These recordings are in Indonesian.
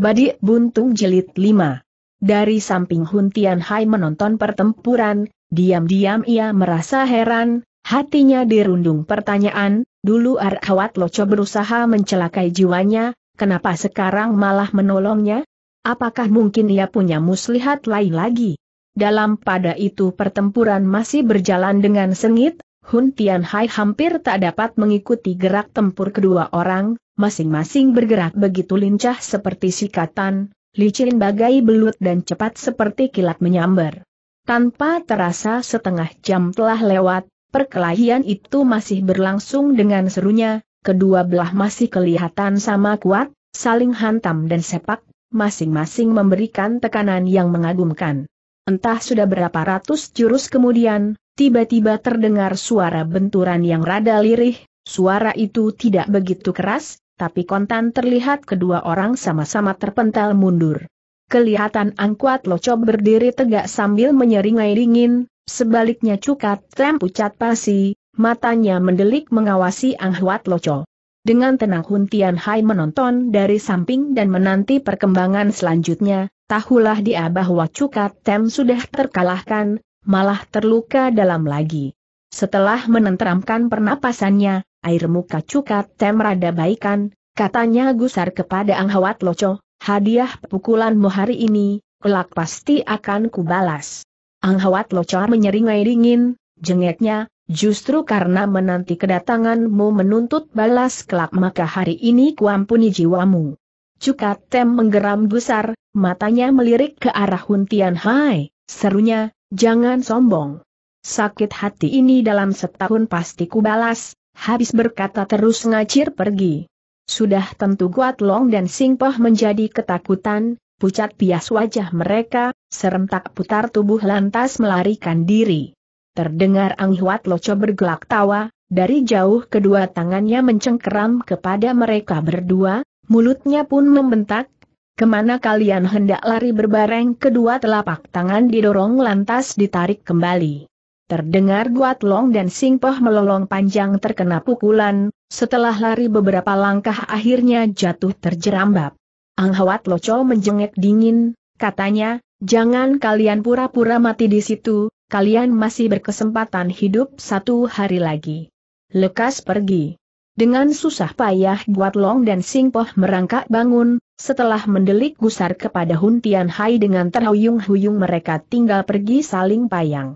Badi Buntung Jelit 5 Dari samping Hun Tian Hai menonton pertempuran, diam-diam ia merasa heran, hatinya dirundung pertanyaan, dulu Arkawat Loco berusaha mencelakai jiwanya, kenapa sekarang malah menolongnya? Apakah mungkin ia punya muslihat lain lagi? Dalam pada itu pertempuran masih berjalan dengan sengit, Hun Tian Hai hampir tak dapat mengikuti gerak tempur kedua orang, masing-masing bergerak begitu lincah seperti sikatan, licin bagai belut dan cepat seperti kilat menyambar. Tanpa terasa setengah jam telah lewat, perkelahian itu masih berlangsung dengan serunya, kedua belah masih kelihatan sama kuat, saling hantam dan sepak, masing-masing memberikan tekanan yang mengagumkan. Entah sudah berapa ratus jurus kemudian, tiba-tiba terdengar suara benturan yang rada lirih, suara itu tidak begitu keras, tapi kontan terlihat kedua orang sama-sama terpental mundur. Kelihatan angkuat loco berdiri tegak sambil menyeringai dingin, sebaliknya cukat trem pucat pasi, matanya mendelik mengawasi angkuat loco. Dengan tenang Hun Tian Hai menonton dari samping dan menanti perkembangan selanjutnya, tahulah dia bahwa cukat tem sudah terkalahkan, malah terluka dalam lagi. Setelah menenteramkan pernapasannya, air muka cukat Tem rada baikan, katanya gusar kepada Ang Hawat Loco, hadiah pukulanmu hari ini, kelak pasti akan kubalas. Ang Hawat Loco menyeringai dingin, jengeknya, justru karena menanti kedatanganmu menuntut balas kelak maka hari ini kuampuni jiwamu. Cukat Tem menggeram gusar, matanya melirik ke arah Huntian Hai, serunya, jangan sombong. Sakit hati ini dalam setahun pasti kubalas, Habis berkata terus ngacir pergi. Sudah tentu Guat Long dan Singpoh menjadi ketakutan, pucat pias wajah mereka, serentak putar tubuh lantas melarikan diri. Terdengar Ang Huat Loco bergelak tawa, dari jauh kedua tangannya mencengkeram kepada mereka berdua, mulutnya pun membentak, kemana kalian hendak lari berbareng kedua telapak tangan didorong lantas ditarik kembali. Terdengar Guat Long dan Sing Singpoh melolong panjang terkena pukulan, setelah lari beberapa langkah akhirnya jatuh terjerambab. Ang Hawat Loco menjengek dingin, katanya, jangan kalian pura-pura mati di situ, kalian masih berkesempatan hidup satu hari lagi. Lekas pergi. Dengan susah payah Guat Long dan Sing Singpoh merangkak bangun, setelah mendelik gusar kepada Huntian Hai dengan terhuyung-huyung mereka tinggal pergi saling payang.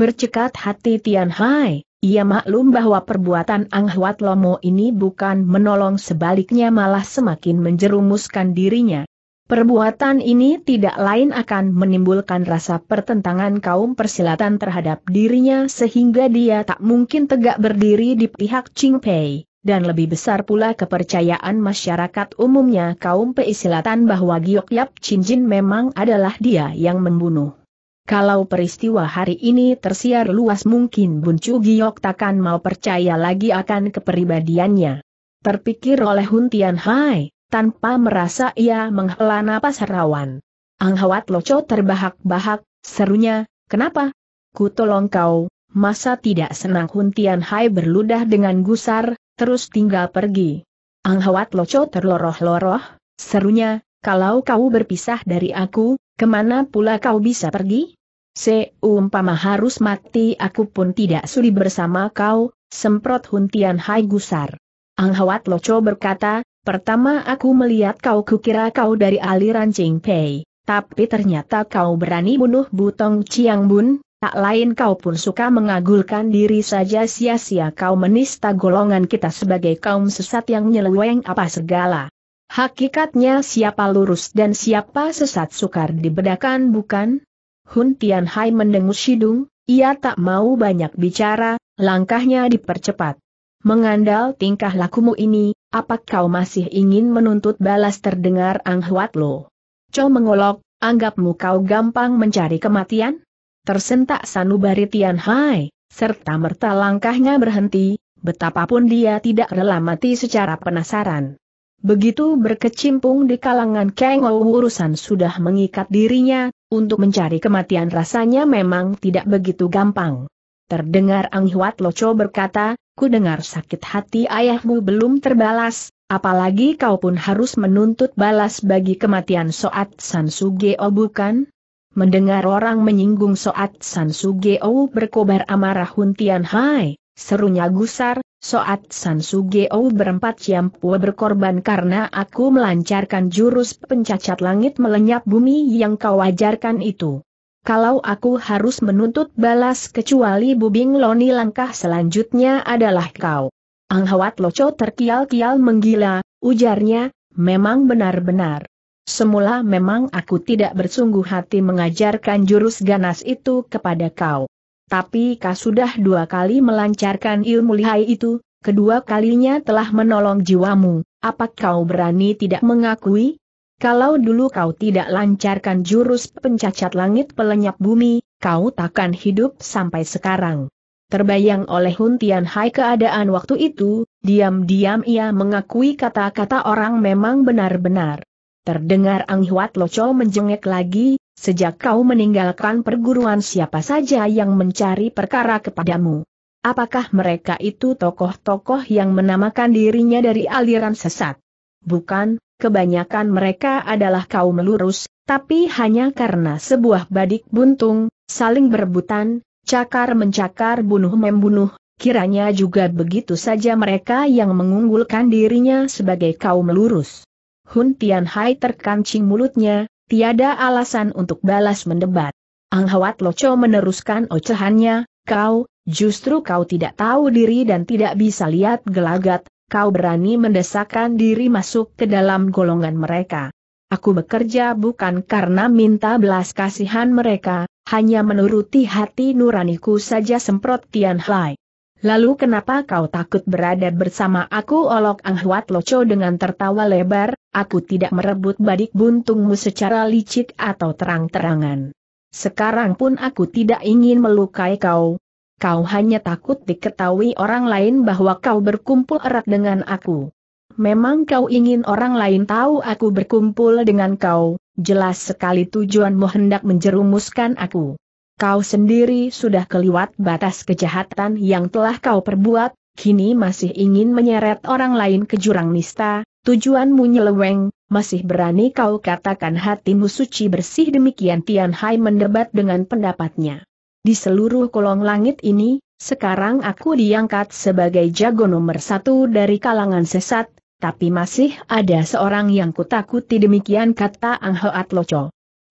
Bercekat hati Tian Hai, ia maklum bahwa perbuatan Ang Huat Lomo ini bukan menolong sebaliknya malah semakin menjerumuskan dirinya. Perbuatan ini tidak lain akan menimbulkan rasa pertentangan kaum persilatan terhadap dirinya sehingga dia tak mungkin tegak berdiri di pihak Ching Pei, dan lebih besar pula kepercayaan masyarakat umumnya kaum peisilatan bahwa Giok Yap Chin Jin memang adalah dia yang membunuh. Kalau peristiwa hari ini tersiar luas mungkin Bun Chu Giok takkan mau percaya lagi akan kepribadiannya. Terpikir oleh Hun Tian Hai, tanpa merasa ia menghela napas rawan. Anghawat Loco terbahak-bahak, serunya, kenapa? Ku tolong kau, masa tidak senang Hun Tian Hai berludah dengan gusar, terus tinggal pergi. Ang Anghawat Loco terloroh-loroh, serunya, kalau kau berpisah dari aku, kemana pula kau bisa pergi? Seumpama harus mati aku pun tidak sudi bersama kau, semprot Huntian Hai Gusar. Anghawat Loco berkata, pertama aku melihat kau kukira kau dari aliran Ching Pei, tapi ternyata kau berani bunuh Butong Chiang Bun, tak lain kau pun suka mengagulkan diri saja sia-sia kau menista golongan kita sebagai kaum sesat yang nyeleweng apa segala. Hakikatnya siapa lurus dan siapa sesat sukar dibedakan bukan? Hun Tianhai mendengus hidung, ia tak mau banyak bicara, langkahnya dipercepat. Mengandal tingkah lakumu ini, apa kau masih ingin menuntut balas terdengar Ang Huat Lo? Chow mengolok, anggapmu kau gampang mencari kematian? Tersentak sanubari Hai, serta merta langkahnya berhenti, betapapun dia tidak rela mati secara penasaran. Begitu berkecimpung di kalangan Kang Ou urusan sudah mengikat dirinya, untuk mencari kematian rasanya memang tidak begitu gampang. Terdengar Ang Huat Loco berkata, ku dengar sakit hati ayahmu belum terbalas, apalagi kau pun harus menuntut balas bagi kematian Soat San Sugeo oh, bukan? Mendengar orang menyinggung Soat San Sugeo oh, berkobar amarah Huntian Hai, serunya gusar, Soat San Sugeo berempat Ciampua berkorban karena aku melancarkan jurus pencacat langit melenyap bumi yang kau ajarkan itu. Kalau aku harus menuntut balas kecuali Bubing Loni langkah selanjutnya adalah kau. Anghawat Loco terkial-kial menggila, ujarnya, memang benar-benar. Semula memang aku tidak bersungguh hati mengajarkan jurus ganas itu kepada kau tapi kau sudah dua kali melancarkan ilmu lihai itu, kedua kalinya telah menolong jiwamu, apa kau berani tidak mengakui? Kalau dulu kau tidak lancarkan jurus pencacat langit pelenyap bumi, kau takkan hidup sampai sekarang. Terbayang oleh Hun Tian Hai keadaan waktu itu, diam-diam ia mengakui kata-kata orang memang benar-benar. Terdengar Ang Huat Loco menjengek lagi, Sejak kau meninggalkan perguruan siapa saja yang mencari perkara kepadamu? Apakah mereka itu tokoh-tokoh yang menamakan dirinya dari aliran sesat? Bukan, kebanyakan mereka adalah kaum lurus, tapi hanya karena sebuah badik buntung, saling berebutan, cakar mencakar bunuh membunuh, kiranya juga begitu saja mereka yang mengunggulkan dirinya sebagai kaum lurus. Hun Tian Hai terkancing mulutnya, tiada alasan untuk balas mendebat. Hawat Loco meneruskan ocehannya, kau, justru kau tidak tahu diri dan tidak bisa lihat gelagat, kau berani mendesakkan diri masuk ke dalam golongan mereka. Aku bekerja bukan karena minta belas kasihan mereka, hanya menuruti hati nuraniku saja semprot Tian Hai. Lalu kenapa kau takut berada bersama aku olok Ang Huat Loco dengan tertawa lebar, aku tidak merebut badik buntungmu secara licik atau terang-terangan. Sekarang pun aku tidak ingin melukai kau. Kau hanya takut diketahui orang lain bahwa kau berkumpul erat dengan aku. Memang kau ingin orang lain tahu aku berkumpul dengan kau, jelas sekali tujuanmu hendak menjerumuskan aku. Kau sendiri sudah keliwat batas kejahatan yang telah kau perbuat, kini masih ingin menyeret orang lain ke jurang nista, tujuanmu nyeleweng, masih berani kau katakan hatimu suci bersih demikian Tian Hai mendebat dengan pendapatnya. Di seluruh kolong langit ini, sekarang aku diangkat sebagai jago nomor satu dari kalangan sesat, tapi masih ada seorang yang kutakuti demikian kata Ang Hoat Locho.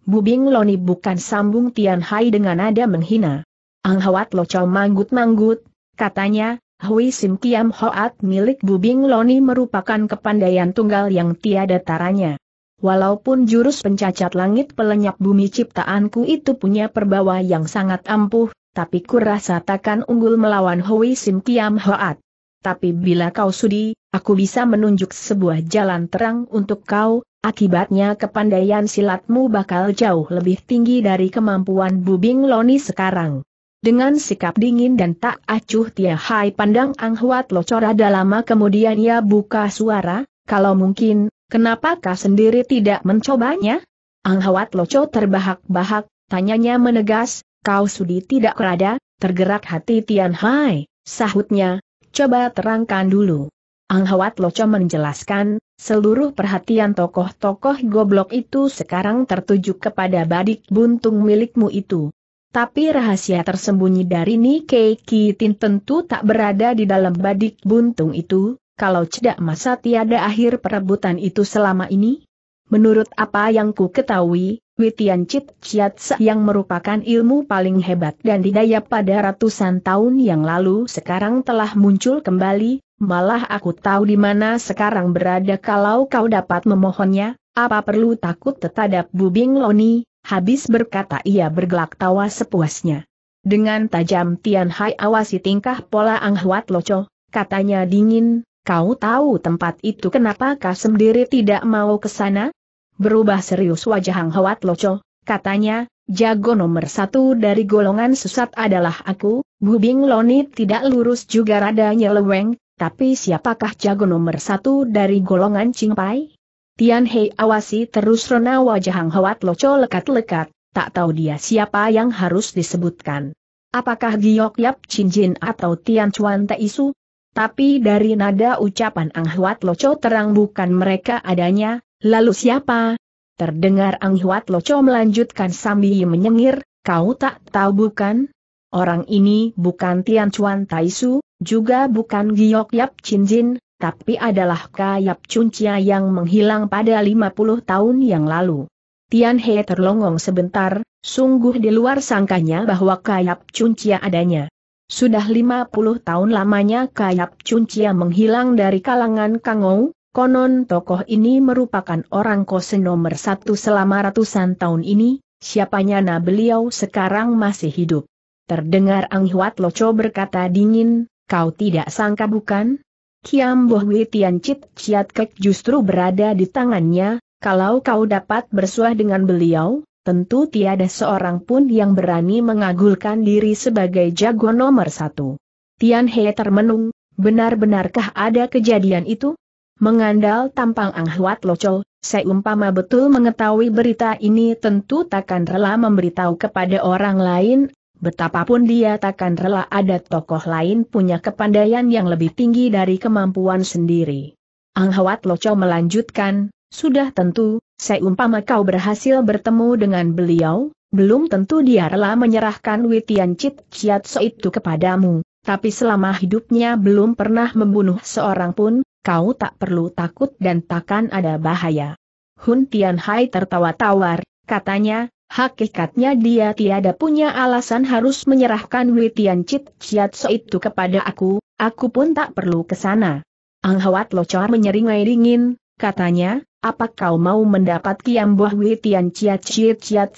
Bubing Loni bukan sambung Tian Hai dengan nada menghina. Ang Hawat Lo Chow manggut-manggut, katanya, Hui Sim Kiam Hoat milik Bubing Loni merupakan kepandaian tunggal yang tiada taranya. Walaupun jurus pencacat langit pelenyap bumi ciptaanku itu punya perbawa yang sangat ampuh, tapi kurasa takkan unggul melawan Hui Sim Kiam Hoat. Tapi bila kau sudi, aku bisa menunjuk sebuah jalan terang untuk kau, Akibatnya kepandaian silatmu bakal jauh lebih tinggi dari kemampuan Bubing Loni sekarang. Dengan sikap dingin dan tak acuh Tia Hai pandang Ang Huat Locora lama kemudian ia buka suara, kalau mungkin, kenapa kau sendiri tidak mencobanya? Ang Huat Loco terbahak-bahak, tanyanya menegas, kau sudi tidak kerada, tergerak hati Tian Hai, sahutnya, coba terangkan dulu. Ang Hawat Loco menjelaskan, seluruh perhatian tokoh-tokoh goblok itu sekarang tertuju kepada badik buntung milikmu itu. Tapi rahasia tersembunyi dari Nikkei Kitin tentu tak berada di dalam badik buntung itu, kalau cedak masa tiada akhir perebutan itu selama ini? Menurut apa yang ku ketahui, Witian Chit Chiatse yang merupakan ilmu paling hebat dan didaya pada ratusan tahun yang lalu sekarang telah muncul kembali, malah aku tahu di mana sekarang berada kalau kau dapat memohonnya, apa perlu takut tetadap bubing loni, habis berkata ia bergelak tawa sepuasnya. Dengan tajam Tian Hai awasi tingkah pola Ang Huat Loco, katanya dingin, kau tahu tempat itu kenapa kau sendiri tidak mau ke sana? Berubah serius wajah Ang Huat Loco, katanya, jago nomor satu dari golongan sesat adalah aku, Bubing Loni tidak lurus juga radanya leweng tapi siapakah jago nomor satu dari golongan Cingpai? Tian Hei awasi terus rona wajah Hang Hoat Loco lekat-lekat, tak tahu dia siapa yang harus disebutkan. Apakah Giok Yap Chin Jin atau Tian Chuan Te Isu? Tapi dari nada ucapan Ang Hwat Loco terang bukan mereka adanya, lalu siapa? Terdengar Ang Hwat Loco melanjutkan sambil menyengir, kau tak tahu bukan? Orang ini bukan Tian Chuan Taisu, juga bukan Giok Yap Chin Jin, tapi adalah Kayap Chia yang menghilang pada 50 tahun yang lalu. Tian He terlongong sebentar, sungguh di luar sangkanya bahwa Kayap Chia adanya. Sudah 50 tahun lamanya Kayap Chia menghilang dari kalangan Kangou, konon tokoh ini merupakan orang kose nomor satu selama ratusan tahun ini, siapanya na beliau sekarang masih hidup. Terdengar Ang Huat Loco berkata dingin, Kau tidak sangka bukan? Kiam Boh Wei Tian Chit Chiat Kek justru berada di tangannya, kalau kau dapat bersuah dengan beliau, tentu tiada seorang pun yang berani mengagulkan diri sebagai jago nomor satu. Tian He termenung, benar-benarkah ada kejadian itu? Mengandal tampang Ang Huat Locol, seumpama betul mengetahui berita ini tentu takkan rela memberitahu kepada orang lain, Betapapun dia takkan rela ada tokoh lain punya kepandaian yang lebih tinggi dari kemampuan sendiri. Ang Hawat Loco melanjutkan, sudah tentu, seumpama kau berhasil bertemu dengan beliau, belum tentu dia rela menyerahkan Witian Chit So itu kepadamu, tapi selama hidupnya belum pernah membunuh seorang pun, kau tak perlu takut dan takkan ada bahaya. Hun Tian Hai tertawa tawar, katanya, Hakikatnya dia tiada punya alasan harus menyerahkan Witian Chit So itu kepada aku, aku pun tak perlu ke sana. Ang Hawat Locor menyeringai dingin, katanya, apa kau mau mendapat kiambuah Witian Chiat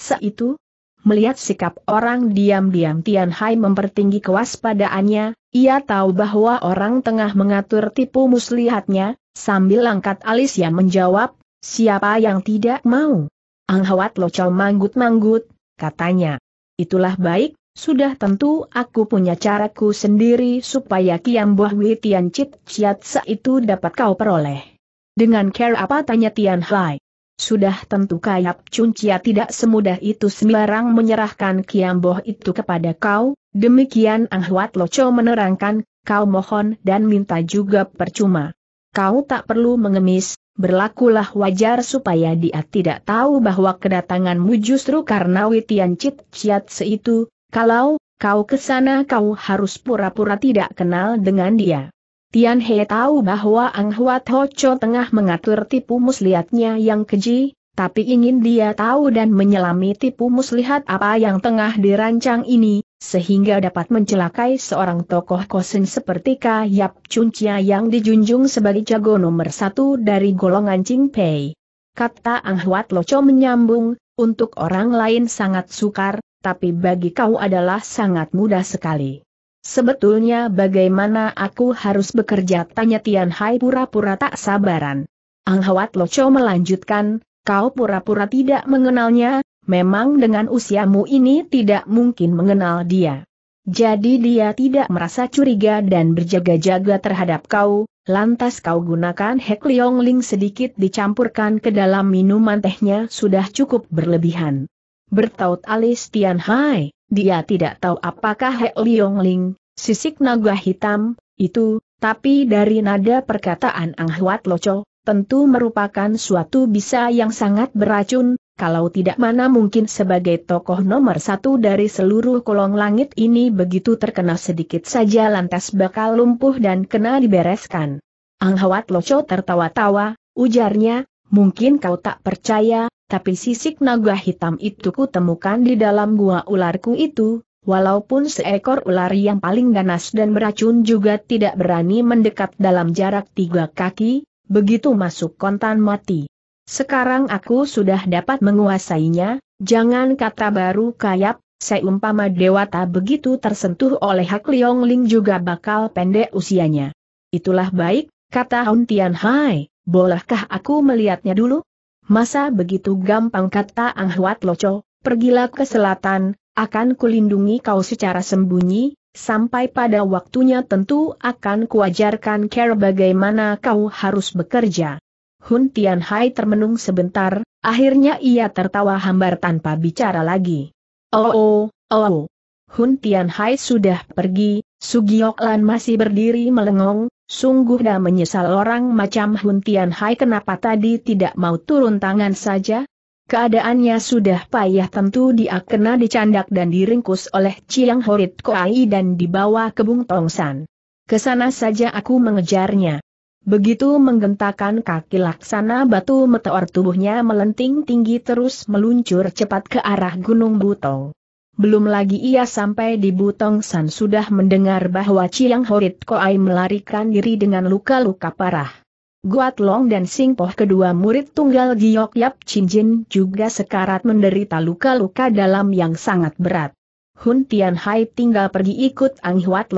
So itu? Melihat sikap orang diam-diam Tian Hai mempertinggi kewaspadaannya, ia tahu bahwa orang tengah mengatur tipu muslihatnya, sambil angkat alis yang menjawab, siapa yang tidak mau? Ang Hawat manggut-manggut, katanya. Itulah baik, sudah tentu aku punya caraku sendiri supaya Kiamboh Witian Chiat Ciatsa itu dapat kau peroleh. Dengan care apa tanya Tian Hai? Sudah tentu Kayap Chia tidak semudah itu sembarang menyerahkan Kiamboh itu kepada kau, demikian Ang Huat menerangkan, kau mohon dan minta juga percuma. Kau tak perlu mengemis, berlakulah wajar supaya dia tidak tahu bahwa kedatanganmu justru karena Witian Chit Chiat seitu, kalau kau ke sana kau harus pura-pura tidak kenal dengan dia. Tian He tahu bahwa Ang Huat Ho Cho tengah mengatur tipu muslihatnya yang keji, tapi ingin dia tahu dan menyelami tipu muslihat apa yang tengah dirancang ini, sehingga dapat mencelakai seorang tokoh kosen seperti Kayap Cuncia yang dijunjung sebagai jago nomor satu dari golongan Pei. Kata Ang Huat Loco menyambung, untuk orang lain sangat sukar, tapi bagi kau adalah sangat mudah sekali. Sebetulnya bagaimana aku harus bekerja? Tanya Tian Hai pura-pura tak sabaran. Ang Hawat Loco melanjutkan, Kau pura-pura tidak mengenalnya, memang dengan usiamu ini tidak mungkin mengenal dia. Jadi dia tidak merasa curiga dan berjaga-jaga terhadap kau, lantas kau gunakan Hek Leong Ling sedikit dicampurkan ke dalam minuman tehnya sudah cukup berlebihan. Bertaut alis Tian Hai, dia tidak tahu apakah Hek Leong Ling, sisik naga hitam, itu, tapi dari nada perkataan Ang Huat Loco, tentu merupakan suatu bisa yang sangat beracun, kalau tidak mana mungkin sebagai tokoh nomor satu dari seluruh kolong langit ini begitu terkena sedikit saja lantas bakal lumpuh dan kena dibereskan. Anghawat Loco tertawa-tawa, ujarnya, mungkin kau tak percaya, tapi sisik naga hitam itu kutemukan di dalam gua ularku itu, Walaupun seekor ular yang paling ganas dan beracun juga tidak berani mendekat dalam jarak tiga kaki, begitu masuk kontan mati. Sekarang aku sudah dapat menguasainya, jangan kata baru kayap, seumpama dewata begitu tersentuh oleh Hak Liong Ling juga bakal pendek usianya. Itulah baik, kata Hun Tian Hai, bolehkah aku melihatnya dulu? Masa begitu gampang kata Ang Huat Loco, pergilah ke selatan, akan kulindungi kau secara sembunyi, sampai pada waktunya tentu akan kuajarkan care bagaimana kau harus bekerja. Hun Hai termenung sebentar, akhirnya ia tertawa hambar tanpa bicara lagi. Oh oh, oh. Hun Tianhai sudah pergi, Sugiok Lan masih berdiri melengong, sungguh dah menyesal orang macam Hun Hai kenapa tadi tidak mau turun tangan saja, Keadaannya sudah payah tentu dia kena dicandak dan diringkus oleh Chiang Horit Koai dan dibawa ke Bung Tongsan. Kesana saja aku mengejarnya. Begitu menggentakan kaki laksana batu meteor tubuhnya melenting tinggi terus meluncur cepat ke arah Gunung Butong. Belum lagi ia sampai di Butong San sudah mendengar bahwa Chiang Horit Koai melarikan diri dengan luka-luka parah. Guat Long dan Sing Poh kedua murid tunggal Giok Yap Chin Jin juga sekarat menderita luka-luka dalam yang sangat berat. Hun Tian Hai tinggal pergi ikut Ang Huat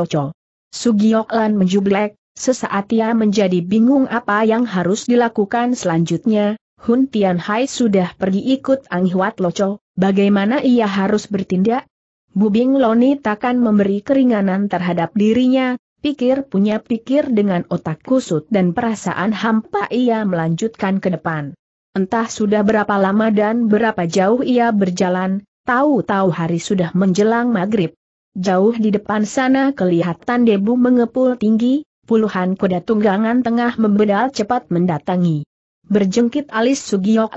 Su Giok Lan menjublek, sesaat ia menjadi bingung apa yang harus dilakukan selanjutnya, Hun Tian Hai sudah pergi ikut Ang Huat Cho, bagaimana ia harus bertindak? Bubing Loni takkan memberi keringanan terhadap dirinya, pikir punya pikir dengan otak kusut dan perasaan hampa ia melanjutkan ke depan. Entah sudah berapa lama dan berapa jauh ia berjalan, tahu-tahu hari sudah menjelang maghrib. Jauh di depan sana kelihatan debu mengepul tinggi, puluhan kuda tunggangan tengah membedal cepat mendatangi. Berjengkit alis Sugiyok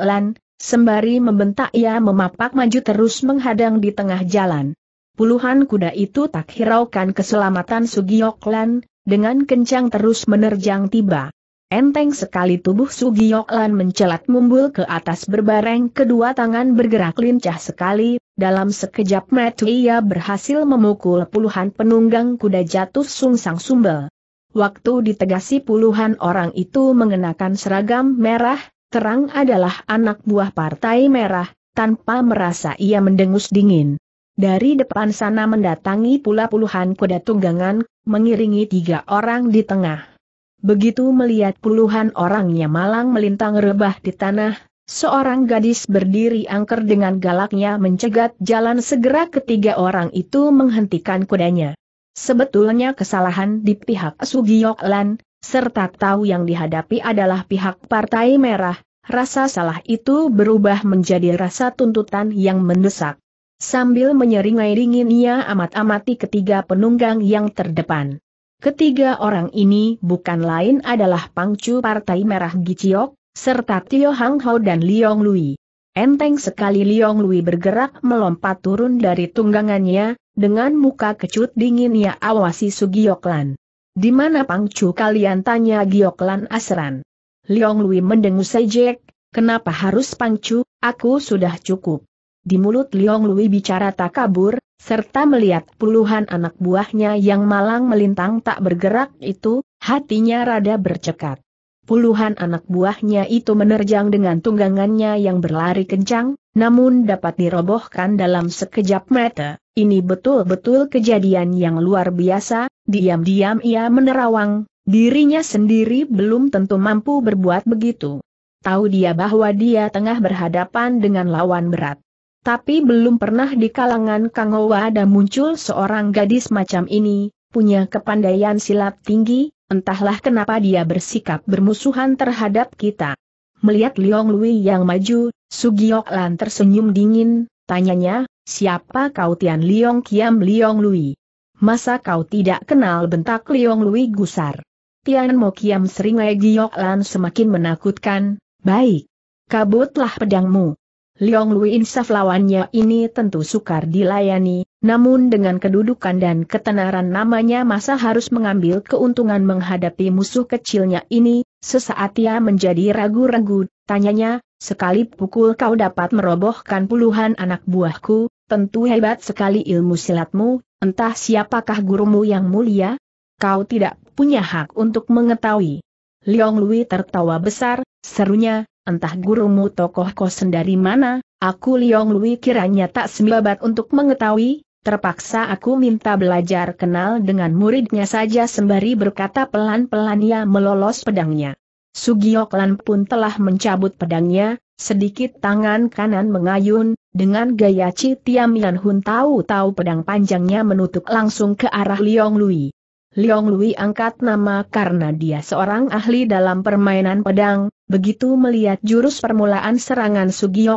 sembari membentak ia memapak maju terus menghadang di tengah jalan. Puluhan kuda itu tak hiraukan keselamatan Sugiyoklan, dengan kencang terus menerjang tiba. Enteng sekali tubuh Sugiyoklan mencelat mumbul ke atas berbareng kedua tangan bergerak lincah sekali, dalam sekejap mata ia berhasil memukul puluhan penunggang kuda jatuh sungsang sumbel. Waktu ditegasi puluhan orang itu mengenakan seragam merah, terang adalah anak buah partai merah, tanpa merasa ia mendengus dingin. Dari depan sana mendatangi pula puluhan kuda tunggangan, mengiringi tiga orang di tengah. Begitu melihat puluhan orangnya malang melintang rebah di tanah, seorang gadis berdiri angker dengan galaknya mencegat jalan segera ketiga orang itu menghentikan kudanya. Sebetulnya kesalahan di pihak Sugiyoklan, serta tahu yang dihadapi adalah pihak Partai Merah, rasa salah itu berubah menjadi rasa tuntutan yang mendesak. Sambil menyeringai dingin ia amat-amati ketiga penunggang yang terdepan. Ketiga orang ini bukan lain adalah pangcu Partai Merah Giciok, serta Tio Hang Hao dan Liong Lui. Enteng sekali Liong Lui bergerak melompat turun dari tunggangannya, dengan muka kecut dingin ia awasi Sugiyoklan. Di mana pangcu kalian tanya Gioklan Asran? Liong Lui mendengus sejek, kenapa harus pangcu, aku sudah cukup. Di mulut Liong Lui bicara tak kabur, serta melihat puluhan anak buahnya yang malang melintang tak bergerak itu, hatinya rada bercekat. Puluhan anak buahnya itu menerjang dengan tunggangannya yang berlari kencang, namun dapat dirobohkan dalam sekejap mata. Ini betul-betul kejadian yang luar biasa, diam-diam ia menerawang, dirinya sendiri belum tentu mampu berbuat begitu. Tahu dia bahwa dia tengah berhadapan dengan lawan berat. Tapi belum pernah di kalangan Kang Owa ada muncul seorang gadis macam ini, punya kepandaian silat tinggi, entahlah kenapa dia bersikap bermusuhan terhadap kita. Melihat Liong Lui yang maju, Sugiok Lan tersenyum dingin, tanyanya, siapa kau Tian Liong Kiam Liong Lui? Masa kau tidak kenal bentak Liong Lui gusar? Tian Mo Kiam seringai Giok Lan semakin menakutkan, baik. Kabutlah pedangmu. Leong Lui Insaf lawannya ini tentu sukar dilayani, namun dengan kedudukan dan ketenaran namanya masa harus mengambil keuntungan menghadapi musuh kecilnya ini, sesaat ia menjadi ragu-ragu, tanyanya, sekali pukul kau dapat merobohkan puluhan anak buahku, tentu hebat sekali ilmu silatmu, entah siapakah gurumu yang mulia? Kau tidak punya hak untuk mengetahui. Leong Lui tertawa besar, serunya, entah gurumu tokoh kosen dari mana, aku Liong Lui kiranya tak sembabat untuk mengetahui, terpaksa aku minta belajar kenal dengan muridnya saja sembari berkata pelan-pelan ia melolos pedangnya. Sugioklan pun telah mencabut pedangnya, sedikit tangan kanan mengayun, dengan gaya Ci Yan Hun tahu-tahu pedang panjangnya menutup langsung ke arah Liong Lui. Liong Lui angkat nama karena dia seorang ahli dalam permainan pedang, begitu melihat jurus permulaan serangan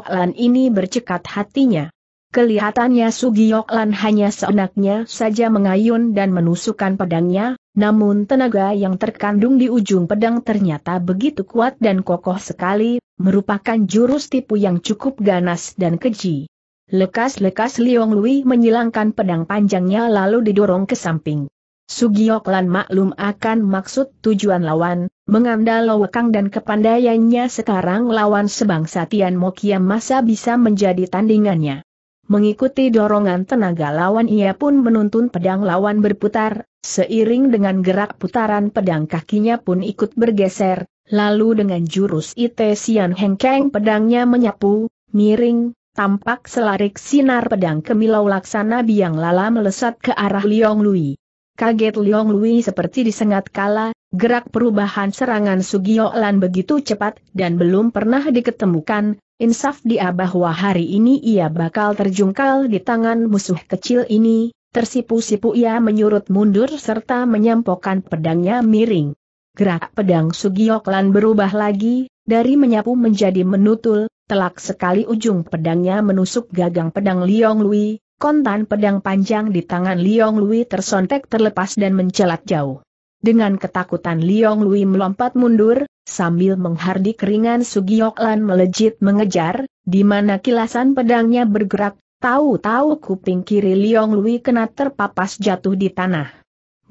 Lan ini bercekat hatinya. Kelihatannya Lan hanya seenaknya saja mengayun dan menusukkan pedangnya, namun tenaga yang terkandung di ujung pedang ternyata begitu kuat dan kokoh sekali, merupakan jurus tipu yang cukup ganas dan keji. Lekas-lekas Liong Lui menyilangkan pedang panjangnya lalu didorong ke samping. Sugioklan maklum akan maksud tujuan lawan, mengandal Lawekang dan kepandaiannya sekarang lawan sebangsa Tian Mokia masa bisa menjadi tandingannya. Mengikuti dorongan tenaga lawan ia pun menuntun pedang lawan berputar, seiring dengan gerak putaran pedang kakinya pun ikut bergeser, lalu dengan jurus Ite Sian Heng pedangnya menyapu, miring, tampak selarik sinar pedang kemilau laksana biang lala melesat ke arah Liong Lui. Kaget Liong Lui seperti disengat kala, gerak perubahan serangan Sugio Lan begitu cepat dan belum pernah diketemukan, insaf dia bahwa hari ini ia bakal terjungkal di tangan musuh kecil ini, tersipu-sipu ia menyurut mundur serta menyampokkan pedangnya miring. Gerak pedang Sugio Lan berubah lagi, dari menyapu menjadi menutul, telak sekali ujung pedangnya menusuk gagang pedang Liong Lui, kontan pedang panjang di tangan Liong Lui tersontek terlepas dan mencelat jauh. Dengan ketakutan Liong Lui melompat mundur, sambil menghardik keringan Sugiok Lan melejit mengejar, di mana kilasan pedangnya bergerak, tahu-tahu kuping kiri Liong Lui kena terpapas jatuh di tanah.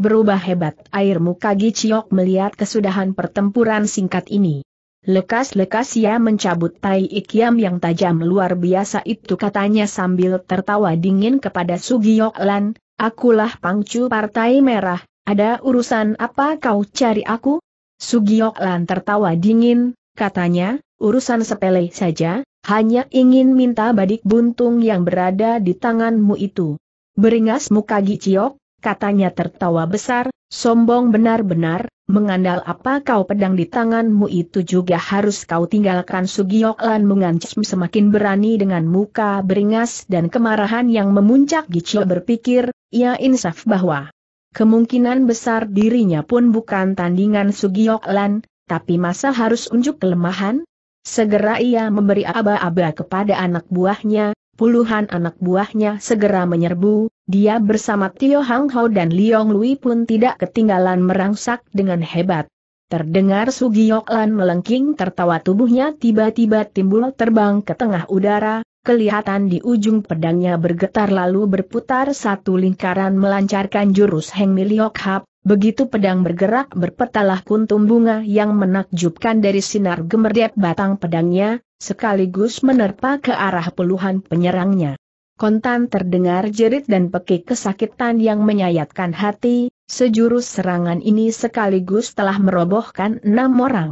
Berubah hebat air muka Giciok melihat kesudahan pertempuran singkat ini. Lekas-lekas ia mencabut tai ikiam yang tajam luar biasa itu katanya sambil tertawa dingin kepada Sugiyoklan, akulah pangcu partai merah, ada urusan apa kau cari aku? Sugiyoklan tertawa dingin, katanya, urusan sepele saja, hanya ingin minta badik buntung yang berada di tanganmu itu. Beringas muka Giciok, katanya tertawa besar, sombong benar-benar, mengandal apa kau pedang di tanganmu itu juga harus kau tinggalkan Sugiyoklan mengancam semakin berani dengan muka beringas dan kemarahan yang memuncak Gicil berpikir, ia ya insaf bahwa kemungkinan besar dirinya pun bukan tandingan Sugiyoklan, tapi masa harus unjuk kelemahan? Segera ia memberi aba-aba kepada anak buahnya, puluhan anak buahnya segera menyerbu, dia bersama Tio Hang Hao dan Liong Lui pun tidak ketinggalan merangsak dengan hebat. Terdengar Sugiyok Lan melengking tertawa tubuhnya tiba-tiba timbul terbang ke tengah udara, kelihatan di ujung pedangnya bergetar lalu berputar satu lingkaran melancarkan jurus Heng Miliok Hap, begitu pedang bergerak berpetalah kuntum bunga yang menakjubkan dari sinar gemerdep batang pedangnya, sekaligus menerpa ke arah puluhan penyerangnya. Kontan terdengar jerit dan pekik kesakitan yang menyayatkan hati, sejurus serangan ini sekaligus telah merobohkan enam orang.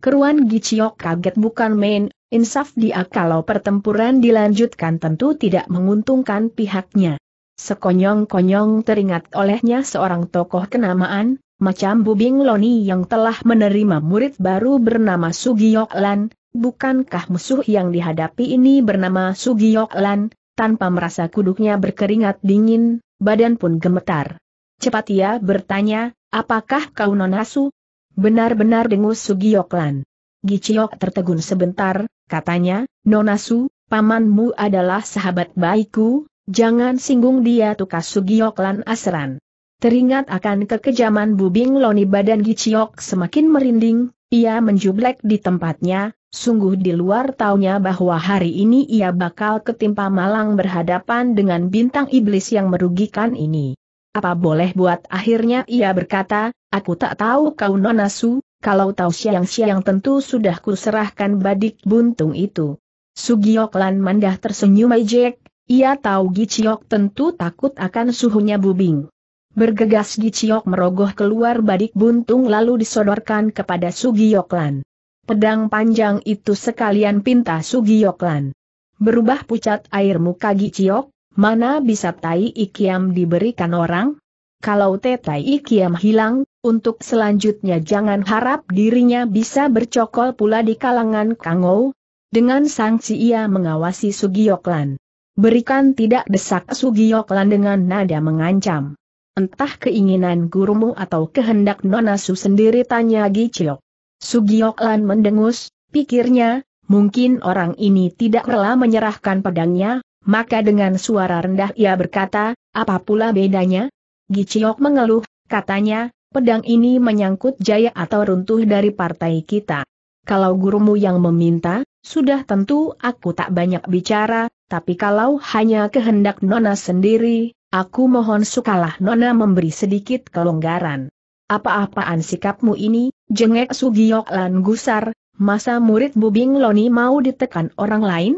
Keruan Giciok kaget bukan main, insaf dia kalau pertempuran dilanjutkan tentu tidak menguntungkan pihaknya. Sekonyong-konyong teringat olehnya seorang tokoh kenamaan, macam Bubing Loni yang telah menerima murid baru bernama Sugiyoklan. bukankah musuh yang dihadapi ini bernama Sugiyoklan? Lan, tanpa merasa kuduknya berkeringat dingin, badan pun gemetar. Cepat ia bertanya, apakah kau nonasu? Benar-benar dengus Sugiyoklan?" Giciok tertegun sebentar, katanya, nonasu, pamanmu adalah sahabat baikku, jangan singgung dia tukas Sugiyoklan asran. Teringat akan kekejaman bubing loni badan Giciok semakin merinding, ia menjublek di tempatnya, Sungguh di luar taunya bahwa hari ini ia bakal ketimpa malang berhadapan dengan bintang iblis yang merugikan ini. Apa boleh buat akhirnya ia berkata, aku tak tahu kau nonasu, kalau tahu siang-siang tentu sudah kuserahkan badik buntung itu. Sugiok lan mandah tersenyum ejek, ia tahu Giciok tentu takut akan suhunya bubing. Bergegas Giciok merogoh keluar badik buntung lalu disodorkan kepada Sugiyoklan. Pedang panjang itu sekalian pinta Sugiyoklan. Berubah pucat air muka Giciok, mana bisa Tai Ikiam diberikan orang? Kalau Tetai Ikiam hilang, untuk selanjutnya jangan harap dirinya bisa bercokol pula di kalangan Kangou. Dengan sanksi ia mengawasi Sugiyoklan. Berikan tidak desak Sugiyoklan dengan nada mengancam. Entah keinginan gurumu atau kehendak Nonasu sendiri tanya Giciok. Sugioklan mendengus, pikirnya, mungkin orang ini tidak rela menyerahkan pedangnya, maka dengan suara rendah ia berkata, apa pula bedanya? Giciok mengeluh, katanya, pedang ini menyangkut jaya atau runtuh dari partai kita. Kalau gurumu yang meminta, sudah tentu aku tak banyak bicara, tapi kalau hanya kehendak Nona sendiri, aku mohon sukalah Nona memberi sedikit kelonggaran. Apa-apaan sikapmu ini, jengek Sugiok Lan Gusar, masa murid Bubing Loni mau ditekan orang lain?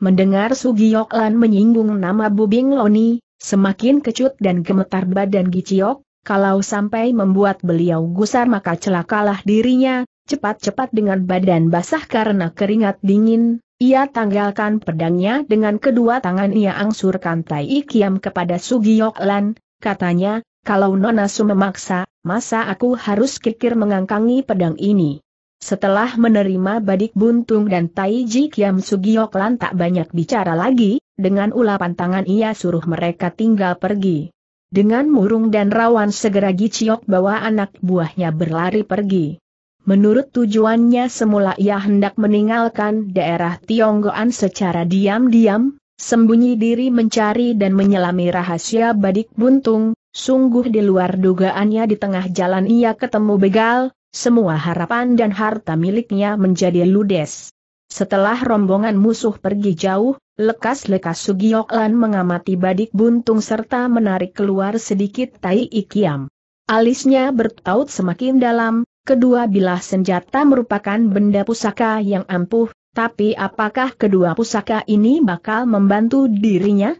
Mendengar Sugiok Lan menyinggung nama Bubing Loni, semakin kecut dan gemetar badan Giciok, kalau sampai membuat beliau gusar maka celakalah dirinya, cepat-cepat dengan badan basah karena keringat dingin, ia tanggalkan pedangnya dengan kedua tangan ia angsurkan Tai ikiam kepada Sugiok Lan, katanya, kalau nona Su memaksa, masa aku harus kikir mengangkangi pedang ini. Setelah menerima badik buntung dan Taiji Kiam Sugiok Lan tak banyak bicara lagi, dengan ulapan tangan ia suruh mereka tinggal pergi. Dengan murung dan rawan segera Giciok bawa anak buahnya berlari pergi. Menurut tujuannya semula ia hendak meninggalkan daerah Tionggoan secara diam-diam, sembunyi diri mencari dan menyelami rahasia badik buntung, Sungguh di luar dugaannya di tengah jalan ia ketemu begal, semua harapan dan harta miliknya menjadi ludes. Setelah rombongan musuh pergi jauh, lekas-lekas Sugiyoklan mengamati badik buntung serta menarik keluar sedikit tai ikiam. Alisnya bertaut semakin dalam, kedua bilah senjata merupakan benda pusaka yang ampuh, tapi apakah kedua pusaka ini bakal membantu dirinya?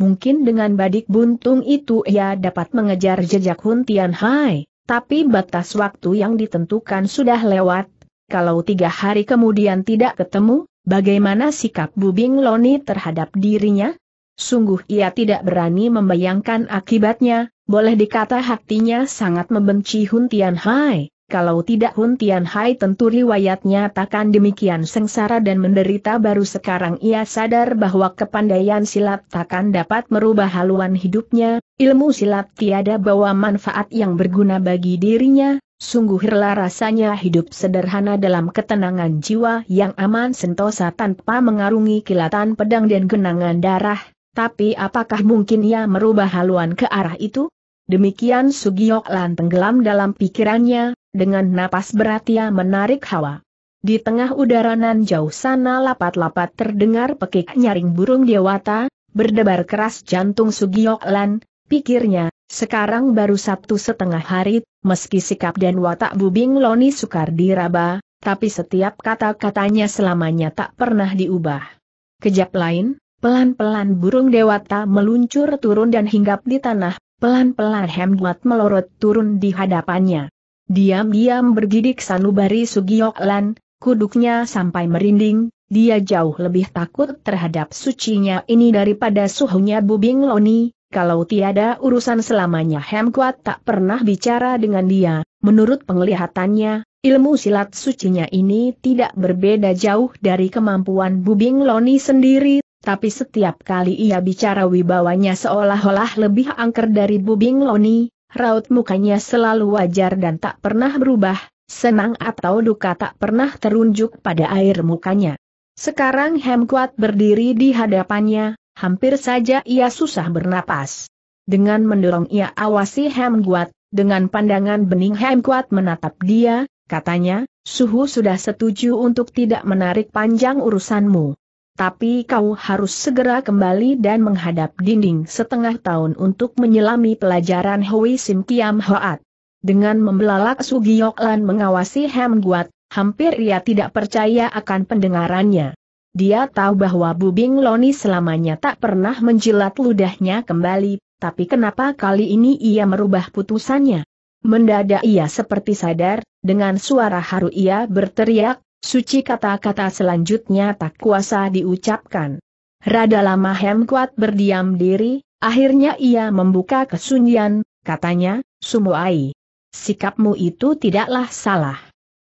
Mungkin dengan badik buntung itu ia dapat mengejar jejak Hun Tian Hai, tapi batas waktu yang ditentukan sudah lewat. Kalau tiga hari kemudian tidak ketemu, bagaimana sikap Bubing Loni terhadap dirinya? Sungguh ia tidak berani membayangkan akibatnya, boleh dikata hatinya sangat membenci Hun Tian Hai, kalau tidak Hun Tian Hai tentu riwayatnya takkan demikian sengsara dan menderita baru sekarang ia sadar bahwa kepandaian silat takkan dapat merubah haluan hidupnya, ilmu silat tiada bawa manfaat yang berguna bagi dirinya, sungguh rela rasanya hidup sederhana dalam ketenangan jiwa yang aman sentosa tanpa mengarungi kilatan pedang dan genangan darah, tapi apakah mungkin ia merubah haluan ke arah itu? Demikian Sugiyok Lan tenggelam dalam pikirannya, dengan napas berat ia menarik hawa. Di tengah udaranan jauh sana lapat-lapat terdengar pekik nyaring burung dewata, berdebar keras jantung Sugiyoklan, pikirnya, sekarang baru Sabtu setengah hari, meski sikap dan watak bubing Loni sukar diraba, tapi setiap kata-katanya selamanya tak pernah diubah. Kejap lain, pelan-pelan burung dewata meluncur turun dan hinggap di tanah, pelan-pelan hemduat melorot turun di hadapannya. Diam-diam bergidik sanubari Sugiyoklan, kuduknya sampai merinding, dia jauh lebih takut terhadap sucinya ini daripada suhunya Bubing Loni, kalau tiada urusan selamanya Hem tak pernah bicara dengan dia, menurut penglihatannya, ilmu silat sucinya ini tidak berbeda jauh dari kemampuan Bubing Loni sendiri, tapi setiap kali ia bicara wibawanya seolah-olah lebih angker dari Bubing Loni, raut mukanya selalu wajar dan tak pernah berubah, senang atau duka tak pernah terunjuk pada air mukanya. Sekarang Hem berdiri di hadapannya, hampir saja ia susah bernapas. Dengan mendorong ia awasi Hem dengan pandangan bening Hem menatap dia, katanya, Suhu sudah setuju untuk tidak menarik panjang urusanmu tapi kau harus segera kembali dan menghadap dinding setengah tahun untuk menyelami pelajaran Hui Sim Kiam Hoat. Dengan membelalak Sugiyok Lan mengawasi Ham Guat, hampir ia tidak percaya akan pendengarannya. Dia tahu bahwa Bubing Loni selamanya tak pernah menjilat ludahnya kembali, tapi kenapa kali ini ia merubah putusannya? Mendadak ia seperti sadar, dengan suara haru ia berteriak, Suci kata-kata selanjutnya tak kuasa diucapkan. Rada lama Hem Kuat berdiam diri, akhirnya ia membuka kesunyian, katanya, Sumuai. Sikapmu itu tidaklah salah.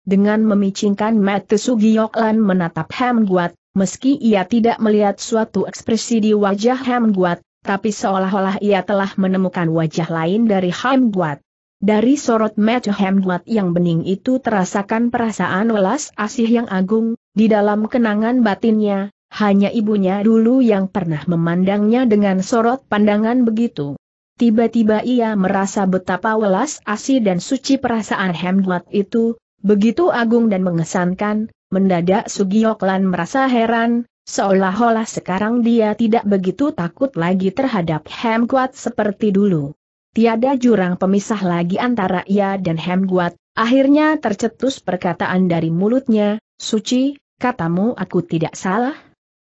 Dengan memicingkan mata Sugiyoklan menatap Hem Kuat, meski ia tidak melihat suatu ekspresi di wajah Hem Kuat, tapi seolah-olah ia telah menemukan wajah lain dari Hem Kuat. Dari sorot mata Hamlet yang bening itu terasakan perasaan welas asih yang agung, di dalam kenangan batinnya, hanya ibunya dulu yang pernah memandangnya dengan sorot pandangan begitu. Tiba-tiba ia merasa betapa welas asih dan suci perasaan Hamlet itu, begitu agung dan mengesankan, mendadak Sugiyoklan merasa heran, seolah-olah sekarang dia tidak begitu takut lagi terhadap Hamlet seperti dulu tiada jurang pemisah lagi antara ia dan Hemguat, akhirnya tercetus perkataan dari mulutnya, Suci, katamu aku tidak salah?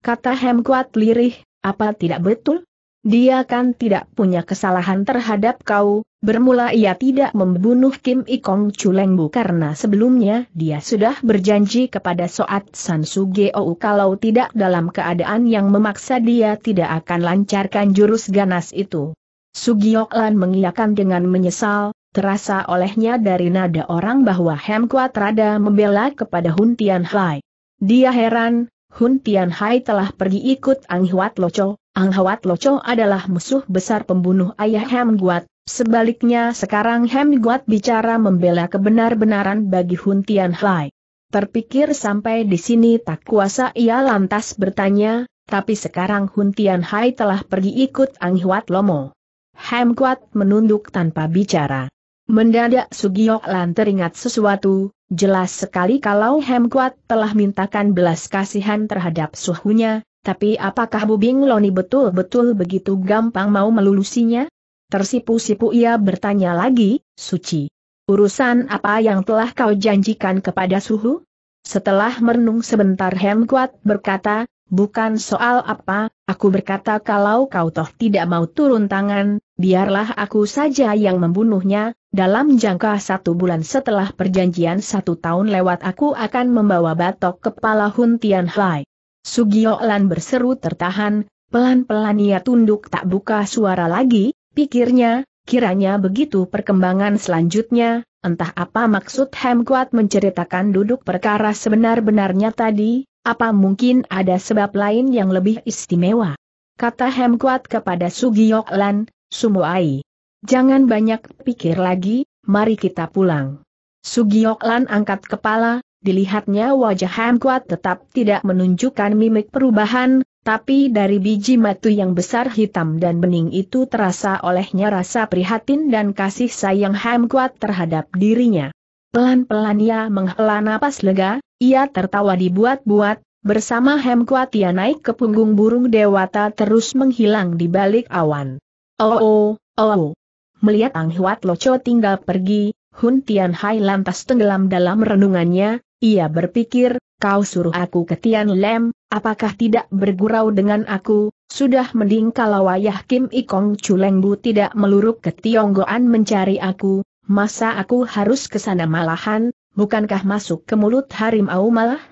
Kata Hemguat lirih, apa tidak betul? Dia kan tidak punya kesalahan terhadap kau, bermula ia tidak membunuh Kim Ikong Chulengbu karena sebelumnya dia sudah berjanji kepada Soat San Sugeo kalau tidak dalam keadaan yang memaksa dia tidak akan lancarkan jurus ganas itu. Sugiyoklan mengiyakan dengan menyesal, terasa olehnya dari nada orang bahwa Kuat rada membela kepada Hun Tian Hai. Dia heran, Hun Tian Hai telah pergi ikut Ang Hwat Locho, Ang Hwat Locho adalah musuh besar pembunuh ayah Hemkuat, sebaliknya sekarang Hemkuat bicara membela kebenar-benaran bagi Hun Tian Hai. Terpikir sampai di sini tak kuasa ia lantas bertanya, tapi sekarang Hun Tian Hai telah pergi ikut Ang Hwat Lomo. Ham Kuat menunduk tanpa bicara. Mendadak Sugiok Lan teringat sesuatu, jelas sekali kalau Ham Kuat telah mintakan belas kasihan terhadap suhunya, tapi apakah Bubing Loni betul-betul begitu gampang mau melulusinya? Tersipu-sipu ia bertanya lagi, Suci. Urusan apa yang telah kau janjikan kepada suhu? Setelah merenung sebentar Hem Kuat berkata, Bukan soal apa, aku berkata kalau kau toh tidak mau turun tangan, biarlah aku saja yang membunuhnya, dalam jangka satu bulan setelah perjanjian satu tahun lewat aku akan membawa batok kepala Hun Tian Hai. Sugio Lan berseru tertahan, pelan-pelan ia tunduk tak buka suara lagi, pikirnya, kiranya begitu perkembangan selanjutnya, entah apa maksud Hem menceritakan duduk perkara sebenar-benarnya tadi, apa mungkin ada sebab lain yang lebih istimewa? Kata Hem Kuat kepada Sugiyok Lan, Sumuai. Jangan banyak pikir lagi, mari kita pulang. Sugiyok Lan angkat kepala, dilihatnya wajah Hem Kuat tetap tidak menunjukkan mimik perubahan, tapi dari biji matu yang besar hitam dan bening itu terasa olehnya rasa prihatin dan kasih sayang Hem Kuat terhadap dirinya. Pelan-pelan ia menghela napas lega, ia tertawa dibuat-buat, bersama Hemkuatia naik ke punggung burung dewata terus menghilang di balik awan. Oh, oh, oh. Melihat Ang Huat Loco tinggal pergi, Hun Tian Hai lantas tenggelam dalam renungannya, ia berpikir, kau suruh aku ke Tian Lem, apakah tidak bergurau dengan aku, sudah mending kalau ayah Kim Ikong Chulengbu tidak meluruk ke Tionggoan mencari aku, Masa aku harus ke sana malahan, bukankah masuk ke mulut harimau malah?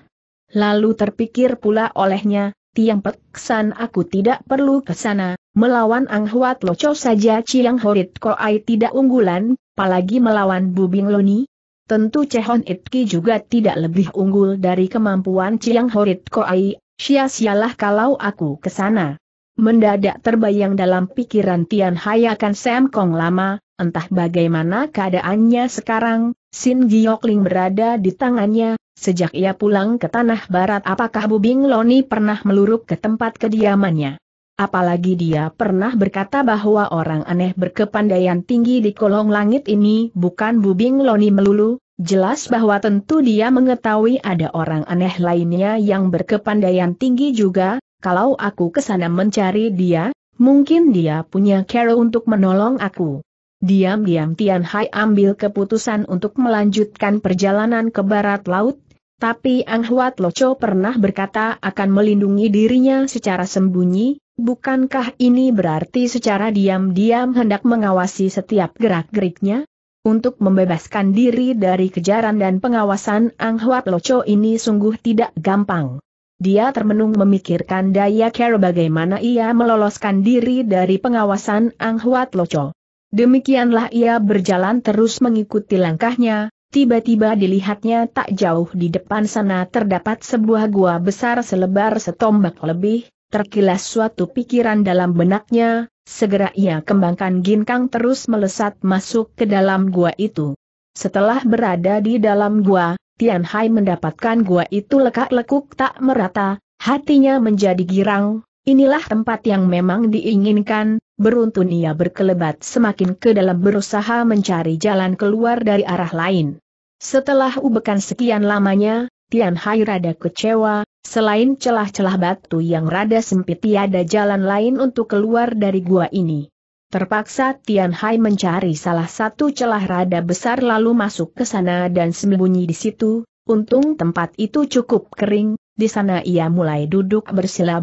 Lalu terpikir pula olehnya, tiang peksan aku tidak perlu ke sana, melawan Ang Huat Loco saja Ciang Horit Koai tidak unggulan, apalagi melawan Bubing Loni? Tentu Cehon Itki juga tidak lebih unggul dari kemampuan Ciang Horit Koai, sia-sialah kalau aku ke sana. Mendadak terbayang dalam pikiran Tian Hai akan Sam Kong lama, Entah bagaimana keadaannya sekarang, Sin Giokling berada di tangannya, sejak ia pulang ke tanah barat apakah Bubing Loni pernah meluruk ke tempat kediamannya. Apalagi dia pernah berkata bahwa orang aneh berkepandaian tinggi di kolong langit ini bukan Bubing Loni melulu, jelas bahwa tentu dia mengetahui ada orang aneh lainnya yang berkepandaian tinggi juga, kalau aku kesana mencari dia, mungkin dia punya cara untuk menolong aku. Diam-diam Tian Hai ambil keputusan untuk melanjutkan perjalanan ke barat laut, tapi Ang Huat Loco pernah berkata akan melindungi dirinya secara sembunyi, bukankah ini berarti secara diam-diam hendak mengawasi setiap gerak-geriknya? Untuk membebaskan diri dari kejaran dan pengawasan Ang Huat Loco ini sungguh tidak gampang. Dia termenung memikirkan daya care bagaimana ia meloloskan diri dari pengawasan Ang Huat Loco. Demikianlah ia berjalan terus mengikuti langkahnya, tiba-tiba dilihatnya tak jauh di depan sana terdapat sebuah gua besar selebar setombak lebih, terkilas suatu pikiran dalam benaknya, segera ia kembangkan ginkang terus melesat masuk ke dalam gua itu. Setelah berada di dalam gua, Tian Hai mendapatkan gua itu lekak-lekuk tak merata, hatinya menjadi girang, Inilah tempat yang memang diinginkan, beruntun ia berkelebat semakin ke dalam berusaha mencari jalan keluar dari arah lain. Setelah ubekan sekian lamanya, Tian Hai rada kecewa, selain celah-celah batu yang rada sempit tiada jalan lain untuk keluar dari gua ini. Terpaksa Tian Hai mencari salah satu celah rada besar lalu masuk ke sana dan sembunyi di situ, untung tempat itu cukup kering, di sana ia mulai duduk bersila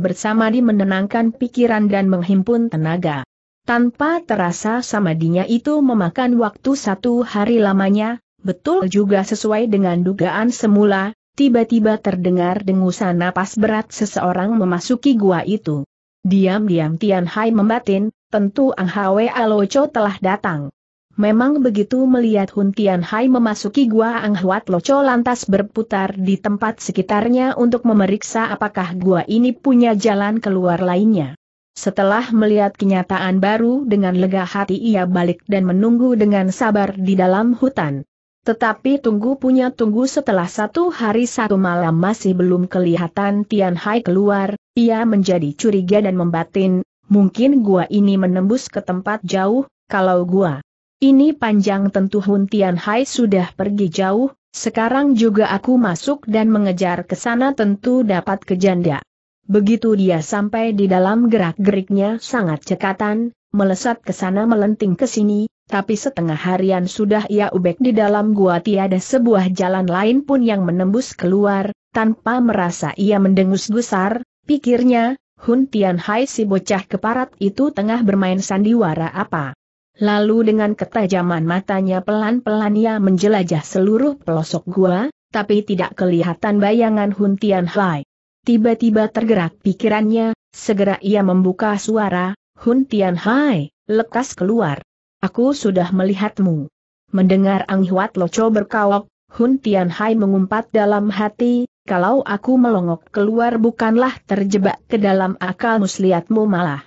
di menenangkan pikiran dan menghimpun tenaga. Tanpa terasa samadinya itu memakan waktu satu hari lamanya, betul juga sesuai dengan dugaan semula, tiba-tiba terdengar dengusan napas berat seseorang memasuki gua itu. Diam-diam Tian Hai membatin, tentu Ang Hwe Alocho telah datang. Memang begitu melihat Hun Tian Hai memasuki gua Ang Huat Loco lantas berputar di tempat sekitarnya untuk memeriksa apakah gua ini punya jalan keluar lainnya. Setelah melihat kenyataan baru dengan lega hati ia balik dan menunggu dengan sabar di dalam hutan. Tetapi tunggu punya tunggu setelah satu hari satu malam masih belum kelihatan Tian Hai keluar, ia menjadi curiga dan membatin, mungkin gua ini menembus ke tempat jauh, kalau gua ini panjang tentu Hun Tian Hai sudah pergi jauh, sekarang juga aku masuk dan mengejar ke sana tentu dapat kejanda. Begitu dia sampai di dalam gerak-geriknya sangat cekatan, melesat ke sana melenting ke sini, tapi setengah harian sudah ia ubek di dalam gua tiada sebuah jalan lain pun yang menembus keluar, tanpa merasa ia mendengus gusar, pikirnya, Hun Tian Hai si bocah keparat itu tengah bermain sandiwara apa. Lalu dengan ketajaman matanya pelan-pelan ia menjelajah seluruh pelosok gua, tapi tidak kelihatan bayangan Hun Tian Hai. Tiba-tiba tergerak pikirannya, segera ia membuka suara, Hun Tian Hai, lekas keluar. Aku sudah melihatmu. Mendengar Ang Huat Loco berkawok, Hun Tian Hai mengumpat dalam hati, kalau aku melongok keluar bukanlah terjebak ke dalam akal muslihatmu malah.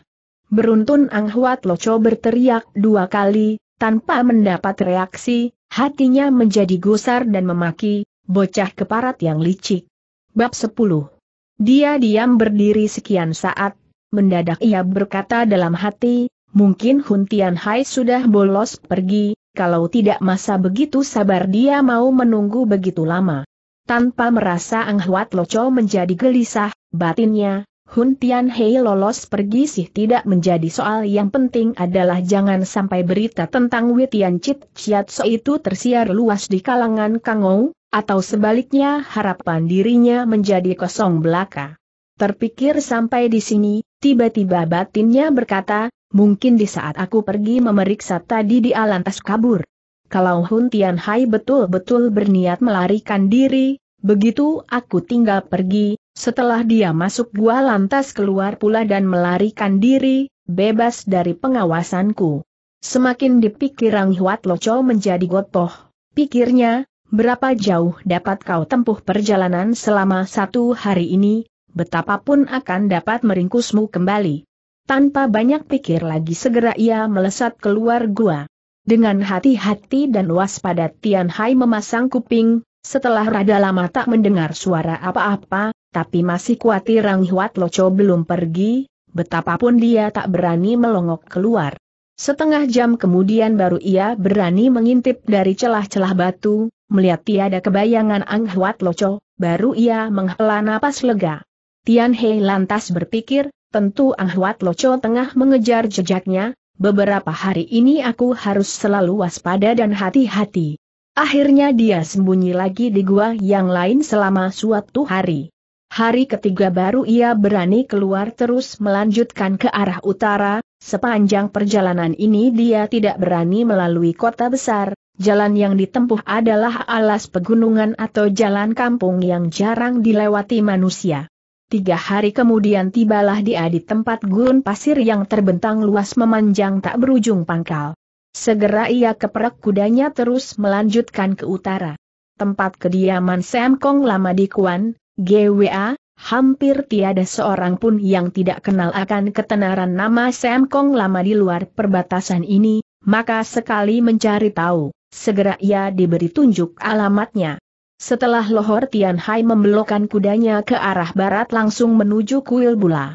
Beruntun Ang Huat Loco berteriak dua kali, tanpa mendapat reaksi, hatinya menjadi gusar dan memaki, bocah keparat yang licik. Bab 10 Dia diam berdiri sekian saat, mendadak ia berkata dalam hati, mungkin Hun Tian Hai sudah bolos pergi, kalau tidak masa begitu sabar dia mau menunggu begitu lama. Tanpa merasa Ang Huat Loco menjadi gelisah, batinnya, Hun Tian Hei lolos pergi sih tidak menjadi soal yang penting adalah jangan sampai berita tentang Wei Tian Chit Chiat So itu tersiar luas di kalangan Kangou, atau sebaliknya harapan dirinya menjadi kosong belaka. Terpikir sampai di sini, tiba-tiba batinnya berkata, mungkin di saat aku pergi memeriksa tadi di alantas kabur. Kalau Hun Tian Hai betul-betul berniat melarikan diri, begitu aku tinggal pergi, setelah dia masuk gua lantas keluar pula dan melarikan diri, bebas dari pengawasanku. Semakin dipikir Ang Huat Loco menjadi gotoh, pikirnya, berapa jauh dapat kau tempuh perjalanan selama satu hari ini, betapapun akan dapat meringkusmu kembali. Tanpa banyak pikir lagi segera ia melesat keluar gua. Dengan hati-hati dan waspada Tian Hai memasang kuping, setelah rada lama tak mendengar suara apa-apa, tapi masih khawatir Rang Huat Loco belum pergi, betapapun dia tak berani melongok keluar. Setengah jam kemudian baru ia berani mengintip dari celah-celah batu, melihat tiada kebayangan Ang Huat Loco, baru ia menghela napas lega. Tian Hei lantas berpikir, tentu Ang Huat Loco tengah mengejar jejaknya, beberapa hari ini aku harus selalu waspada dan hati-hati. Akhirnya dia sembunyi lagi di gua yang lain selama suatu hari. Hari ketiga baru ia berani keluar terus melanjutkan ke arah utara, sepanjang perjalanan ini dia tidak berani melalui kota besar, jalan yang ditempuh adalah alas pegunungan atau jalan kampung yang jarang dilewati manusia. Tiga hari kemudian tibalah dia di tempat gurun pasir yang terbentang luas memanjang tak berujung pangkal. Segera ia keperak kudanya terus melanjutkan ke utara. Tempat kediaman Sam Kong lama di Kuan, GWA, hampir tiada seorang pun yang tidak kenal akan ketenaran nama Sam Kong lama di luar perbatasan ini, maka sekali mencari tahu, segera ia diberi tunjuk alamatnya. Setelah Lohor Hai membelokkan kudanya ke arah barat langsung menuju Kuil Bula.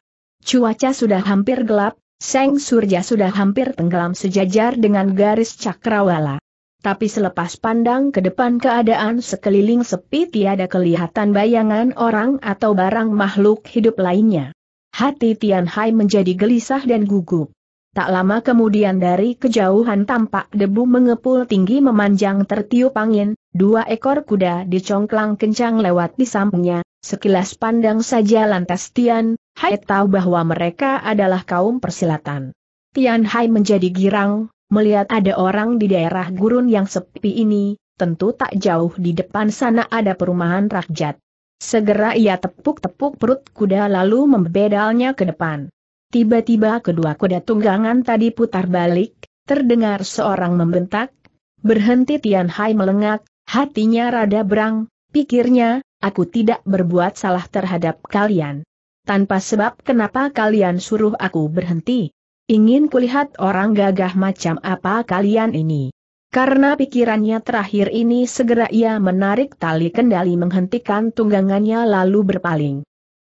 Cuaca sudah hampir gelap, Seng Surya sudah hampir tenggelam sejajar dengan garis cakrawala. Tapi selepas pandang ke depan keadaan sekeliling sepi tiada kelihatan bayangan orang atau barang makhluk hidup lainnya. Hati Tian Hai menjadi gelisah dan gugup. Tak lama kemudian dari kejauhan tampak debu mengepul tinggi memanjang tertiup angin, dua ekor kuda dicongklang kencang lewat di sampingnya, sekilas pandang saja lantas Tian Hai tahu bahwa mereka adalah kaum persilatan. Tian Hai menjadi girang, melihat ada orang di daerah gurun yang sepi ini, tentu tak jauh di depan sana ada perumahan rakyat. Segera ia tepuk-tepuk perut kuda lalu membedalnya ke depan. Tiba-tiba kedua kuda tunggangan tadi putar balik, terdengar seorang membentak. Berhenti Tian Hai melengak, hatinya rada berang, pikirnya, aku tidak berbuat salah terhadap kalian tanpa sebab kenapa kalian suruh aku berhenti. Ingin kulihat orang gagah macam apa kalian ini. Karena pikirannya terakhir ini segera ia menarik tali kendali menghentikan tunggangannya lalu berpaling.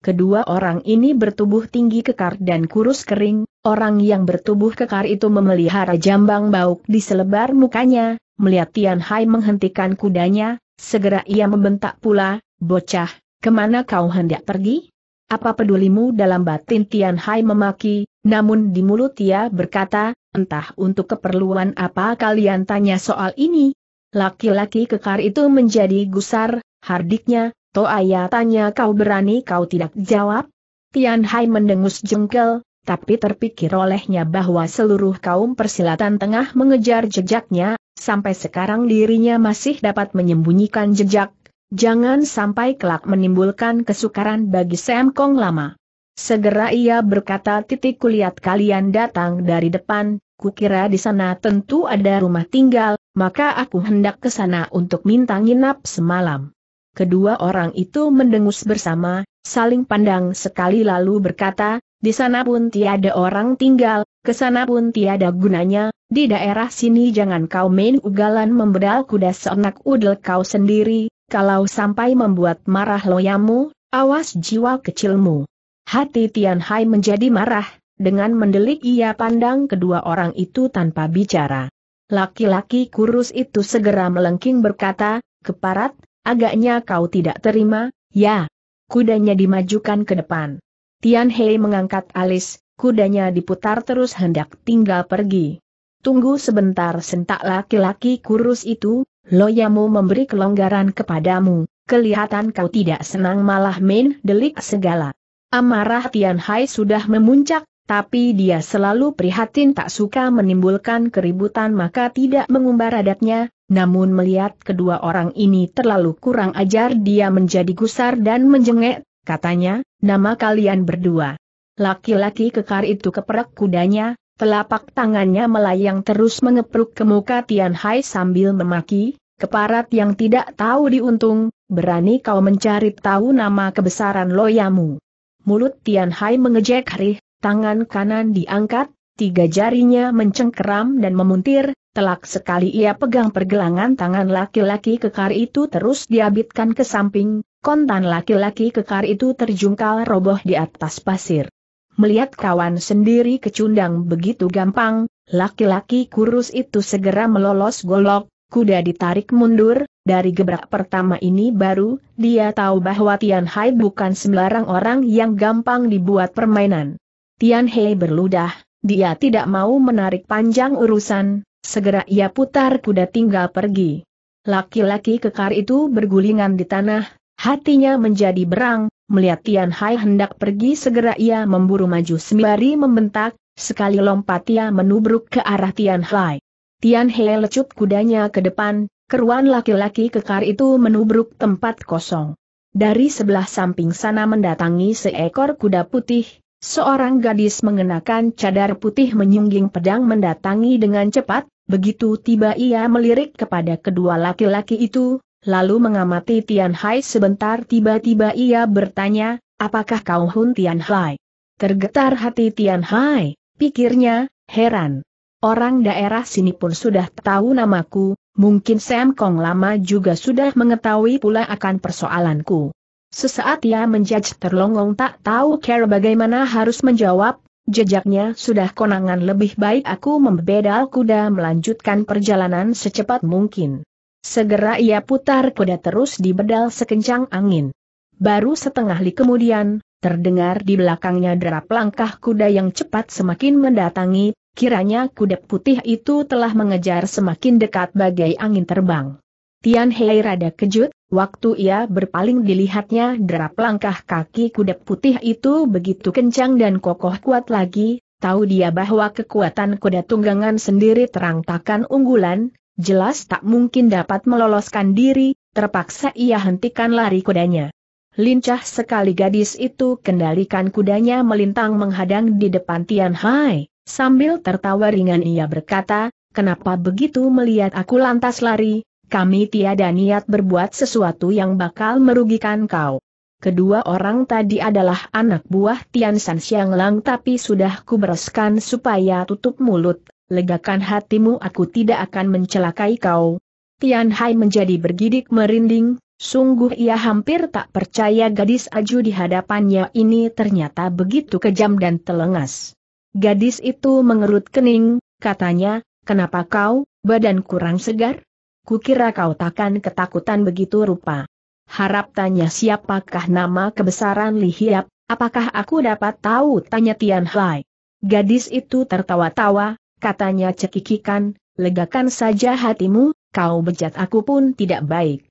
Kedua orang ini bertubuh tinggi kekar dan kurus kering, orang yang bertubuh kekar itu memelihara jambang bauk di selebar mukanya, melihat Tian Hai menghentikan kudanya, segera ia membentak pula, bocah, kemana kau hendak pergi? apa pedulimu dalam batin Tian Hai memaki, namun di mulut ia berkata, entah untuk keperluan apa kalian tanya soal ini. Laki-laki kekar itu menjadi gusar, hardiknya, Toaya tanya kau berani kau tidak jawab? Tian Hai mendengus jengkel, tapi terpikir olehnya bahwa seluruh kaum persilatan tengah mengejar jejaknya, sampai sekarang dirinya masih dapat menyembunyikan jejak, Jangan sampai kelak menimbulkan kesukaran bagi Sam Kong lama. Segera ia berkata titik kulihat kalian datang dari depan, kukira di sana tentu ada rumah tinggal, maka aku hendak ke sana untuk minta nginap semalam. Kedua orang itu mendengus bersama, saling pandang sekali lalu berkata, di sana pun tiada orang tinggal, ke sana pun tiada gunanya, di daerah sini jangan kau main ugalan membedal kuda seonak udel kau sendiri, kalau sampai membuat marah loyamu, awas jiwa kecilmu. Hati Tian Hai menjadi marah, dengan mendelik ia pandang kedua orang itu tanpa bicara. Laki-laki kurus itu segera melengking berkata, keparat, agaknya kau tidak terima, ya. Kudanya dimajukan ke depan. Tian Hei mengangkat alis, kudanya diputar terus hendak tinggal pergi. Tunggu sebentar sentak laki-laki kurus itu, Loyamu memberi kelonggaran kepadamu, kelihatan kau tidak senang malah main delik segala. Amarah Tian Hai sudah memuncak, tapi dia selalu prihatin tak suka menimbulkan keributan maka tidak mengumbar adatnya, namun melihat kedua orang ini terlalu kurang ajar dia menjadi gusar dan menjengek, katanya, nama kalian berdua. Laki-laki kekar itu keperak kudanya, Telapak tangannya melayang terus mengepruk ke muka Tian Hai sambil memaki, keparat yang tidak tahu diuntung, berani kau mencari tahu nama kebesaran loyamu. Mulut Tian Hai mengejek rih, tangan kanan diangkat, tiga jarinya mencengkeram dan memuntir, telak sekali ia pegang pergelangan tangan laki-laki kekar itu terus diabitkan ke samping, kontan laki-laki kekar itu terjungkal roboh di atas pasir. Melihat kawan sendiri kecundang begitu gampang, laki-laki kurus itu segera melolos golok, kuda ditarik mundur, dari gebrak pertama ini baru, dia tahu bahwa Tian Hai bukan sembarang orang yang gampang dibuat permainan. Tian Hai berludah, dia tidak mau menarik panjang urusan, segera ia putar kuda tinggal pergi. Laki-laki kekar itu bergulingan di tanah, hatinya menjadi berang, melihat Tian Hai hendak pergi segera ia memburu maju sembari membentak, sekali lompat ia menubruk ke arah Tian Hai. Tian Hai lecup kudanya ke depan, keruan laki-laki kekar itu menubruk tempat kosong. Dari sebelah samping sana mendatangi seekor kuda putih, seorang gadis mengenakan cadar putih menyungging pedang mendatangi dengan cepat, begitu tiba ia melirik kepada kedua laki-laki itu, lalu mengamati Tian Hai sebentar tiba-tiba ia bertanya, apakah kau Hun Tian Hai? Tergetar hati Tian Hai, pikirnya, heran. Orang daerah sini pun sudah tahu namaku, mungkin Sam Kong lama juga sudah mengetahui pula akan persoalanku. Sesaat ia menjudge terlongong tak tahu cara bagaimana harus menjawab, Jejaknya sudah konangan lebih baik aku membedal kuda melanjutkan perjalanan secepat mungkin. Segera ia putar kuda terus di bedal sekencang angin. Baru setengah li kemudian, terdengar di belakangnya derap langkah kuda yang cepat semakin mendatangi, kiranya kuda putih itu telah mengejar semakin dekat bagai angin terbang. Tian Hei rada kejut, waktu ia berpaling dilihatnya derap langkah kaki kuda putih itu begitu kencang dan kokoh kuat lagi, tahu dia bahwa kekuatan kuda tunggangan sendiri terang takkan unggulan, jelas tak mungkin dapat meloloskan diri, terpaksa ia hentikan lari kudanya. Lincah sekali gadis itu kendalikan kudanya melintang menghadang di depan Tian Hai, sambil tertawa ringan ia berkata, kenapa begitu melihat aku lantas lari, kami tiada niat berbuat sesuatu yang bakal merugikan kau. Kedua orang tadi adalah anak buah Tian San Xiang Lang tapi sudah kubereskan supaya tutup mulut legakan hatimu aku tidak akan mencelakai kau. Tian Hai menjadi bergidik merinding, sungguh ia hampir tak percaya gadis aju di hadapannya ini ternyata begitu kejam dan telengas. Gadis itu mengerut kening, katanya, kenapa kau, badan kurang segar? Kukira kau takkan ketakutan begitu rupa. Harap tanya siapakah nama kebesaran Li Hiap, apakah aku dapat tahu tanya Tian Hai. Gadis itu tertawa-tawa, katanya cekikikan, legakan saja hatimu, kau bejat aku pun tidak baik.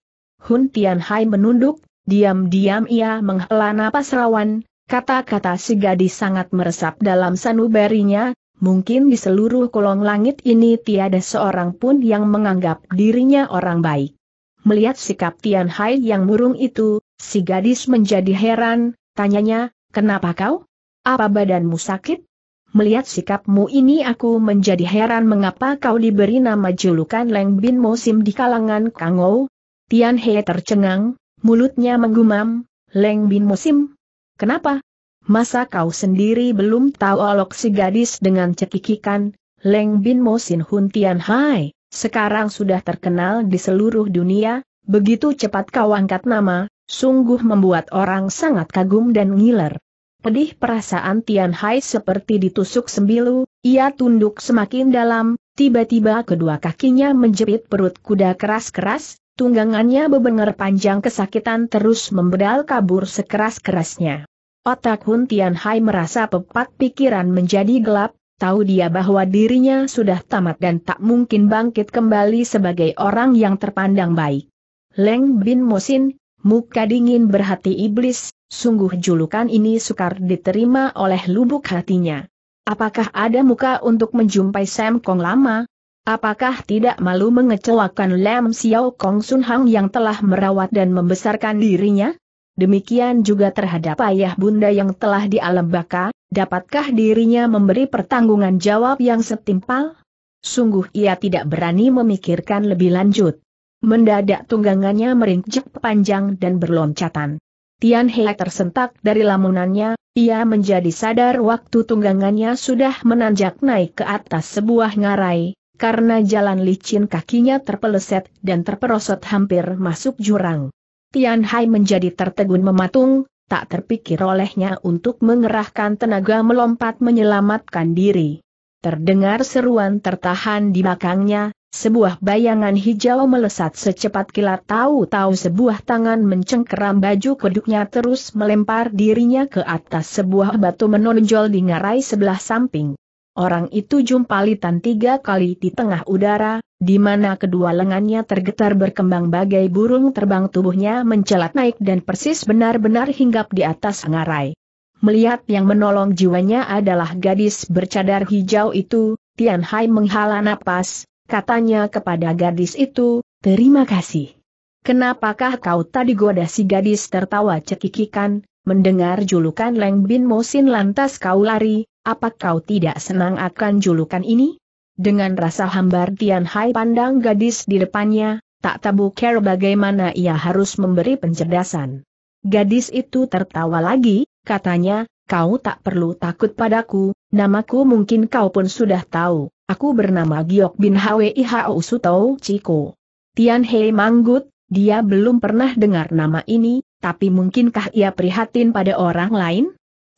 Hun Tianhai menunduk, diam-diam ia menghela napas rawan, kata-kata si gadis sangat meresap dalam sanubarinya, mungkin di seluruh kolong langit ini tiada seorang pun yang menganggap dirinya orang baik. Melihat sikap Tianhai yang murung itu, si gadis menjadi heran, tanyanya, kenapa kau? Apa badanmu sakit? Melihat sikapmu ini aku menjadi heran mengapa kau diberi nama julukan Leng Bin Mosim di kalangan Kangou. Tian He tercengang, mulutnya menggumam, Leng Bin Mosim? Kenapa? Masa kau sendiri belum tahu olok si gadis dengan cekikikan, Leng Bin Mosin Hun Tian Hai, sekarang sudah terkenal di seluruh dunia, begitu cepat kau angkat nama, sungguh membuat orang sangat kagum dan ngiler. Pedih perasaan Tian Hai seperti ditusuk sembilu, ia tunduk semakin dalam, tiba-tiba kedua kakinya menjepit perut kuda keras-keras, tunggangannya bebenger panjang kesakitan terus membedal kabur sekeras-kerasnya. Otak Hun Tian Hai merasa pepat pikiran menjadi gelap, tahu dia bahwa dirinya sudah tamat dan tak mungkin bangkit kembali sebagai orang yang terpandang baik. Leng Bin Mosin, Muka dingin berhati iblis, sungguh julukan ini sukar diterima oleh lubuk hatinya. Apakah ada muka untuk menjumpai Sam Kong lama? Apakah tidak malu mengecewakan Lam Xiao Kong Sun Hang yang telah merawat dan membesarkan dirinya? Demikian juga terhadap ayah bunda yang telah di baka, dapatkah dirinya memberi pertanggungan jawab yang setimpal? Sungguh ia tidak berani memikirkan lebih lanjut. Mendadak tunggangannya merincik panjang dan berloncatan. Tian He tersentak dari lamunannya, ia menjadi sadar waktu tunggangannya sudah menanjak naik ke atas sebuah ngarai, karena jalan licin kakinya terpeleset dan terperosot hampir masuk jurang. Tian Hai menjadi tertegun mematung, tak terpikir olehnya untuk mengerahkan tenaga melompat menyelamatkan diri. Terdengar seruan tertahan di belakangnya, sebuah bayangan hijau melesat secepat kilat tahu-tahu sebuah tangan mencengkeram baju keduknya terus melempar dirinya ke atas sebuah batu menonjol di ngarai sebelah samping. Orang itu jumpalitan tiga kali di tengah udara, di mana kedua lengannya tergetar berkembang bagai burung terbang tubuhnya mencelat naik dan persis benar-benar hinggap di atas ngarai. Melihat yang menolong jiwanya adalah gadis bercadar hijau itu, Tian Hai menghala napas, katanya kepada gadis itu, terima kasih. Kenapakah kau tadi goda si gadis tertawa cekikikan, mendengar julukan Leng Bin Mosin lantas kau lari, apa kau tidak senang akan julukan ini? Dengan rasa hambar Tian Hai pandang gadis di depannya, tak tabu care bagaimana ia harus memberi pencerdasan. Gadis itu tertawa lagi, katanya, kau tak perlu takut padaku, namaku mungkin kau pun sudah tahu, Aku bernama Giok Bin Hwi Hao Sutou Ciko. Tian Hei Manggut, dia belum pernah dengar nama ini, tapi mungkinkah ia prihatin pada orang lain?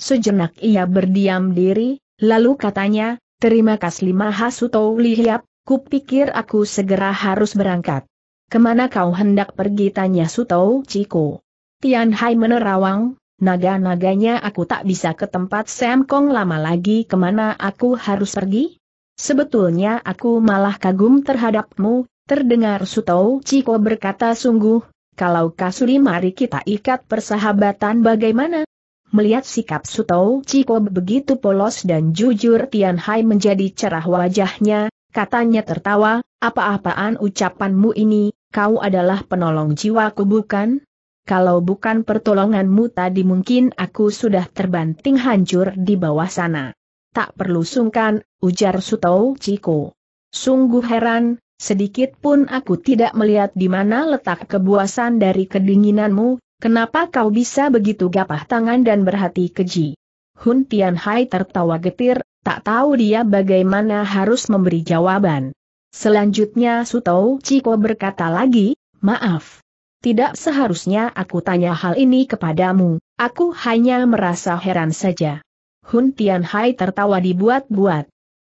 Sejenak ia berdiam diri, lalu katanya, Terima kasih lima Hasutou Lihiap, kupikir aku segera harus berangkat. Kemana kau hendak pergi tanya Sutou Ciko. Tian Hai menerawang, naga-naganya aku tak bisa ke tempat Sam Kong lama lagi kemana aku harus pergi? Sebetulnya aku malah kagum terhadapmu, terdengar Sutou Ciko berkata sungguh, kalau Kasuri mari kita ikat persahabatan bagaimana? Melihat sikap Sutou Ciko begitu polos dan jujur Tian Hai menjadi cerah wajahnya, katanya tertawa, apa-apaan ucapanmu ini, kau adalah penolong jiwaku bukan? Kalau bukan pertolonganmu tadi mungkin aku sudah terbanting hancur di bawah sana. Tak perlu sungkan, ujar Sutou Ciko. Sungguh heran, sedikit pun aku tidak melihat di mana letak kebuasan dari kedinginanmu, kenapa kau bisa begitu gapah tangan dan berhati keji. Hun Hai tertawa getir, tak tahu dia bagaimana harus memberi jawaban. Selanjutnya Sutou Ciko berkata lagi, maaf. Tidak seharusnya aku tanya hal ini kepadamu, aku hanya merasa heran saja. Hun Hai tertawa dibuat-buat.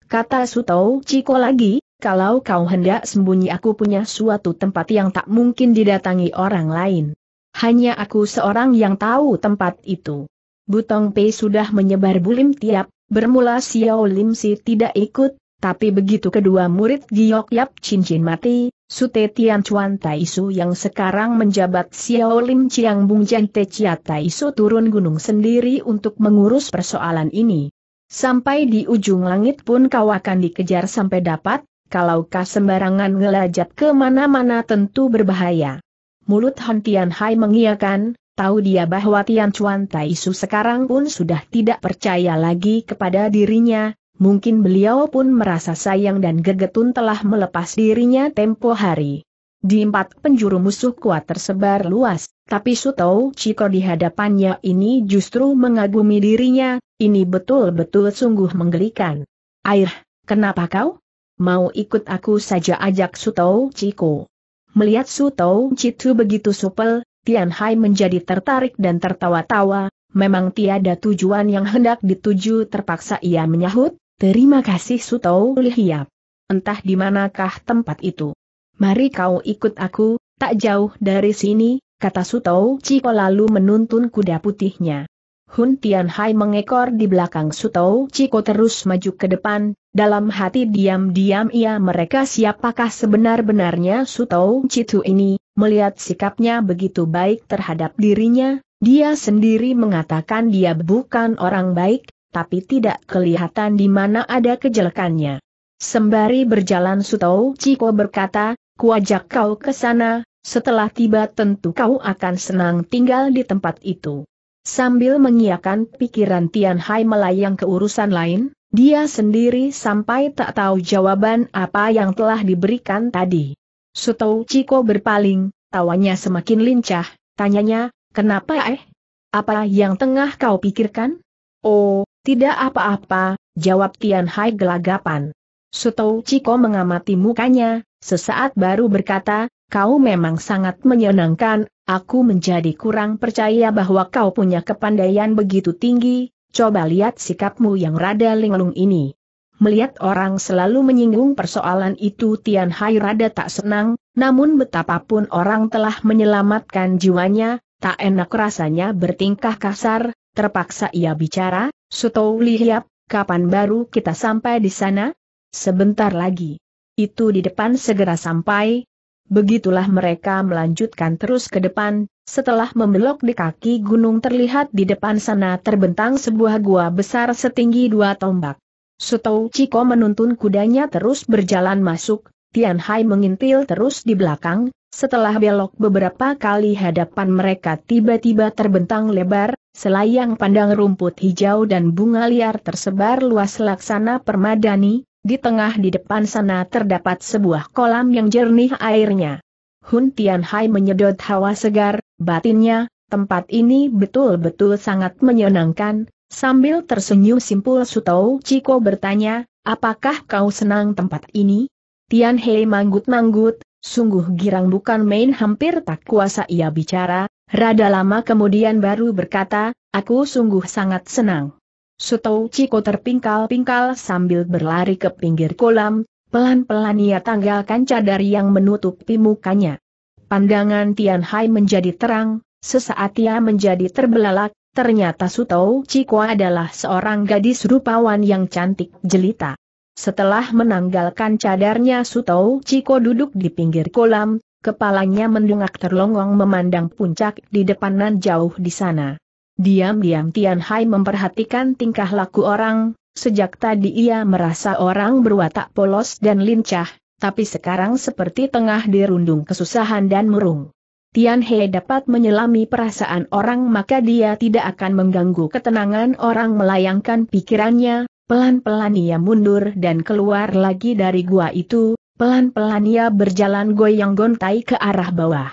Kata Sutou Ciko lagi, kalau kau hendak sembunyi aku punya suatu tempat yang tak mungkin didatangi orang lain. Hanya aku seorang yang tahu tempat itu. Butong Pei sudah menyebar bulim tiap, bermula Xiao Lim Si tidak ikut, tapi begitu kedua murid Giok Yap Cincin mati, Sute Tian Chuan Tai Su yang sekarang menjabat Xiao Lim Chiang Bung Jan Te Chia Su turun gunung sendiri untuk mengurus persoalan ini. Sampai di ujung langit pun kau akan dikejar sampai dapat, kalau kau sembarangan ngelajat ke mana-mana tentu berbahaya. Mulut Han Tian Hai mengiakan, tahu dia bahwa Tian Chuan Tai Su sekarang pun sudah tidak percaya lagi kepada dirinya, mungkin beliau pun merasa sayang dan gegetun telah melepas dirinya tempo hari. Di empat penjuru musuh kuat tersebar luas, tapi Sutou Chiko di hadapannya ini justru mengagumi dirinya, ini betul-betul sungguh menggelikan. Air, kenapa kau? Mau ikut aku saja ajak Sutou Chiko. Melihat Sutou Chitu begitu supel, Tian Hai menjadi tertarik dan tertawa-tawa, memang tiada tujuan yang hendak dituju terpaksa ia menyahut, terima kasih Sutou Lihiap. Entah di manakah tempat itu mari kau ikut aku, tak jauh dari sini, kata Sutou Chiko lalu menuntun kuda putihnya. Hun Tianhai mengekor di belakang Sutou Chiko terus maju ke depan, dalam hati diam-diam ia mereka siapakah sebenar-benarnya Sutou Chitu ini, melihat sikapnya begitu baik terhadap dirinya, dia sendiri mengatakan dia bukan orang baik, tapi tidak kelihatan di mana ada kejelekannya. Sembari berjalan Sutou Chiko berkata, Kuajak kau ke sana, setelah tiba tentu kau akan senang tinggal di tempat itu. Sambil mengiakan pikiran Tian Hai melayang ke urusan lain, dia sendiri sampai tak tahu jawaban apa yang telah diberikan tadi. Suto Chiko berpaling, tawanya semakin lincah, tanyanya, kenapa eh? Apa yang tengah kau pikirkan? Oh, tidak apa-apa, jawab Tian Hai gelagapan. Suto Chiko mengamati mukanya, Sesaat baru berkata, kau memang sangat menyenangkan, aku menjadi kurang percaya bahwa kau punya kepandaian begitu tinggi, coba lihat sikapmu yang rada linglung ini. Melihat orang selalu menyinggung persoalan itu Tian Hai rada tak senang, namun betapapun orang telah menyelamatkan jiwanya, tak enak rasanya bertingkah kasar, terpaksa ia bicara, Sutou Lihiap, kapan baru kita sampai di sana? Sebentar lagi itu di depan segera sampai. Begitulah mereka melanjutkan terus ke depan, setelah membelok di kaki gunung terlihat di depan sana terbentang sebuah gua besar setinggi dua tombak. Sutou Chiko menuntun kudanya terus berjalan masuk, Tian Hai mengintil terus di belakang, setelah belok beberapa kali hadapan mereka tiba-tiba terbentang lebar, selayang pandang rumput hijau dan bunga liar tersebar luas laksana permadani, di tengah di depan sana terdapat sebuah kolam yang jernih airnya. Hun Tianhai menyedot hawa segar, batinnya, tempat ini betul-betul sangat menyenangkan, sambil tersenyum simpul Sutou Ciko bertanya, apakah kau senang tempat ini? Tian Hei manggut-manggut, Sungguh girang bukan main hampir tak kuasa ia bicara, rada lama kemudian baru berkata, aku sungguh sangat senang. Sutou Ciko terpingkal-pingkal sambil berlari ke pinggir kolam, pelan-pelan ia tanggalkan cadar yang menutupi mukanya. Pandangan Tian Hai menjadi terang, sesaat ia menjadi terbelalak, ternyata Sutou Ciko adalah seorang gadis rupawan yang cantik jelita. Setelah menanggalkan cadarnya Sutou Ciko duduk di pinggir kolam, kepalanya mendungak terlongong memandang puncak di depanan jauh di sana. Diam-diam Tian Hai memperhatikan tingkah laku orang, sejak tadi ia merasa orang berwatak polos dan lincah, tapi sekarang seperti tengah dirundung kesusahan dan murung. Tian He dapat menyelami perasaan orang maka dia tidak akan mengganggu ketenangan orang melayangkan pikirannya, pelan-pelan ia mundur dan keluar lagi dari gua itu, pelan-pelan ia berjalan goyang gontai ke arah bawah.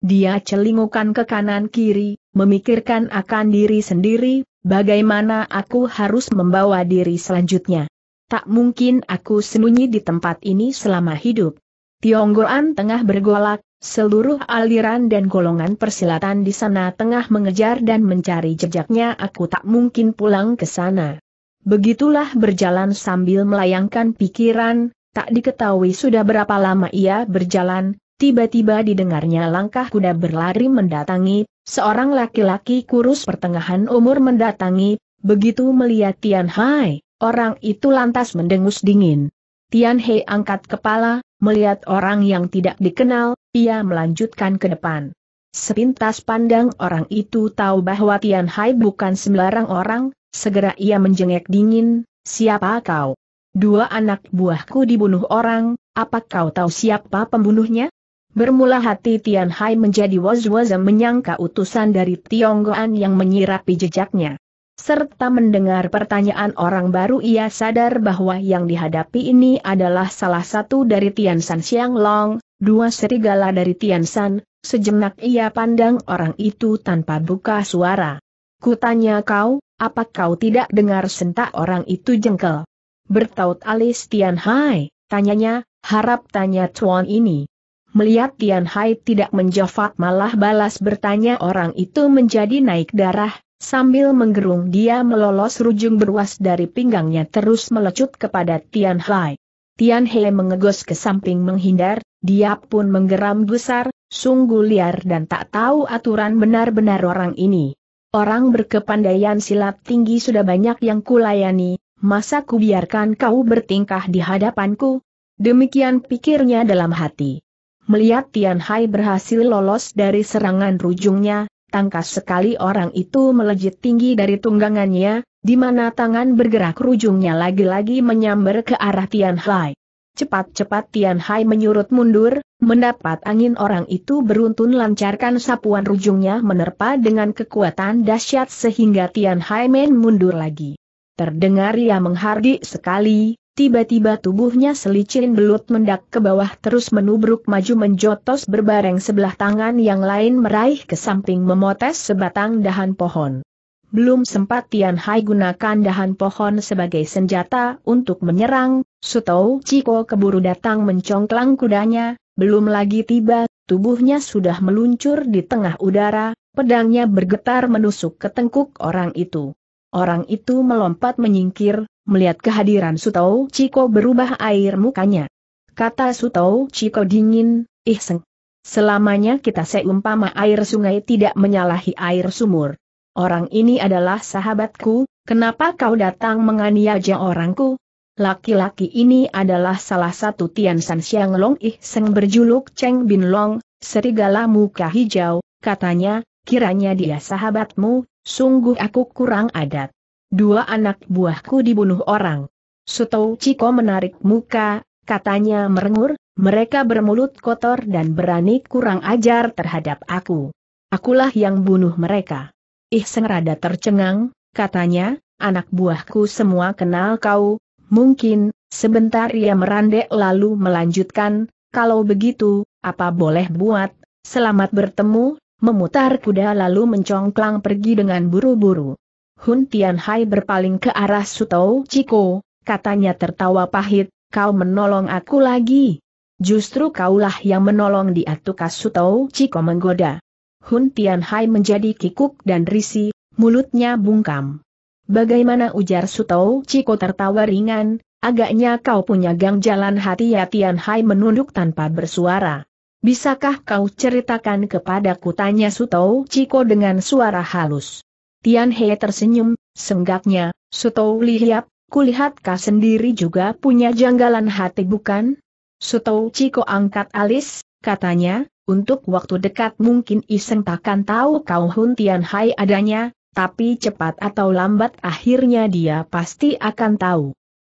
Dia celingukan ke kanan kiri, memikirkan akan diri sendiri, bagaimana aku harus membawa diri selanjutnya. Tak mungkin aku sembunyi di tempat ini selama hidup. Tionggoan tengah bergolak, seluruh aliran dan golongan persilatan di sana tengah mengejar dan mencari jejaknya aku tak mungkin pulang ke sana. Begitulah berjalan sambil melayangkan pikiran, tak diketahui sudah berapa lama ia berjalan, tiba-tiba didengarnya langkah kuda berlari mendatangi, seorang laki-laki kurus pertengahan umur mendatangi, begitu melihat Tian Hai, orang itu lantas mendengus dingin. Tian Hai angkat kepala, melihat orang yang tidak dikenal, ia melanjutkan ke depan. Sepintas pandang orang itu tahu bahwa Tian Hai bukan sembarang orang, segera ia menjengek dingin, siapa kau? Dua anak buahku dibunuh orang, apa kau tahu siapa pembunuhnya? Bermula hati Tian Hai menjadi was-was menyangka utusan dari Tionggoan yang menyirapi jejaknya. Serta mendengar pertanyaan orang baru ia sadar bahwa yang dihadapi ini adalah salah satu dari Tian San Xiang Long, dua serigala dari Tian San, sejenak ia pandang orang itu tanpa buka suara. Kutanya kau, apa kau tidak dengar sentak orang itu jengkel? Bertaut alis Tian Hai, tanyanya, harap tanya Tuan ini. Melihat Tian Hai tidak menjawab malah balas bertanya orang itu menjadi naik darah, sambil menggerung dia melolos rujung beruas dari pinggangnya terus melecut kepada Tian Hai. Tian Hai mengegos ke samping menghindar, dia pun menggeram besar, sungguh liar dan tak tahu aturan benar-benar orang ini. Orang berkepandaian silat tinggi sudah banyak yang kulayani, masa kubiarkan kau bertingkah di hadapanku? Demikian pikirnya dalam hati. Melihat Tian Hai berhasil lolos dari serangan rujungnya, tangkas sekali orang itu melejit tinggi dari tunggangannya, di mana tangan bergerak rujungnya lagi-lagi menyambar ke arah Tian Hai. Cepat-cepat Tian Hai menyurut mundur, mendapat angin orang itu beruntun lancarkan sapuan rujungnya menerpa dengan kekuatan dahsyat sehingga Tian Hai men mundur lagi. Terdengar ia menghardik sekali, Tiba-tiba tubuhnya selicin belut mendak ke bawah terus menubruk maju menjotos berbareng sebelah tangan yang lain meraih ke samping memotes sebatang dahan pohon. Belum sempat Tian Hai gunakan dahan pohon sebagai senjata untuk menyerang, Sutou Ciko keburu datang mencongklang kudanya, belum lagi tiba, tubuhnya sudah meluncur di tengah udara, pedangnya bergetar menusuk ke tengkuk orang itu. Orang itu melompat menyingkir, Melihat kehadiran Sutou Chiko berubah air mukanya. Kata Sutou Chiko dingin, ih seng. Selamanya kita seumpama air sungai tidak menyalahi air sumur. Orang ini adalah sahabatku, kenapa kau datang menganiaya orangku? Laki-laki ini adalah salah satu Tian San Xiang Long Ih Seng berjuluk Cheng Bin Long, serigala muka hijau, katanya, kiranya dia sahabatmu, sungguh aku kurang adat. Dua anak buahku dibunuh orang. Sutou Ciko menarik muka, katanya merengur, mereka bermulut kotor dan berani kurang ajar terhadap aku. Akulah yang bunuh mereka. seng rada tercengang, katanya, anak buahku semua kenal kau, mungkin, sebentar ia merandek lalu melanjutkan, kalau begitu, apa boleh buat, selamat bertemu, memutar kuda lalu mencongklang pergi dengan buru-buru. Hun Tianhai berpaling ke arah Sutou Ciko, katanya tertawa pahit, kau menolong aku lagi. Justru kaulah yang menolong di atukas Sutou Ciko menggoda. Hun Tianhai menjadi kikuk dan risi, mulutnya bungkam. Bagaimana ujar Sutou Ciko tertawa ringan, agaknya kau punya gang jalan hati ya Tianhai menunduk tanpa bersuara. Bisakah kau ceritakan kepadaku tanya Sutou Ciko dengan suara halus. Tian He tersenyum, senggaknya, Sutou lihat, kulihat kau sendiri juga punya janggalan hati bukan? Sutou Ciko angkat alis, katanya, untuk waktu dekat mungkin iseng takkan tahu kau Hun Tian Hai adanya, tapi cepat atau lambat akhirnya dia pasti akan tahu.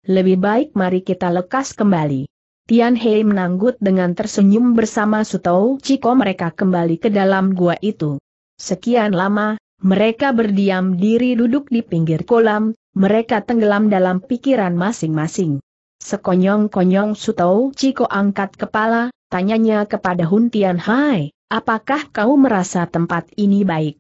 Lebih baik mari kita lekas kembali. Tian Hei menanggut dengan tersenyum bersama Sutou Ciko mereka kembali ke dalam gua itu. Sekian lama, mereka berdiam diri duduk di pinggir kolam, mereka tenggelam dalam pikiran masing-masing. Sekonyong-konyong Sutou Ciko angkat kepala, tanyanya kepada Hun Tian Hai, apakah kau merasa tempat ini baik?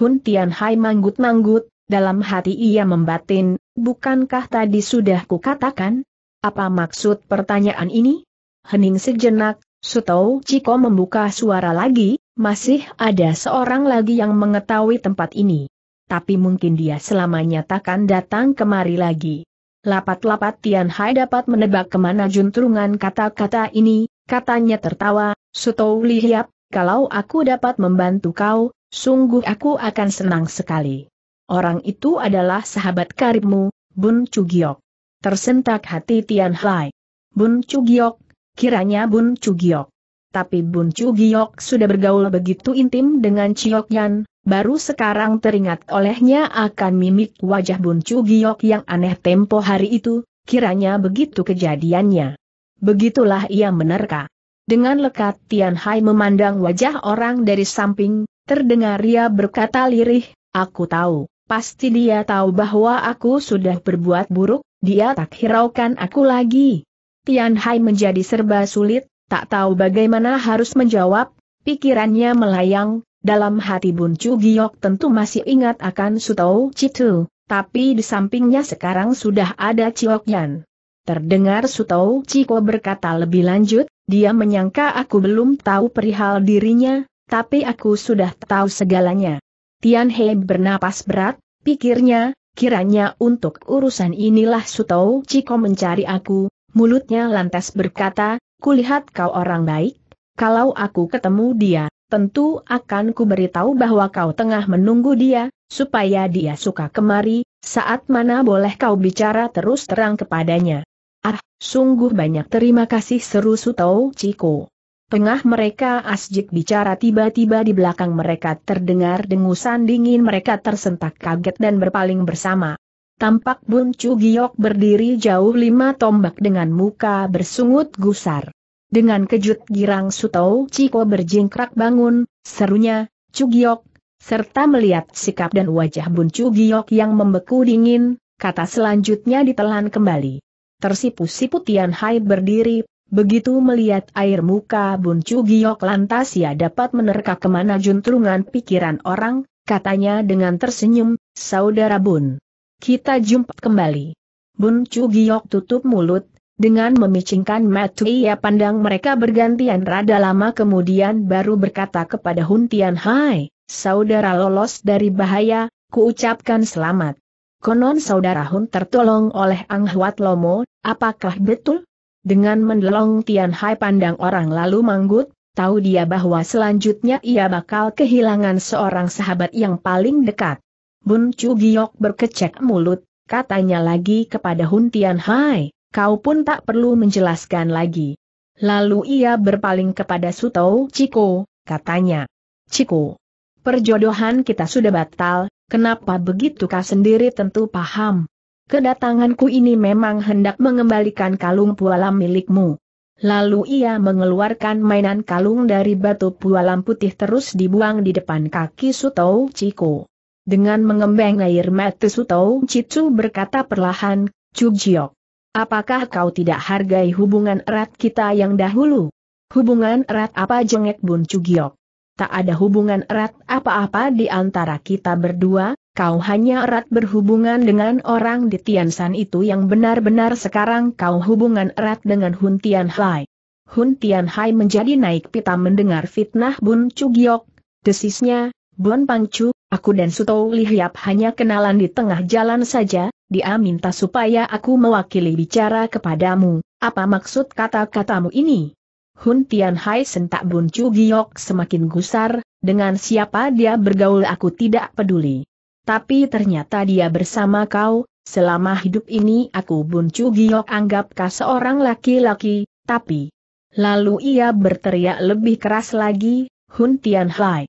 Hun Tian Hai manggut-manggut, dalam hati ia membatin, bukankah tadi sudah kukatakan? Apa maksud pertanyaan ini? Hening sejenak, Sutou Ciko membuka suara lagi, masih ada seorang lagi yang mengetahui tempat ini. Tapi mungkin dia selamanya takkan datang kemari lagi. Lapat-lapat Tian Hai dapat menebak kemana juntrungan kata-kata ini, katanya tertawa, Sutou Lihiap, kalau aku dapat membantu kau, sungguh aku akan senang sekali. Orang itu adalah sahabat karibmu, Bun Cugiok. Tersentak hati Tian Hai. Bun Cugiok, kiranya Bun Cugiok tapi Bun Chu Giok sudah bergaul begitu intim dengan Chiok Yan, baru sekarang teringat olehnya akan mimik wajah Bun Chu Giok yang aneh tempo hari itu, kiranya begitu kejadiannya. Begitulah ia menerka. Dengan lekat Tian Hai memandang wajah orang dari samping, terdengar ia berkata lirih, aku tahu, pasti dia tahu bahwa aku sudah berbuat buruk, dia tak hiraukan aku lagi. Tian Hai menjadi serba sulit, Tak tahu bagaimana harus menjawab, pikirannya melayang, dalam hati Bun Chu Giok tentu masih ingat akan Sutau Citu, tapi di sampingnya sekarang sudah ada Ciok Yan. Terdengar Sutau Ciko berkata lebih lanjut, dia menyangka aku belum tahu perihal dirinya, tapi aku sudah tahu segalanya. Tian Hei bernapas berat, pikirnya, kiranya untuk urusan inilah Sutau Ciko mencari aku, mulutnya lantas berkata, kulihat kau orang baik, kalau aku ketemu dia, tentu akan kuberitahu bahwa kau tengah menunggu dia, supaya dia suka kemari, saat mana boleh kau bicara terus terang kepadanya. Ah, sungguh banyak terima kasih seru Sutou Ciko. Tengah mereka asjik bicara tiba-tiba di belakang mereka terdengar dengusan dingin mereka tersentak kaget dan berpaling bersama tampak Bun Chu Giok berdiri jauh lima tombak dengan muka bersungut gusar. Dengan kejut girang Sutou Ciko berjingkrak bangun, serunya, Chu Giok, serta melihat sikap dan wajah Bun Chu Giok yang membeku dingin, kata selanjutnya ditelan kembali. Tersipu-sipu Tian Hai berdiri, begitu melihat air muka Bun Chu Giok lantas ia dapat menerka kemana juntrungan pikiran orang, katanya dengan tersenyum, Saudara Bun. Kita jumpa kembali. Bun Chu Giok tutup mulut, dengan memicingkan mata ia pandang mereka bergantian rada lama kemudian baru berkata kepada Hun Tian Hai, saudara lolos dari bahaya, kuucapkan selamat. Konon saudara Hun tertolong oleh Ang Huat Lomo, apakah betul? Dengan mendelong Tian Hai pandang orang lalu manggut, tahu dia bahwa selanjutnya ia bakal kehilangan seorang sahabat yang paling dekat. Bun Chu Giok berkecek mulut, katanya lagi kepada Hun Tian Hai, kau pun tak perlu menjelaskan lagi. Lalu ia berpaling kepada Sutou Chiko, katanya. Ciko, perjodohan kita sudah batal, kenapa begitu kau sendiri tentu paham. Kedatanganku ini memang hendak mengembalikan kalung pualam milikmu. Lalu ia mengeluarkan mainan kalung dari batu pualam putih terus dibuang di depan kaki Sutou Chiko. Dengan mengembang air mata Sutau Cicu berkata perlahan, Jiok, Apakah kau tidak hargai hubungan erat kita yang dahulu? Hubungan erat apa jengek Bun Jiok? Tak ada hubungan erat apa-apa di antara kita berdua, kau hanya erat berhubungan dengan orang di Tiansan itu yang benar-benar sekarang kau hubungan erat dengan Hun Tian Hai. Hun Tian Hai menjadi naik pita mendengar fitnah Bun Cugiok, desisnya, Bun Pangcu, Aku dan Suto Lihiap hanya kenalan di tengah jalan saja, dia minta supaya aku mewakili bicara kepadamu, apa maksud kata-katamu ini? Hun Tian Hai sentak Bun Chu Giok semakin gusar, dengan siapa dia bergaul aku tidak peduli. Tapi ternyata dia bersama kau, selama hidup ini aku Bun Chu Giok anggapkah seorang laki-laki, tapi... Lalu ia berteriak lebih keras lagi, Hun Tian Hai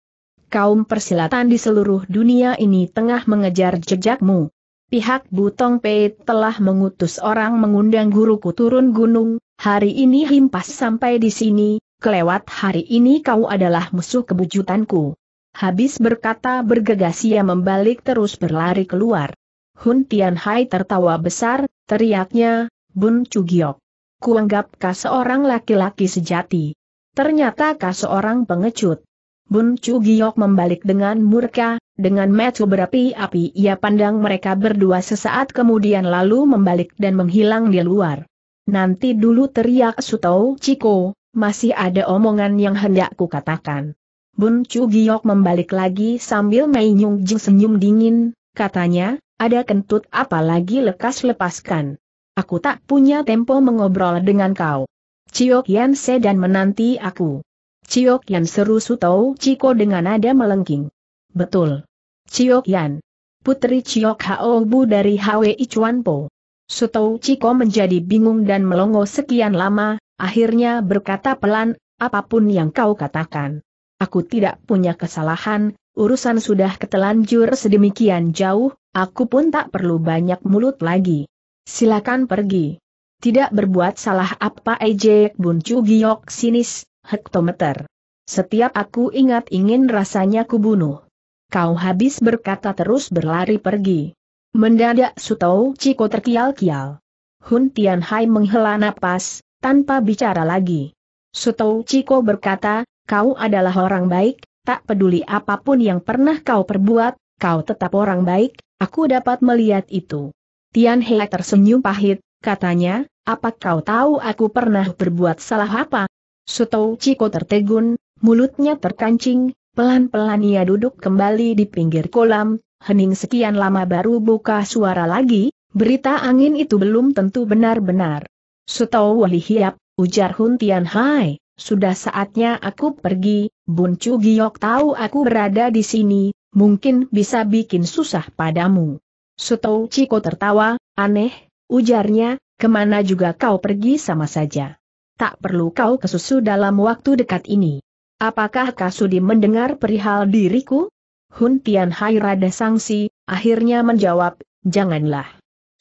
kaum persilatan di seluruh dunia ini tengah mengejar jejakmu. Pihak Butong Pei telah mengutus orang mengundang guruku turun gunung, hari ini himpas sampai di sini, kelewat hari ini kau adalah musuh kebujutanku. Habis berkata bergegas ia membalik terus berlari keluar. Hun Tianhai tertawa besar, teriaknya, Bun Cugiok. Kuanggap kau seorang laki-laki sejati. Ternyata kau seorang pengecut. Bun Chu Giok membalik dengan murka, dengan metu berapi-api ia pandang mereka berdua sesaat kemudian lalu membalik dan menghilang di luar. Nanti dulu teriak Sutou Chiko, masih ada omongan yang hendak ku katakan. Bun Chu Giok membalik lagi sambil Mei senyum dingin, katanya, ada kentut apa lagi lekas-lepaskan. Aku tak punya tempo mengobrol dengan kau. Cio Yan Se dan menanti aku. Ciok Yan seru Sutau Ciko dengan nada melengking. Betul. Ciok Yan. Putri Ciok Hao Bu dari HWI Chuan Po. Sutau Ciko menjadi bingung dan melongo sekian lama, akhirnya berkata pelan, apapun yang kau katakan. Aku tidak punya kesalahan, urusan sudah ketelanjur sedemikian jauh, aku pun tak perlu banyak mulut lagi. Silakan pergi. Tidak berbuat salah apa Ejek Buncu Giok sinis, hektometer. Setiap aku ingat ingin rasanya kubunuh. Kau habis berkata terus berlari pergi. Mendadak Sutou Ciko terkial-kial. Hun Hai menghela napas, tanpa bicara lagi. Sutou Ciko berkata, kau adalah orang baik, tak peduli apapun yang pernah kau perbuat, kau tetap orang baik, aku dapat melihat itu. Tian Hai tersenyum pahit, katanya, apa kau tahu aku pernah berbuat salah apa? Sutou Ciko tertegun, mulutnya terkancing, pelan-pelan ia duduk kembali di pinggir kolam, hening sekian lama baru buka suara lagi, berita angin itu belum tentu benar-benar. Sutou walihiap, ujar Hun Tian Hai, sudah saatnya aku pergi, Bun Chu Giok tahu aku berada di sini, mungkin bisa bikin susah padamu. Sutou Ciko tertawa, aneh, ujarnya, kemana juga kau pergi sama saja tak perlu kau kesusu dalam waktu dekat ini. Apakah Kasudi mendengar perihal diriku? Hun Tian Hai rada sangsi, akhirnya menjawab, janganlah.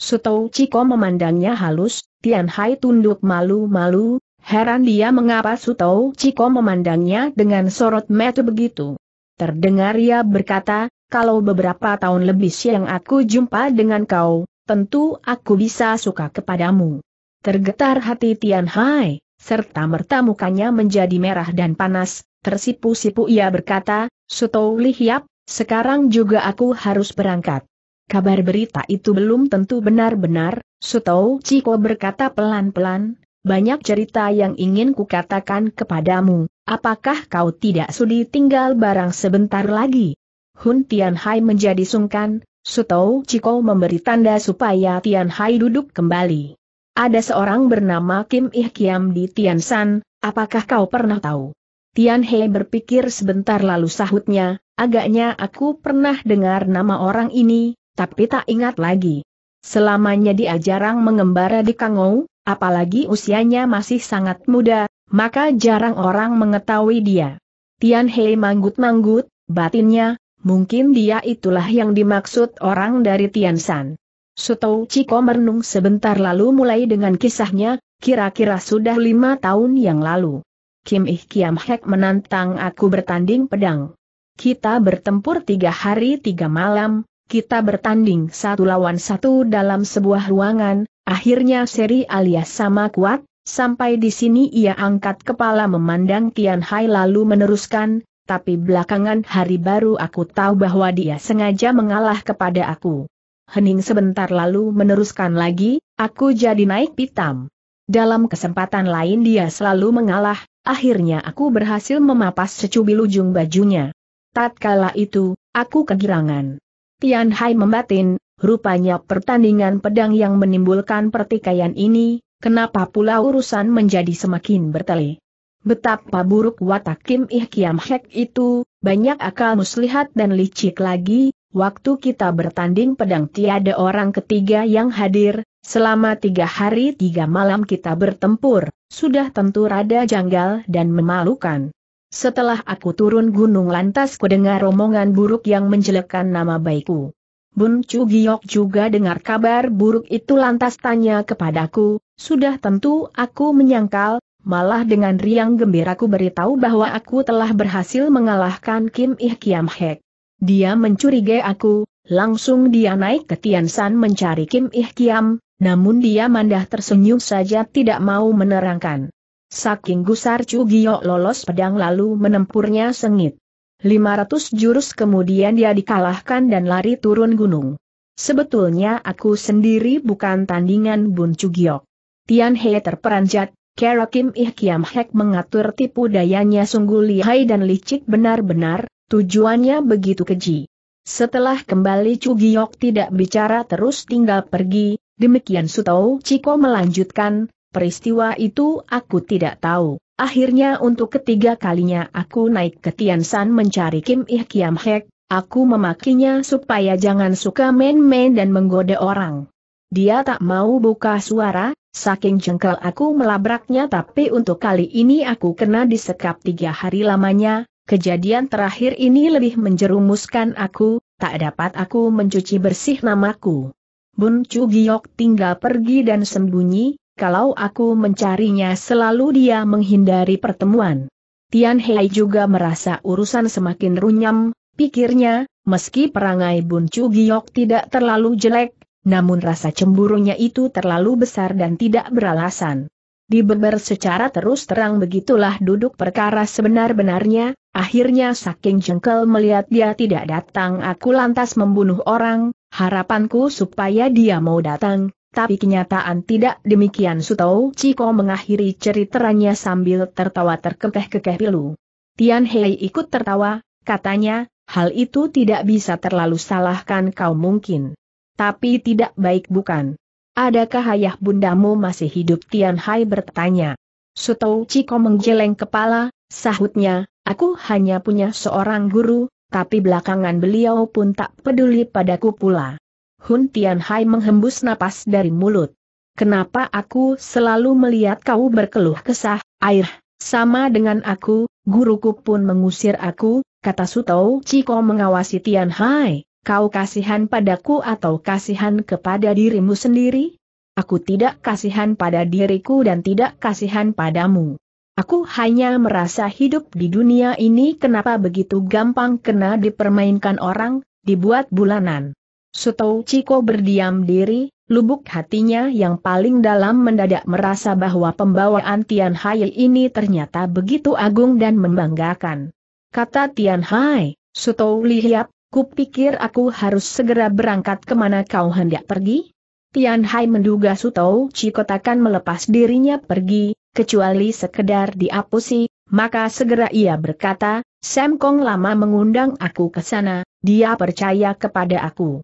Sutou Ciko memandangnya halus, Tian Hai tunduk malu-malu, heran dia mengapa Sutou Ciko memandangnya dengan sorot metu begitu. Terdengar ia berkata, kalau beberapa tahun lebih siang aku jumpa dengan kau, tentu aku bisa suka kepadamu. Tergetar hati Tian Hai serta merta mukanya menjadi merah dan panas, tersipu-sipu ia berkata, Suto Lihiap, sekarang juga aku harus berangkat. Kabar berita itu belum tentu benar-benar, Suto Ciko berkata pelan-pelan, banyak cerita yang ingin kukatakan kepadamu, apakah kau tidak sudi tinggal barang sebentar lagi? Hun Tianhai menjadi sungkan, Suto Ciko memberi tanda supaya Tianhai duduk kembali. Ada seorang bernama Kim Ih Kiam di Tiansan, apakah kau pernah tahu? Tian He berpikir sebentar lalu sahutnya, agaknya aku pernah dengar nama orang ini, tapi tak ingat lagi. Selamanya dia jarang mengembara di Kangou, apalagi usianya masih sangat muda, maka jarang orang mengetahui dia. Tian He manggut-manggut, batinnya, mungkin dia itulah yang dimaksud orang dari Tiansan. Sutou Ciko merenung sebentar lalu mulai dengan kisahnya, kira-kira sudah lima tahun yang lalu. Kim Ih Kiam Hek menantang aku bertanding pedang. Kita bertempur tiga hari tiga malam, kita bertanding satu lawan satu dalam sebuah ruangan, akhirnya seri alias sama kuat, sampai di sini ia angkat kepala memandang Kian Hai lalu meneruskan, tapi belakangan hari baru aku tahu bahwa dia sengaja mengalah kepada aku hening sebentar lalu meneruskan lagi, aku jadi naik pitam. Dalam kesempatan lain dia selalu mengalah, akhirnya aku berhasil memapas secubil ujung bajunya. Tatkala itu, aku kegirangan. Tian Hai membatin, rupanya pertandingan pedang yang menimbulkan pertikaian ini, kenapa pula urusan menjadi semakin bertele. Betapa buruk watak Kim Ih Kiam Hek itu, banyak akal muslihat dan licik lagi, Waktu kita bertanding pedang tiada orang ketiga yang hadir, selama tiga hari tiga malam kita bertempur, sudah tentu rada janggal dan memalukan. Setelah aku turun gunung lantas kudengar romongan buruk yang menjelekkan nama baikku. Bun Chu Giok juga dengar kabar buruk itu lantas tanya kepadaku, sudah tentu aku menyangkal, malah dengan riang gembiraku beritahu bahwa aku telah berhasil mengalahkan Kim Ih Kiam Hek. Dia mencurigai aku, langsung dia naik ke Tian mencari Kim Ih namun dia mandah tersenyum saja tidak mau menerangkan. Saking gusar Chu Giyok lolos pedang lalu menempurnya sengit. 500 jurus kemudian dia dikalahkan dan lari turun gunung. Sebetulnya aku sendiri bukan tandingan Bun Chu Cugiok. Tian He terperanjat, Kera Kim Ih Kiam Hek mengatur tipu dayanya sungguh lihai dan licik benar-benar, Tujuannya begitu keji. Setelah kembali Chu Giyok tidak bicara terus tinggal pergi, demikian Sutou Chiko melanjutkan, peristiwa itu aku tidak tahu. Akhirnya untuk ketiga kalinya aku naik ke Tiansan mencari Kim Ih Kiam Hek, aku memakinya supaya jangan suka main-main dan menggoda orang. Dia tak mau buka suara, saking jengkel aku melabraknya tapi untuk kali ini aku kena disekap tiga hari lamanya, Kejadian terakhir ini lebih menjerumuskan aku, tak dapat aku mencuci bersih namaku. Bun Chu Giok tinggal pergi dan sembunyi, kalau aku mencarinya selalu dia menghindari pertemuan. Tian Hei juga merasa urusan semakin runyam, pikirnya, meski perangai Bun Chu Giok tidak terlalu jelek, namun rasa cemburunya itu terlalu besar dan tidak beralasan. Dibeber secara terus terang begitulah duduk perkara sebenar-benarnya, Akhirnya saking jengkel melihat dia tidak datang aku lantas membunuh orang, harapanku supaya dia mau datang, tapi kenyataan tidak demikian Sutau Chiko mengakhiri ceritanya sambil tertawa terkekeh-kekeh pilu. Tian Hei ikut tertawa, katanya, hal itu tidak bisa terlalu salahkan kau mungkin. Tapi tidak baik bukan? Adakah ayah bundamu masih hidup Tian Hai bertanya. Sutau Chiko menggeleng kepala, sahutnya, Aku hanya punya seorang guru, tapi belakangan beliau pun tak peduli padaku pula. Hun Tianhai menghembus napas dari mulut. Kenapa aku selalu melihat kau berkeluh kesah, air, sama dengan aku, guruku pun mengusir aku, kata Sutou Ciko mengawasi Tian Hai, kau kasihan padaku atau kasihan kepada dirimu sendiri? Aku tidak kasihan pada diriku dan tidak kasihan padamu. Aku hanya merasa hidup di dunia ini kenapa begitu gampang kena dipermainkan orang, dibuat bulanan. Suto Ciko berdiam diri, lubuk hatinya yang paling dalam mendadak merasa bahwa pembawaan Tian Hai ini ternyata begitu agung dan membanggakan. Kata Tian Hai, Suto Lihiap, kupikir aku harus segera berangkat kemana kau hendak pergi? Tian Hai menduga Suto Chiko takkan melepas dirinya pergi, kecuali sekedar diapusi, maka segera ia berkata, Sam Kong lama mengundang aku ke sana, dia percaya kepada aku.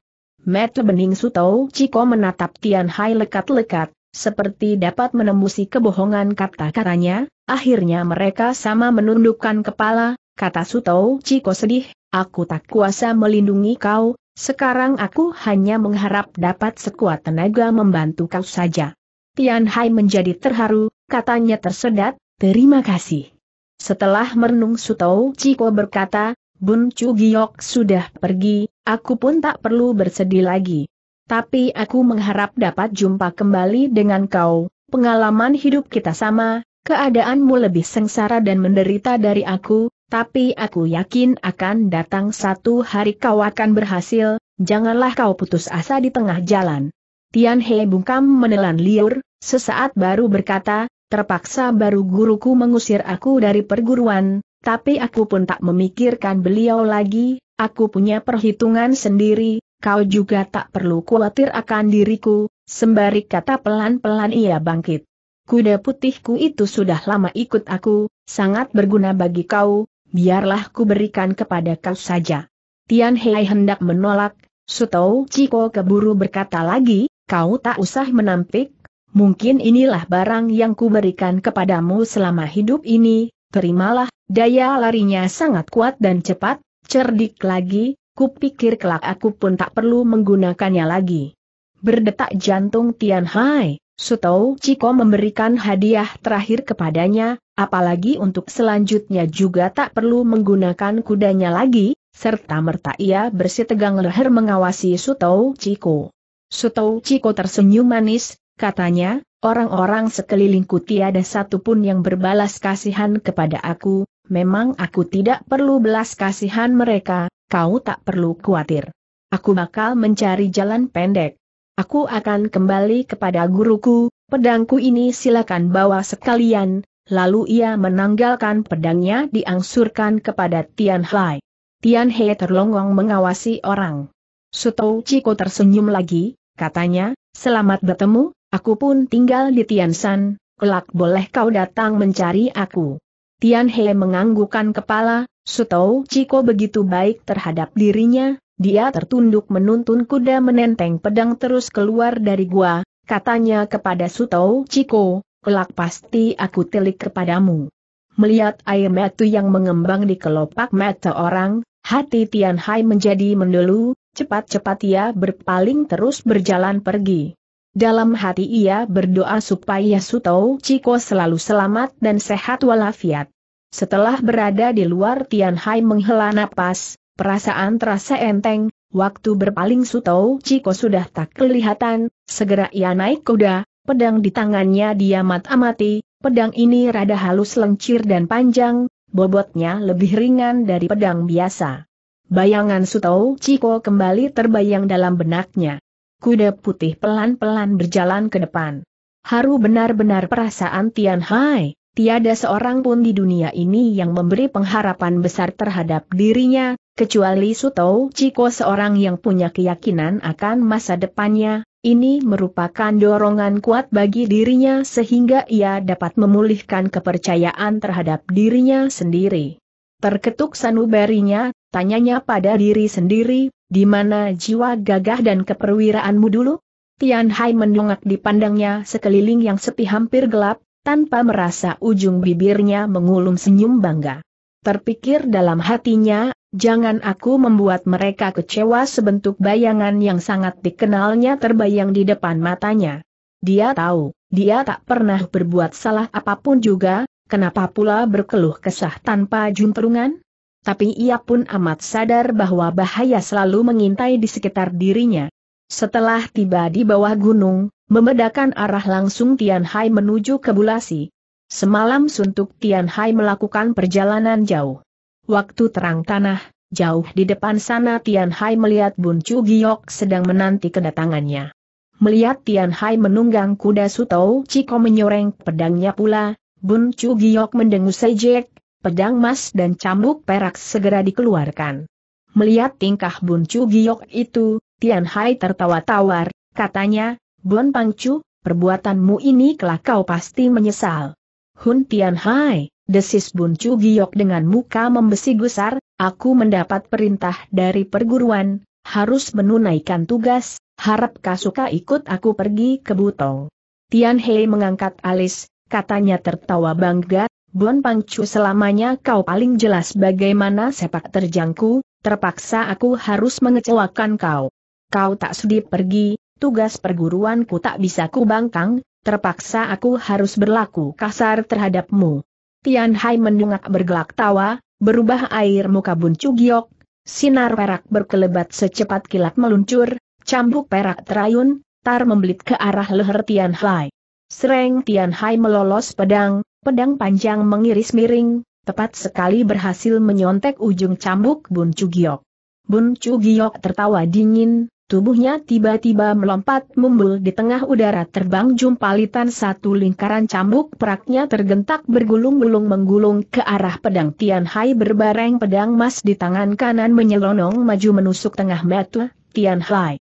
Matt Bening Sutau Ciko menatap Tian Hai lekat-lekat, seperti dapat menembusi kebohongan kata-katanya, akhirnya mereka sama menundukkan kepala, kata Sutau Ciko sedih, aku tak kuasa melindungi kau, sekarang aku hanya mengharap dapat sekuat tenaga membantu kau saja. Tian Hai menjadi terharu, katanya tersedat, terima kasih. Setelah merenung Sutou Ciko berkata, Bun Chu Giok sudah pergi, aku pun tak perlu bersedih lagi. Tapi aku mengharap dapat jumpa kembali dengan kau, pengalaman hidup kita sama, keadaanmu lebih sengsara dan menderita dari aku, tapi aku yakin akan datang satu hari kau akan berhasil, janganlah kau putus asa di tengah jalan. Tian He bungkam menelan liur, sesaat baru berkata, Terpaksa baru guruku mengusir aku dari perguruan, tapi aku pun tak memikirkan beliau lagi, aku punya perhitungan sendiri, kau juga tak perlu khawatir akan diriku, sembari kata pelan-pelan ia bangkit. Kuda putihku itu sudah lama ikut aku, sangat berguna bagi kau, biarlah ku berikan kepada kau saja. Tian Hei hendak menolak, Sutou Ciko keburu berkata lagi, kau tak usah menampik, Mungkin inilah barang yang kuberikan kepadamu selama hidup ini, terimalah, daya larinya sangat kuat dan cepat, cerdik lagi, kupikir kelak aku pun tak perlu menggunakannya lagi. Berdetak jantung Tian Hai, Sutou Chiko memberikan hadiah terakhir kepadanya, apalagi untuk selanjutnya juga tak perlu menggunakan kudanya lagi, serta merta ia bersitegang leher mengawasi Sutou Chiko. Sutou Chiko tersenyum manis, katanya, orang-orang sekelilingku tiada satupun yang berbalas kasihan kepada aku, memang aku tidak perlu belas kasihan mereka, kau tak perlu khawatir. Aku bakal mencari jalan pendek. Aku akan kembali kepada guruku, pedangku ini silakan bawa sekalian, lalu ia menanggalkan pedangnya diangsurkan kepada Tian Hai. Tian He terlongong mengawasi orang. Sutou Chiko tersenyum lagi, katanya, selamat bertemu, Aku pun tinggal di Tiansan, kelak boleh kau datang mencari aku. Tian He menganggukan kepala, Sutou Chiko begitu baik terhadap dirinya, dia tertunduk menuntun kuda menenteng pedang terus keluar dari gua, katanya kepada Sutou Chiko, kelak pasti aku telik kepadamu. Melihat air mata yang mengembang di kelopak mata orang, hati Tian Hai menjadi mendelu, cepat-cepat ia berpaling terus berjalan pergi. Dalam hati ia berdoa supaya Suto Chiko selalu selamat dan sehat walafiat. Setelah berada di luar Tianhai menghela napas, perasaan terasa enteng, waktu berpaling Suto Chiko sudah tak kelihatan, segera ia naik kuda, pedang di tangannya dia mat-amati, pedang ini rada halus lencir dan panjang, bobotnya lebih ringan dari pedang biasa. Bayangan Suto Chiko kembali terbayang dalam benaknya kuda putih pelan-pelan berjalan ke depan. Haru benar-benar perasaan Tian Hai, tiada seorang pun di dunia ini yang memberi pengharapan besar terhadap dirinya, kecuali Sutou Ciko seorang yang punya keyakinan akan masa depannya, ini merupakan dorongan kuat bagi dirinya sehingga ia dapat memulihkan kepercayaan terhadap dirinya sendiri. Terketuk sanubarinya, tanyanya pada diri sendiri, di mana jiwa gagah dan keperwiraanmu dulu? Tian Hai mendongak pandangnya sekeliling yang sepi hampir gelap, tanpa merasa ujung bibirnya mengulum senyum bangga. Terpikir dalam hatinya, jangan aku membuat mereka kecewa sebentuk bayangan yang sangat dikenalnya terbayang di depan matanya. Dia tahu, dia tak pernah berbuat salah apapun juga, kenapa pula berkeluh kesah tanpa juntrungan? tapi ia pun amat sadar bahwa bahaya selalu mengintai di sekitar dirinya. Setelah tiba di bawah gunung, membedakan arah langsung Tian Hai menuju ke Bulasi. Semalam suntuk Tian Hai melakukan perjalanan jauh. Waktu terang tanah, jauh di depan sana Tian Hai melihat Bun Chu Giok sedang menanti kedatangannya. Melihat Tian Hai menunggang kuda Sutou Chiko menyoreng pedangnya pula, Bun Chu Giok mendengus sejek, pedang emas dan cambuk perak segera dikeluarkan. Melihat tingkah Bun Chu Giok itu, Tian Hai tertawa tawar, katanya, Bun Pangcu, perbuatanmu ini kelak kau pasti menyesal. Hun Tian Hai, desis Bun Chu Giok dengan muka membesi gusar, aku mendapat perintah dari perguruan, harus menunaikan tugas, harap Kasuka ikut aku pergi ke Butong. Tian Hai mengangkat alis, katanya tertawa bangga, Bon Pangcu selamanya kau paling jelas bagaimana sepak terjangku, terpaksa aku harus mengecewakan kau. Kau tak sudi pergi, tugas perguruanku tak bisa kubangkang, terpaksa aku harus berlaku kasar terhadapmu. Tian Hai mendungak bergelak tawa, berubah air muka buncu giok, sinar perak berkelebat secepat kilat meluncur, cambuk perak terayun, tar membelit ke arah leher Tian Hai. Tian Hai melolos pedang, pedang panjang mengiris miring, tepat sekali berhasil menyontek ujung cambuk Bun Cugiok. Bun Cugiok tertawa dingin, tubuhnya tiba-tiba melompat mumbul di tengah udara terbang jumpalitan satu lingkaran cambuk peraknya tergentak bergulung-gulung menggulung ke arah pedang Tian Hai berbareng pedang emas di tangan kanan menyelonong maju menusuk tengah metu Tian Hai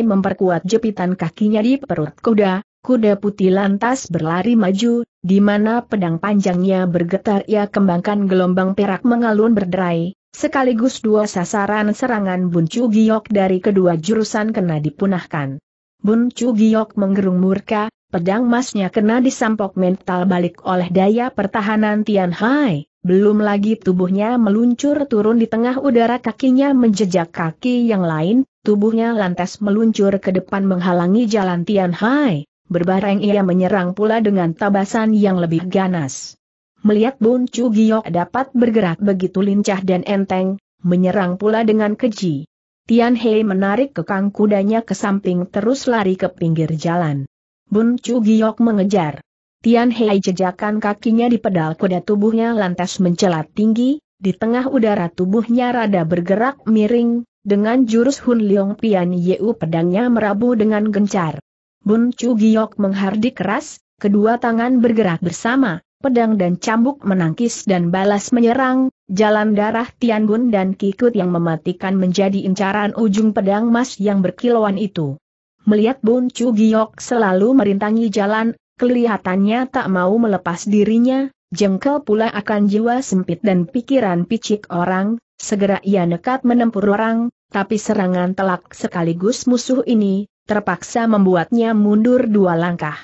memperkuat jepitan kakinya di perut kuda, Kuda putih lantas berlari maju, di mana pedang panjangnya bergetar ia kembangkan gelombang perak mengalun berderai, sekaligus dua sasaran serangan Bun Chu Giok dari kedua jurusan kena dipunahkan. Bun Chu Giok menggerung murka, pedang emasnya kena disampok mental balik oleh daya pertahanan Tian Hai, belum lagi tubuhnya meluncur turun di tengah udara kakinya menjejak kaki yang lain, tubuhnya lantas meluncur ke depan menghalangi jalan Tian Hai berbareng ia menyerang pula dengan tabasan yang lebih ganas. Melihat Bun Chu Giok dapat bergerak begitu lincah dan enteng, menyerang pula dengan keji. Tian Hei menarik kekang kudanya ke samping terus lari ke pinggir jalan. Bun Chu Giok mengejar. Tian Hei jejakan kakinya di pedal kuda tubuhnya lantas mencelat tinggi, di tengah udara tubuhnya rada bergerak miring, dengan jurus Hun Leong Pian Yeu pedangnya merabu dengan gencar. Bun Chu Giok menghardik keras, kedua tangan bergerak bersama, pedang dan cambuk menangkis dan balas menyerang, jalan darah Tian Bun dan Kikut yang mematikan menjadi incaran ujung pedang emas yang berkilauan itu. Melihat Bun Chu Giok selalu merintangi jalan, kelihatannya tak mau melepas dirinya, jengkel pula akan jiwa sempit dan pikiran picik orang, segera ia nekat menempur orang, tapi serangan telak sekaligus musuh ini, terpaksa membuatnya mundur dua langkah.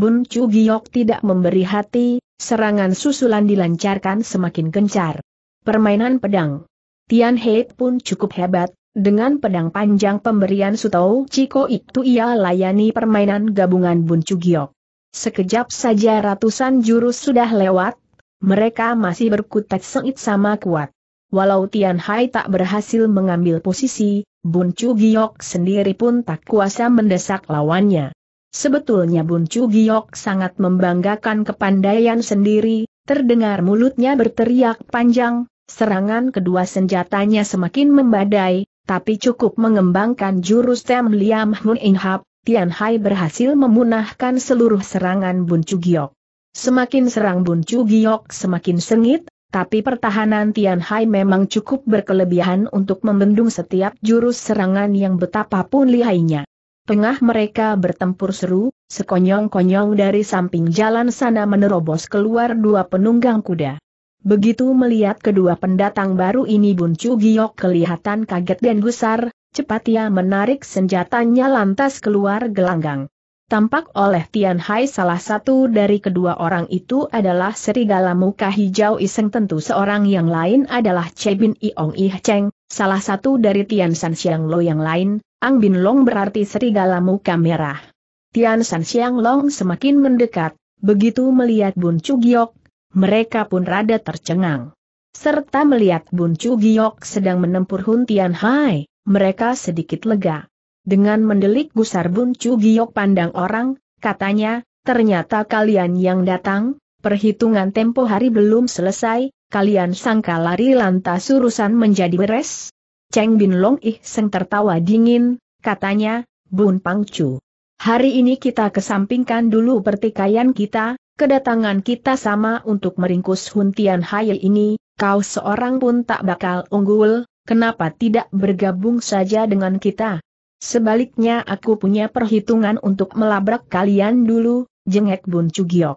Bun Chu Giok tidak memberi hati, serangan susulan dilancarkan semakin gencar. Permainan pedang. Tian Heit pun cukup hebat, dengan pedang panjang pemberian Sutou Chiko itu ia layani permainan gabungan Bun Chu Giok. Sekejap saja ratusan jurus sudah lewat, mereka masih berkutat sengit sama kuat. Walau Tian Hai tak berhasil mengambil posisi, Bun Chu Giok sendiri pun tak kuasa mendesak lawannya. Sebetulnya Bun Chu Giok sangat membanggakan kepandaian sendiri, terdengar mulutnya berteriak panjang, serangan kedua senjatanya semakin membadai, tapi cukup mengembangkan jurus Tem Liam Hun Hap, Tian Hai berhasil memunahkan seluruh serangan Bun Chu Giok. Semakin serang Bun Chu Giok semakin sengit, tapi pertahanan Tian Hai memang cukup berkelebihan untuk membendung setiap jurus serangan yang betapapun lihainya. Tengah mereka bertempur seru, sekonyong-konyong dari samping jalan sana menerobos keluar dua penunggang kuda. Begitu melihat kedua pendatang baru ini Bun Chu Giok kelihatan kaget dan gusar, cepat ia menarik senjatanya lantas keluar gelanggang. Tampak oleh Tian Hai salah satu dari kedua orang itu adalah serigala muka hijau iseng tentu seorang yang lain adalah Che Iong Ih Cheng, salah satu dari Tian San Xiang Lo yang lain, Ang Bin Long berarti serigala muka merah. Tian San Xiang Long semakin mendekat, begitu melihat Bun Chu Giok, mereka pun rada tercengang. Serta melihat Bun Chu Giok sedang menempur Hun Tian Hai, mereka sedikit lega. Dengan mendelik gusar Bun Chu Giok pandang orang, katanya, ternyata kalian yang datang, perhitungan tempo hari belum selesai, kalian sangka lari lantas urusan menjadi beres? Cheng Bin Long Ih Seng tertawa dingin, katanya, Bun Pang Chu. Hari ini kita kesampingkan dulu pertikaian kita, kedatangan kita sama untuk meringkus Huntian Hai ini, kau seorang pun tak bakal unggul, kenapa tidak bergabung saja dengan kita? Sebaliknya aku punya perhitungan untuk melabrak kalian dulu, jengek Bun Cugiok.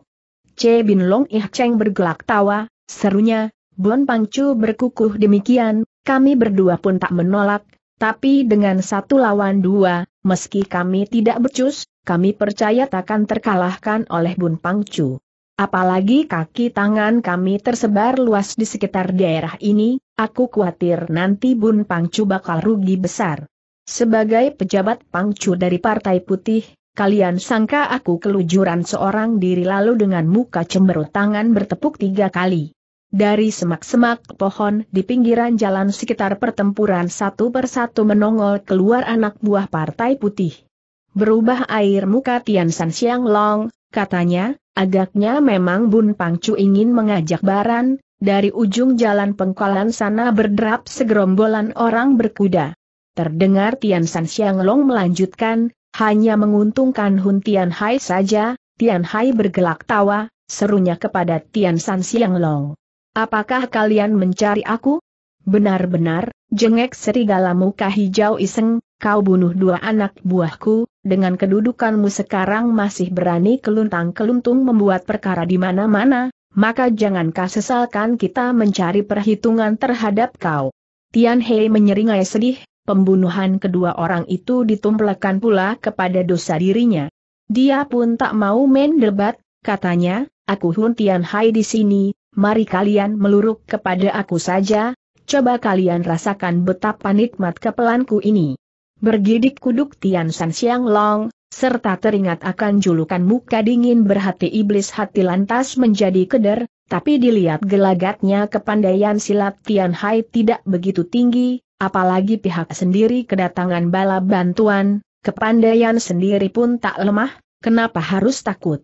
C Bin Long Ih Cheng bergelak tawa, serunya, Pang Pangcu berkukuh demikian, kami berdua pun tak menolak, tapi dengan satu lawan dua, meski kami tidak becus, kami percaya takkan terkalahkan oleh Bun Pangcu. Apalagi kaki tangan kami tersebar luas di sekitar daerah ini, aku khawatir nanti Bun Pangcu bakal rugi besar. Sebagai pejabat pangcu dari Partai Putih, kalian sangka aku kelujuran seorang diri lalu dengan muka cemberut tangan bertepuk tiga kali. Dari semak-semak pohon di pinggiran jalan sekitar pertempuran satu persatu menongol keluar anak buah Partai Putih. Berubah air muka Tian San Xiang Long, katanya, agaknya memang Bun Pangcu ingin mengajak Baran, dari ujung jalan pengkolan sana berderap segerombolan orang berkuda. Terdengar Tian San Xiang Long melanjutkan, hanya menguntungkan Hun Tian Hai saja, Tian Hai bergelak tawa, serunya kepada Tian San Xiang Long. Apakah kalian mencari aku? Benar-benar, jengek serigala muka hijau iseng, kau bunuh dua anak buahku, dengan kedudukanmu sekarang masih berani keluntang-keluntung membuat perkara di mana-mana, maka jangankah sesalkan kita mencari perhitungan terhadap kau. Tian Hei menyeringai sedih, pembunuhan kedua orang itu ditumplekan pula kepada dosa dirinya. Dia pun tak mau main debat, katanya, aku Hun Tian Hai di sini, mari kalian meluruk kepada aku saja, coba kalian rasakan betapa nikmat kepelanku ini. Bergidik kuduk Tian San Xiang Long, serta teringat akan julukan muka dingin berhati iblis hati lantas menjadi keder, tapi dilihat gelagatnya kepandaian silat Tian Hai tidak begitu tinggi, apalagi pihak sendiri kedatangan bala bantuan, kepandaian sendiri pun tak lemah, kenapa harus takut?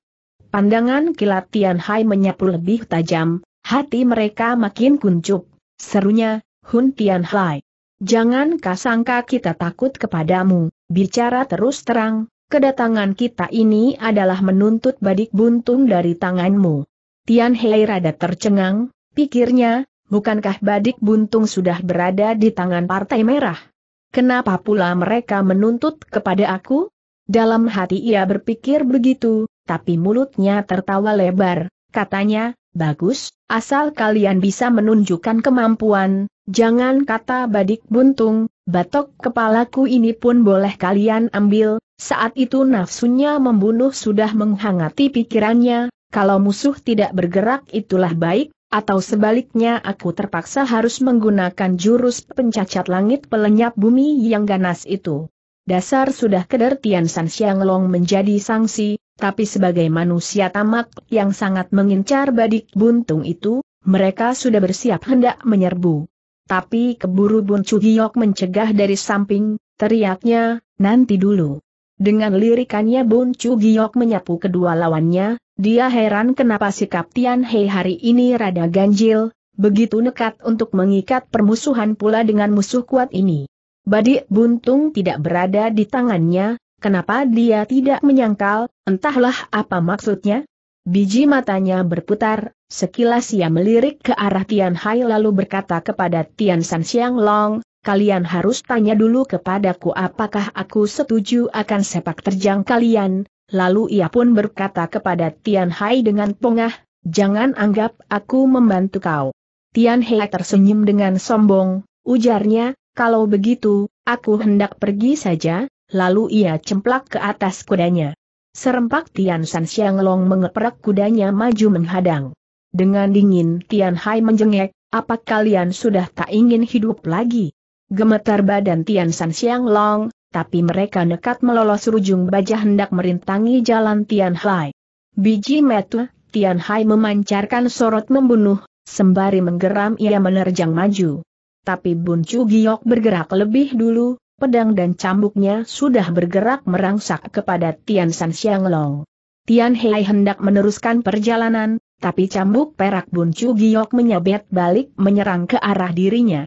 Pandangan kilat Tian Hai menyapu lebih tajam, hati mereka makin kuncup, serunya, Hun Tian Hai. Jangan kasangka kita takut kepadamu, bicara terus terang, kedatangan kita ini adalah menuntut badik buntung dari tanganmu. Tian Hei rada tercengang, pikirnya, Bukankah Badik Buntung sudah berada di tangan Partai Merah? Kenapa pula mereka menuntut kepada aku? Dalam hati ia berpikir begitu, tapi mulutnya tertawa lebar. Katanya, bagus, asal kalian bisa menunjukkan kemampuan, jangan kata Badik Buntung, batok kepalaku ini pun boleh kalian ambil. Saat itu nafsunya membunuh sudah menghangati pikirannya, kalau musuh tidak bergerak itulah baik, atau sebaliknya aku terpaksa harus menggunakan jurus pencacat langit pelenyap bumi yang ganas itu. Dasar sudah kedertian San Xiang Long menjadi sanksi, tapi sebagai manusia tamak yang sangat mengincar badik buntung itu, mereka sudah bersiap hendak menyerbu. Tapi keburu Bun Chu mencegah dari samping, teriaknya, nanti dulu. Dengan lirikannya Bun Chu Giok menyapu kedua lawannya, dia heran kenapa sikap Tian Hei hari ini rada ganjil, begitu nekat untuk mengikat permusuhan pula dengan musuh kuat ini. Badik buntung tidak berada di tangannya, kenapa dia tidak menyangkal, entahlah apa maksudnya? Biji matanya berputar, sekilas ia melirik ke arah Tian Hai lalu berkata kepada Tian San Xiang Long, kalian harus tanya dulu kepadaku apakah aku setuju akan sepak terjang kalian, Lalu ia pun berkata kepada Tian Hai dengan pongah, jangan anggap aku membantu kau. Tian Hai tersenyum dengan sombong, ujarnya, kalau begitu, aku hendak pergi saja, lalu ia cemplak ke atas kudanya. Serempak Tian San Xiang Long mengeprak kudanya maju menghadang. Dengan dingin Tian Hai menjengek, apa kalian sudah tak ingin hidup lagi? Gemetar badan Tian San Xiang Long, tapi mereka nekat melolos rujung baja hendak merintangi jalan Tianhai. Biji metu, Tianhai memancarkan sorot membunuh, sembari menggeram ia menerjang maju. Tapi Bun Chu Giok bergerak lebih dulu, pedang dan cambuknya sudah bergerak merangsak kepada Tian San Xiang Long. Tian Hai hendak meneruskan perjalanan, tapi cambuk perak Bun Chu Giok menyabet balik menyerang ke arah dirinya.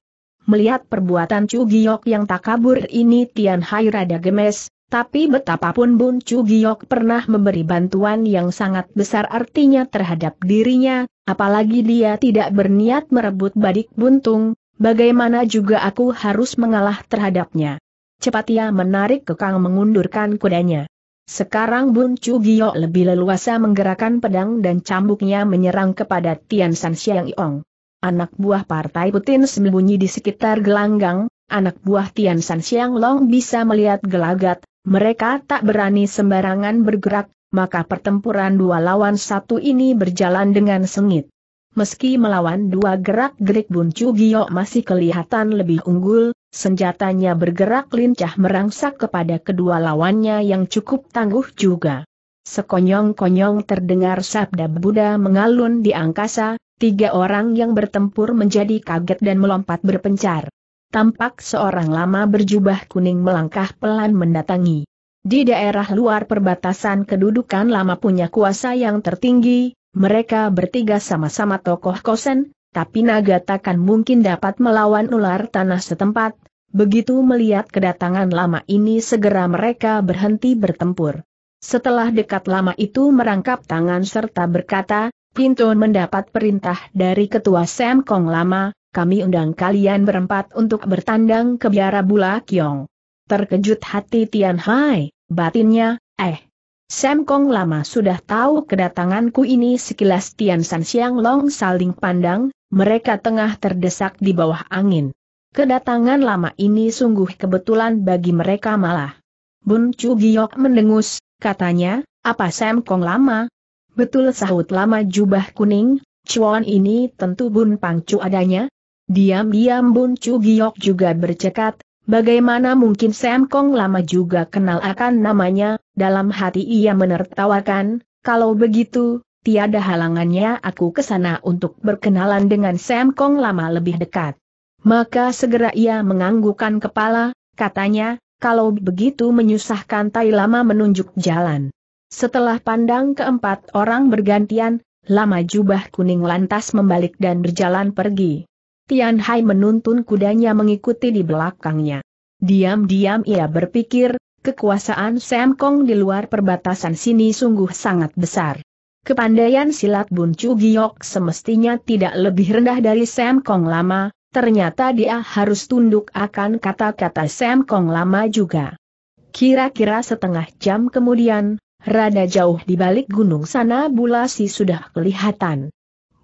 Melihat perbuatan Chu Giok yang tak kabur ini Tian Hai rada gemes, tapi betapapun Bun Chu Giok pernah memberi bantuan yang sangat besar artinya terhadap dirinya, apalagi dia tidak berniat merebut badik buntung, bagaimana juga aku harus mengalah terhadapnya. Cepat ia menarik kekang mengundurkan kudanya. Sekarang Bun Chu Giok lebih leluasa menggerakkan pedang dan cambuknya menyerang kepada Tian San Xiang Yong. Anak buah Partai Putin sembunyi di sekitar gelanggang, anak buah Tian San Xiang Long bisa melihat gelagat, mereka tak berani sembarangan bergerak, maka pertempuran dua lawan satu ini berjalan dengan sengit. Meski melawan dua gerak-gerik Bun Chu Gio masih kelihatan lebih unggul, senjatanya bergerak lincah merangsak kepada kedua lawannya yang cukup tangguh juga. Sekonyong-konyong terdengar sabda Buddha mengalun di angkasa, tiga orang yang bertempur menjadi kaget dan melompat berpencar. Tampak seorang lama berjubah kuning melangkah pelan mendatangi. Di daerah luar perbatasan kedudukan lama punya kuasa yang tertinggi, mereka bertiga sama-sama tokoh kosen, tapi naga takkan mungkin dapat melawan ular tanah setempat, begitu melihat kedatangan lama ini segera mereka berhenti bertempur. Setelah dekat lama itu merangkap tangan serta berkata, Pinton mendapat perintah dari ketua Sam Kong lama, kami undang kalian berempat untuk bertandang ke biara Bula Kiong. Terkejut hati Tian Hai, batinnya, eh. Sam Kong lama sudah tahu kedatanganku ini sekilas Tian San Xiang Long saling pandang, mereka tengah terdesak di bawah angin. Kedatangan lama ini sungguh kebetulan bagi mereka malah. Bun Chu Giok mendengus, Katanya, apa Sam Kong lama? Betul sahut lama jubah kuning, cuan ini tentu Bun Pangcu adanya. Diam-diam Bun Cu Giok juga bercekat, bagaimana mungkin Sam Kong lama juga kenal akan namanya, dalam hati ia menertawakan, kalau begitu, tiada halangannya aku ke sana untuk berkenalan dengan Sam Kong lama lebih dekat. Maka segera ia menganggukkan kepala, katanya, kalau begitu menyusahkan Tai Lama menunjuk jalan. Setelah pandang keempat orang bergantian, Lama jubah kuning lantas membalik dan berjalan pergi. Tian Hai menuntun kudanya mengikuti di belakangnya. Diam-diam ia berpikir, kekuasaan Sam Kong di luar perbatasan sini sungguh sangat besar. Kepandaian silat Bun Chu Giok semestinya tidak lebih rendah dari Sam Kong lama, Ternyata dia harus tunduk akan kata-kata Sam Kong lama juga. Kira-kira setengah jam kemudian, rada jauh di balik gunung sana Bulasi sudah kelihatan.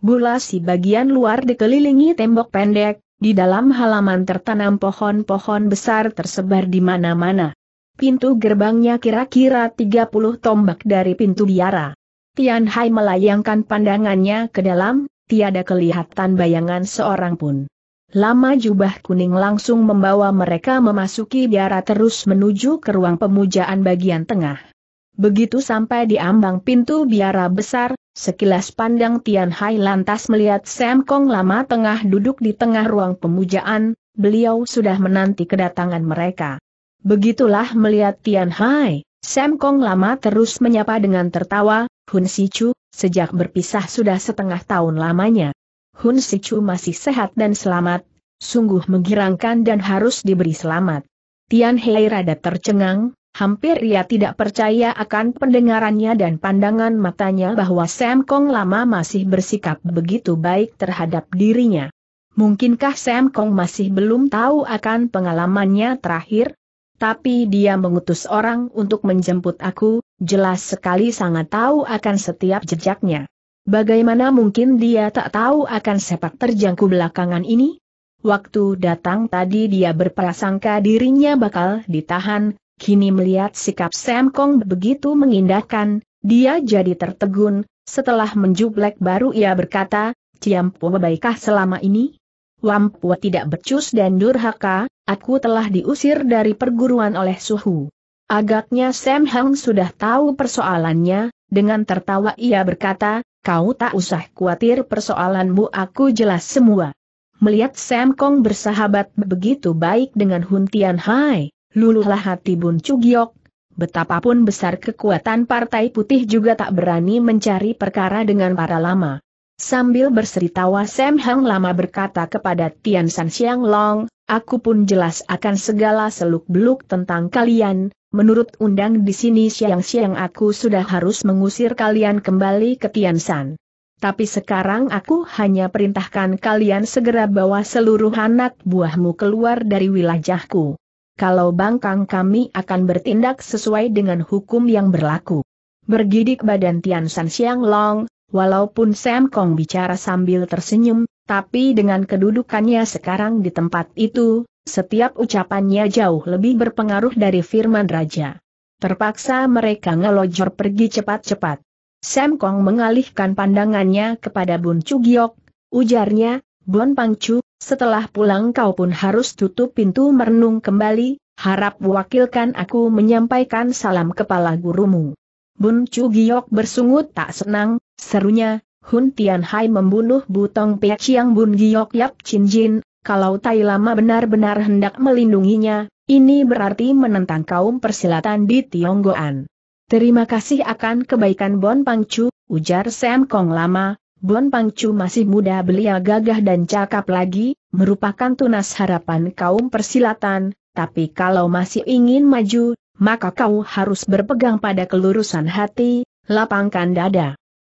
Bulasi bagian luar dikelilingi tembok pendek, di dalam halaman tertanam pohon-pohon besar tersebar di mana-mana. Pintu gerbangnya kira-kira 30 tombak dari pintu biara. Tian Hai melayangkan pandangannya ke dalam, tiada kelihatan bayangan seorang pun. Lama jubah kuning langsung membawa mereka memasuki biara terus menuju ke ruang pemujaan bagian tengah. Begitu sampai di ambang pintu biara besar, sekilas pandang Tian Hai lantas melihat Sam Kong lama tengah duduk di tengah ruang pemujaan, beliau sudah menanti kedatangan mereka. Begitulah melihat Tian Hai, Sam Kong lama terus menyapa dengan tertawa, Hun Si Chu, sejak berpisah sudah setengah tahun lamanya. Hun Sichu masih sehat dan selamat, sungguh menggirangkan dan harus diberi selamat. Tian Hei rada tercengang, hampir ia tidak percaya akan pendengarannya dan pandangan matanya bahwa Sam Kong lama masih bersikap begitu baik terhadap dirinya. Mungkinkah Sam Kong masih belum tahu akan pengalamannya terakhir? Tapi dia mengutus orang untuk menjemput aku, jelas sekali sangat tahu akan setiap jejaknya. Bagaimana mungkin dia tak tahu akan sepak terjangku belakangan ini? Waktu datang tadi dia berprasangka dirinya bakal ditahan, kini melihat sikap Sam Kong begitu mengindahkan, dia jadi tertegun, setelah menjublek baru ia berkata, Ciampua baikkah selama ini? Wampua tidak becus dan durhaka, aku telah diusir dari perguruan oleh suhu. Agaknya Sam Hang sudah tahu persoalannya, dengan tertawa ia berkata, Kau tak usah khawatir persoalanmu aku jelas semua. Melihat Sam Kong bersahabat begitu baik dengan Hun Tian Hai, luluhlah hati Bun Giok. Betapapun besar kekuatan Partai Putih juga tak berani mencari perkara dengan para lama. Sambil berseritawa, Sam Hang lama berkata kepada Tian San Xiang Long, aku pun jelas akan segala seluk-beluk tentang kalian, menurut undang di sini siang-siang aku sudah harus mengusir kalian kembali ke Tiansan. Tapi sekarang aku hanya perintahkan kalian segera bawa seluruh anak buahmu keluar dari wilayahku. Kalau bangkang kami akan bertindak sesuai dengan hukum yang berlaku. Bergidik badan Tiansan Siang Long, walaupun Sam Kong bicara sambil tersenyum, tapi dengan kedudukannya sekarang di tempat itu, setiap ucapannya jauh lebih berpengaruh dari firman raja. Terpaksa mereka ngelojor pergi cepat-cepat. Sam Kong mengalihkan pandangannya kepada Bun Cugiok, ujarnya, Bon Pangcu, setelah pulang kau pun harus tutup pintu merenung kembali, harap wakilkan aku menyampaikan salam kepala gurumu. Bun Cugiok bersungut tak senang, serunya, Hun Tianhai membunuh Butong Pek Chiang Bun Giok Yap Chin Jin, kalau Tai Lama benar-benar hendak melindunginya, ini berarti menentang kaum persilatan di Tionggoan. Terima kasih akan kebaikan Bon Pangcu, ujar Sam Kong Lama, Bon Pangcu masih muda belia gagah dan cakap lagi, merupakan tunas harapan kaum persilatan, tapi kalau masih ingin maju, maka kau harus berpegang pada kelurusan hati, lapangkan dada.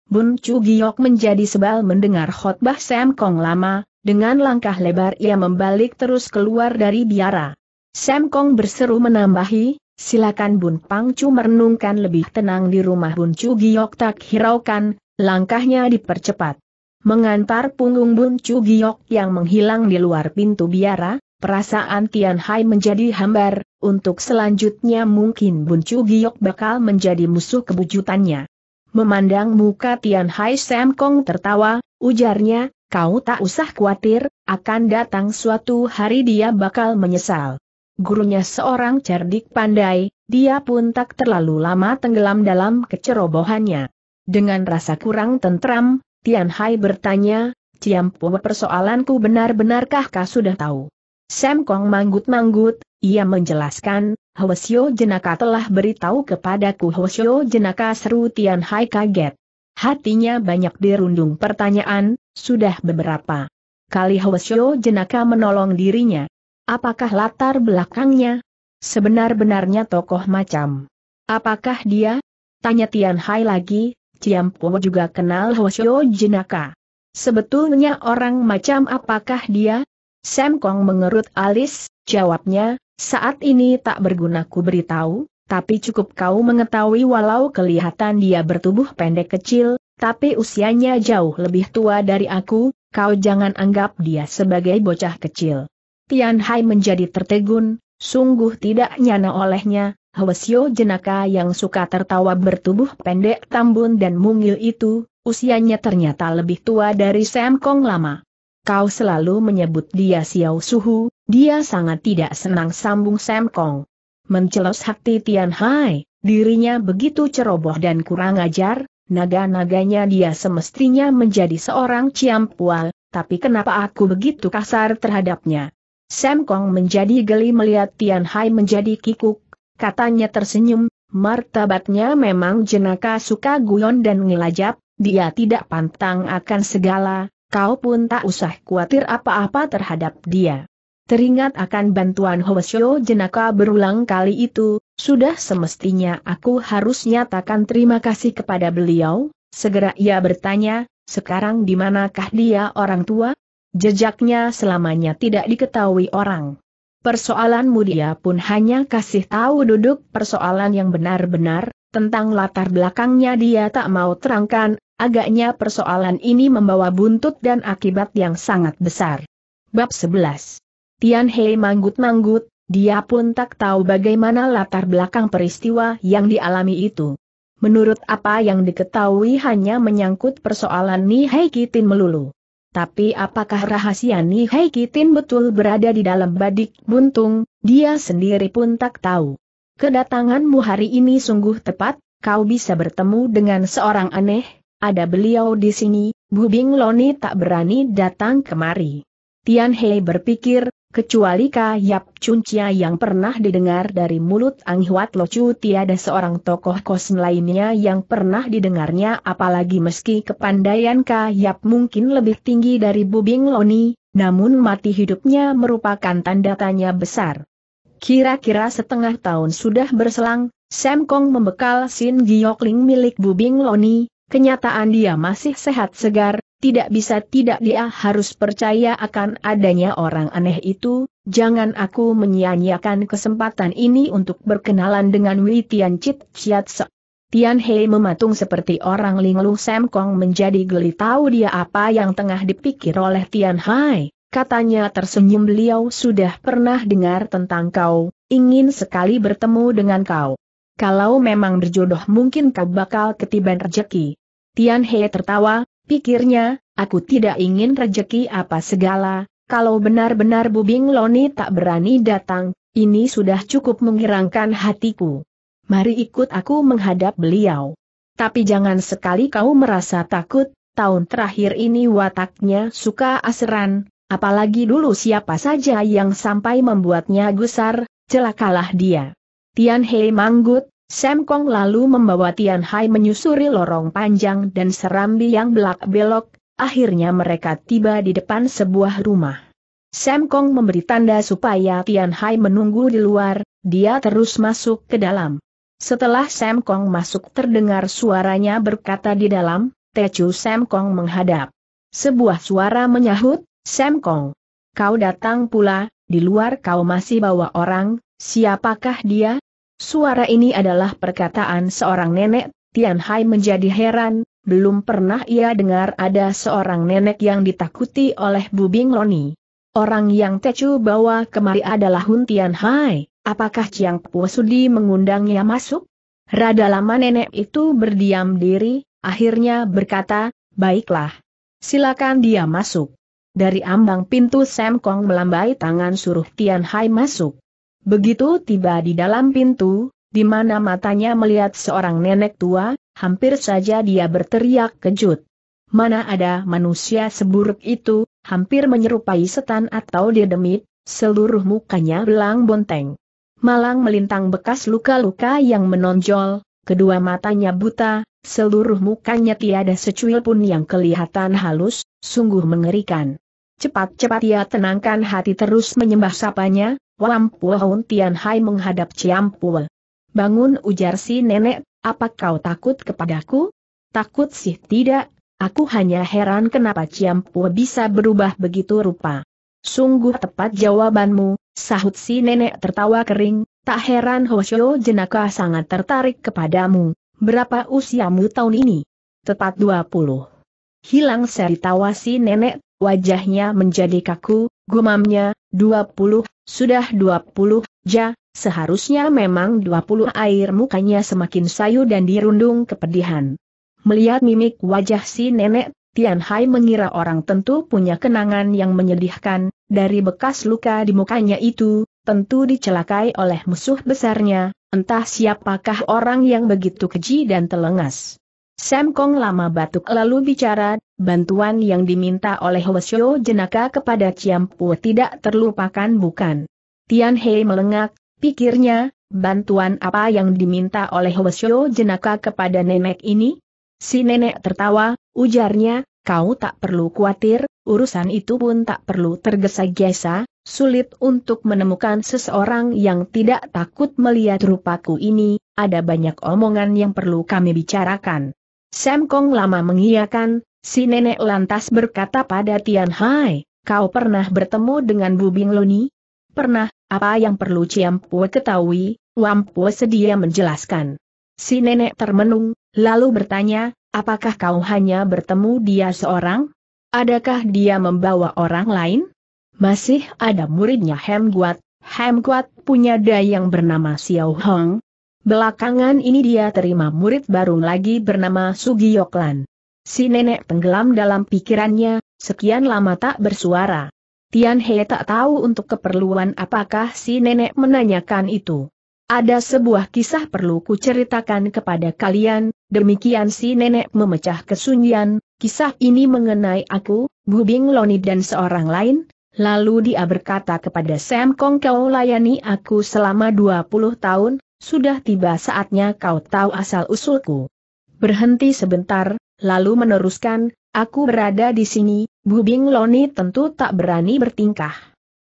Bun Chu Giok menjadi sebal mendengar khotbah Sam Kong lama, dengan langkah lebar ia membalik terus keluar dari biara. Sam Kong berseru menambahi, silakan Bun Pang Chu merenungkan lebih tenang di rumah Bun Chu Giok tak hiraukan, langkahnya dipercepat. Mengantar punggung Bun Chu Giok yang menghilang di luar pintu biara, perasaan Tian Hai menjadi hambar, untuk selanjutnya mungkin Bun Chu Giok bakal menjadi musuh kebujutannya. Memandang muka Tian Hai Sam Kong tertawa, ujarnya, kau tak usah khawatir, akan datang suatu hari dia bakal menyesal. Gurunya seorang cerdik pandai, dia pun tak terlalu lama tenggelam dalam kecerobohannya. Dengan rasa kurang tentram, Tian Hai bertanya, Ciampu persoalanku benar-benarkah kau sudah tahu? Sam Kong manggut-manggut, ia menjelaskan, Hwasyo Jenaka telah beritahu kepadaku Hwasyo Jenaka seru Tian Hai kaget. Hatinya banyak dirundung pertanyaan, sudah beberapa kali Hwasyo Jenaka menolong dirinya. Apakah latar belakangnya? Sebenar-benarnya tokoh macam. Apakah dia? Tanya Tian Hai lagi, Ciampo juga kenal Hwasyo Jenaka. Sebetulnya orang macam apakah dia? Sam Kong mengerut alis, jawabnya, saat ini tak berguna ku beritahu, tapi cukup kau mengetahui walau kelihatan dia bertubuh pendek kecil, tapi usianya jauh lebih tua dari aku, kau jangan anggap dia sebagai bocah kecil. Tian Hai menjadi tertegun, sungguh tidak nyana olehnya, Hwasyo jenaka yang suka tertawa bertubuh pendek tambun dan mungil itu, usianya ternyata lebih tua dari Sam Kong lama kau selalu menyebut dia Xiao Suhu, dia sangat tidak senang sambung Sam Kong. Mencelos hati Tian Hai, dirinya begitu ceroboh dan kurang ajar, naga-naganya dia semestinya menjadi seorang ciampual, tapi kenapa aku begitu kasar terhadapnya? Sam Kong menjadi geli melihat Tian Hai menjadi kikuk, katanya tersenyum, martabatnya memang jenaka suka guyon dan ngelajap, dia tidak pantang akan segala, Kau pun tak usah khawatir apa-apa terhadap dia. Teringat akan bantuan Hoesyo jenaka berulang kali itu, sudah semestinya aku harus nyatakan terima kasih kepada beliau, segera ia bertanya, sekarang di manakah dia orang tua? Jejaknya selamanya tidak diketahui orang. Persoalan dia pun hanya kasih tahu duduk persoalan yang benar-benar, tentang latar belakangnya dia tak mau terangkan, Agaknya persoalan ini membawa buntut dan akibat yang sangat besar. Bab 11. Tian Hei manggut-manggut, dia pun tak tahu bagaimana latar belakang peristiwa yang dialami itu. Menurut apa yang diketahui hanya menyangkut persoalan Ni Hei Kitin melulu. Tapi apakah rahasia Ni Hei Kitin betul berada di dalam badik buntung, dia sendiri pun tak tahu. Kedatanganmu hari ini sungguh tepat, kau bisa bertemu dengan seorang aneh, ada beliau di sini, Bu Bing Loni tak berani datang kemari. Tian Hei berpikir, kecuali Yap Kayap Chia yang pernah didengar dari mulut Ang Huat Chu, tiada seorang tokoh kosm lainnya yang pernah didengarnya apalagi meski kepandaian Yap mungkin lebih tinggi dari Bu Bing Loni, namun mati hidupnya merupakan tanda tanya besar. Kira-kira setengah tahun sudah berselang, Sam Kong membekal Sin Giokling milik Bubing Loni, kenyataan dia masih sehat segar, tidak bisa tidak dia harus percaya akan adanya orang aneh itu, jangan aku menyia-nyiakan kesempatan ini untuk berkenalan dengan Wei Tian Chit Chiat Tian Hei mematung seperti orang linglung Sam Kong menjadi geli tahu dia apa yang tengah dipikir oleh Tian Hai, katanya tersenyum beliau sudah pernah dengar tentang kau, ingin sekali bertemu dengan kau. Kalau memang berjodoh mungkin kau bakal ketiban rejeki. Tian He tertawa, pikirnya, aku tidak ingin rejeki apa segala, kalau benar-benar Bubing Loni tak berani datang, ini sudah cukup menghirangkan hatiku. Mari ikut aku menghadap beliau. Tapi jangan sekali kau merasa takut, tahun terakhir ini wataknya suka aseran, apalagi dulu siapa saja yang sampai membuatnya gusar, celakalah dia. Tian He manggut, Sam Kong lalu membawa Tian Hai menyusuri lorong panjang dan serambi yang belak-belok, akhirnya mereka tiba di depan sebuah rumah. Sam Kong memberi tanda supaya Tian Hai menunggu di luar, dia terus masuk ke dalam. Setelah Sam Kong masuk terdengar suaranya berkata di dalam, Tecu Sam Kong menghadap. Sebuah suara menyahut, Sam Kong. Kau datang pula, di luar kau masih bawa orang, siapakah dia? Suara ini adalah perkataan seorang nenek, Tian Hai menjadi heran, belum pernah ia dengar ada seorang nenek yang ditakuti oleh Bubing Loni. Orang yang Tecu bawa kemari adalah Hun Tian Hai, apakah Chiang Pu Sudi mengundangnya masuk? Rada lama nenek itu berdiam diri, akhirnya berkata, baiklah. Silakan dia masuk. Dari ambang pintu Sam Kong melambai tangan suruh Tian Hai masuk. Begitu tiba di dalam pintu, di mana matanya melihat seorang nenek tua, hampir saja dia berteriak kejut. Mana ada manusia seburuk itu, hampir menyerupai setan atau dedemit, seluruh mukanya belang bonteng. Malang melintang bekas luka-luka yang menonjol, kedua matanya buta, seluruh mukanya tiada secuil pun yang kelihatan halus, sungguh mengerikan. Cepat-cepat ia tenangkan hati terus menyembah sapanya, Tian hai menghadap Ciampul. Bangun ujar si nenek, apa kau takut kepadaku? Takut sih tidak, aku hanya heran kenapa Ciampul bisa berubah begitu rupa. Sungguh tepat jawabanmu, sahut si nenek tertawa kering, tak heran Hoshio jenaka sangat tertarik kepadamu. Berapa usiamu tahun ini? Tepat 20. Hilang seri tawa si nenek, wajahnya menjadi kaku, gumamnya, 20 sudah 20, ja, seharusnya memang 20 air mukanya semakin sayu dan dirundung kepedihan. Melihat mimik wajah si nenek, Tian Hai mengira orang tentu punya kenangan yang menyedihkan, dari bekas luka di mukanya itu, tentu dicelakai oleh musuh besarnya, entah siapakah orang yang begitu keji dan telengas. Sam Kong lama batuk lalu bicara, bantuan yang diminta oleh Hwasyo jenaka kepada Ciampu tidak terlupakan bukan? Tian Hei melengak, pikirnya, bantuan apa yang diminta oleh Hwasyo jenaka kepada nenek ini? Si nenek tertawa, ujarnya, kau tak perlu khawatir, urusan itu pun tak perlu tergesa-gesa, sulit untuk menemukan seseorang yang tidak takut melihat rupaku ini, ada banyak omongan yang perlu kami bicarakan. Sam Kong lama mengiyakan, si nenek lantas berkata pada Tian Hai, kau pernah bertemu dengan Bu Bing Loni? Pernah, apa yang perlu Ciam Pue ketahui, Wam Pue sedia menjelaskan. Si nenek termenung, lalu bertanya, apakah kau hanya bertemu dia seorang? Adakah dia membawa orang lain? Masih ada muridnya Hem Guat, Hem Guat punya dai yang bernama Xiao Hong, Belakangan ini dia terima murid baru lagi bernama Sugiyoklan. Si nenek tenggelam dalam pikirannya, sekian lama tak bersuara. Tian He tak tahu untuk keperluan apakah si nenek menanyakan itu. Ada sebuah kisah perlu kuceritakan kepada kalian, demikian si nenek memecah kesunyian, kisah ini mengenai aku, Bubing Loni dan seorang lain, lalu dia berkata kepada Sam Kong kau layani aku selama 20 tahun, sudah tiba saatnya kau tahu asal-usulku. Berhenti sebentar, lalu meneruskan, aku berada di sini, Bu Bing Loni tentu tak berani bertingkah.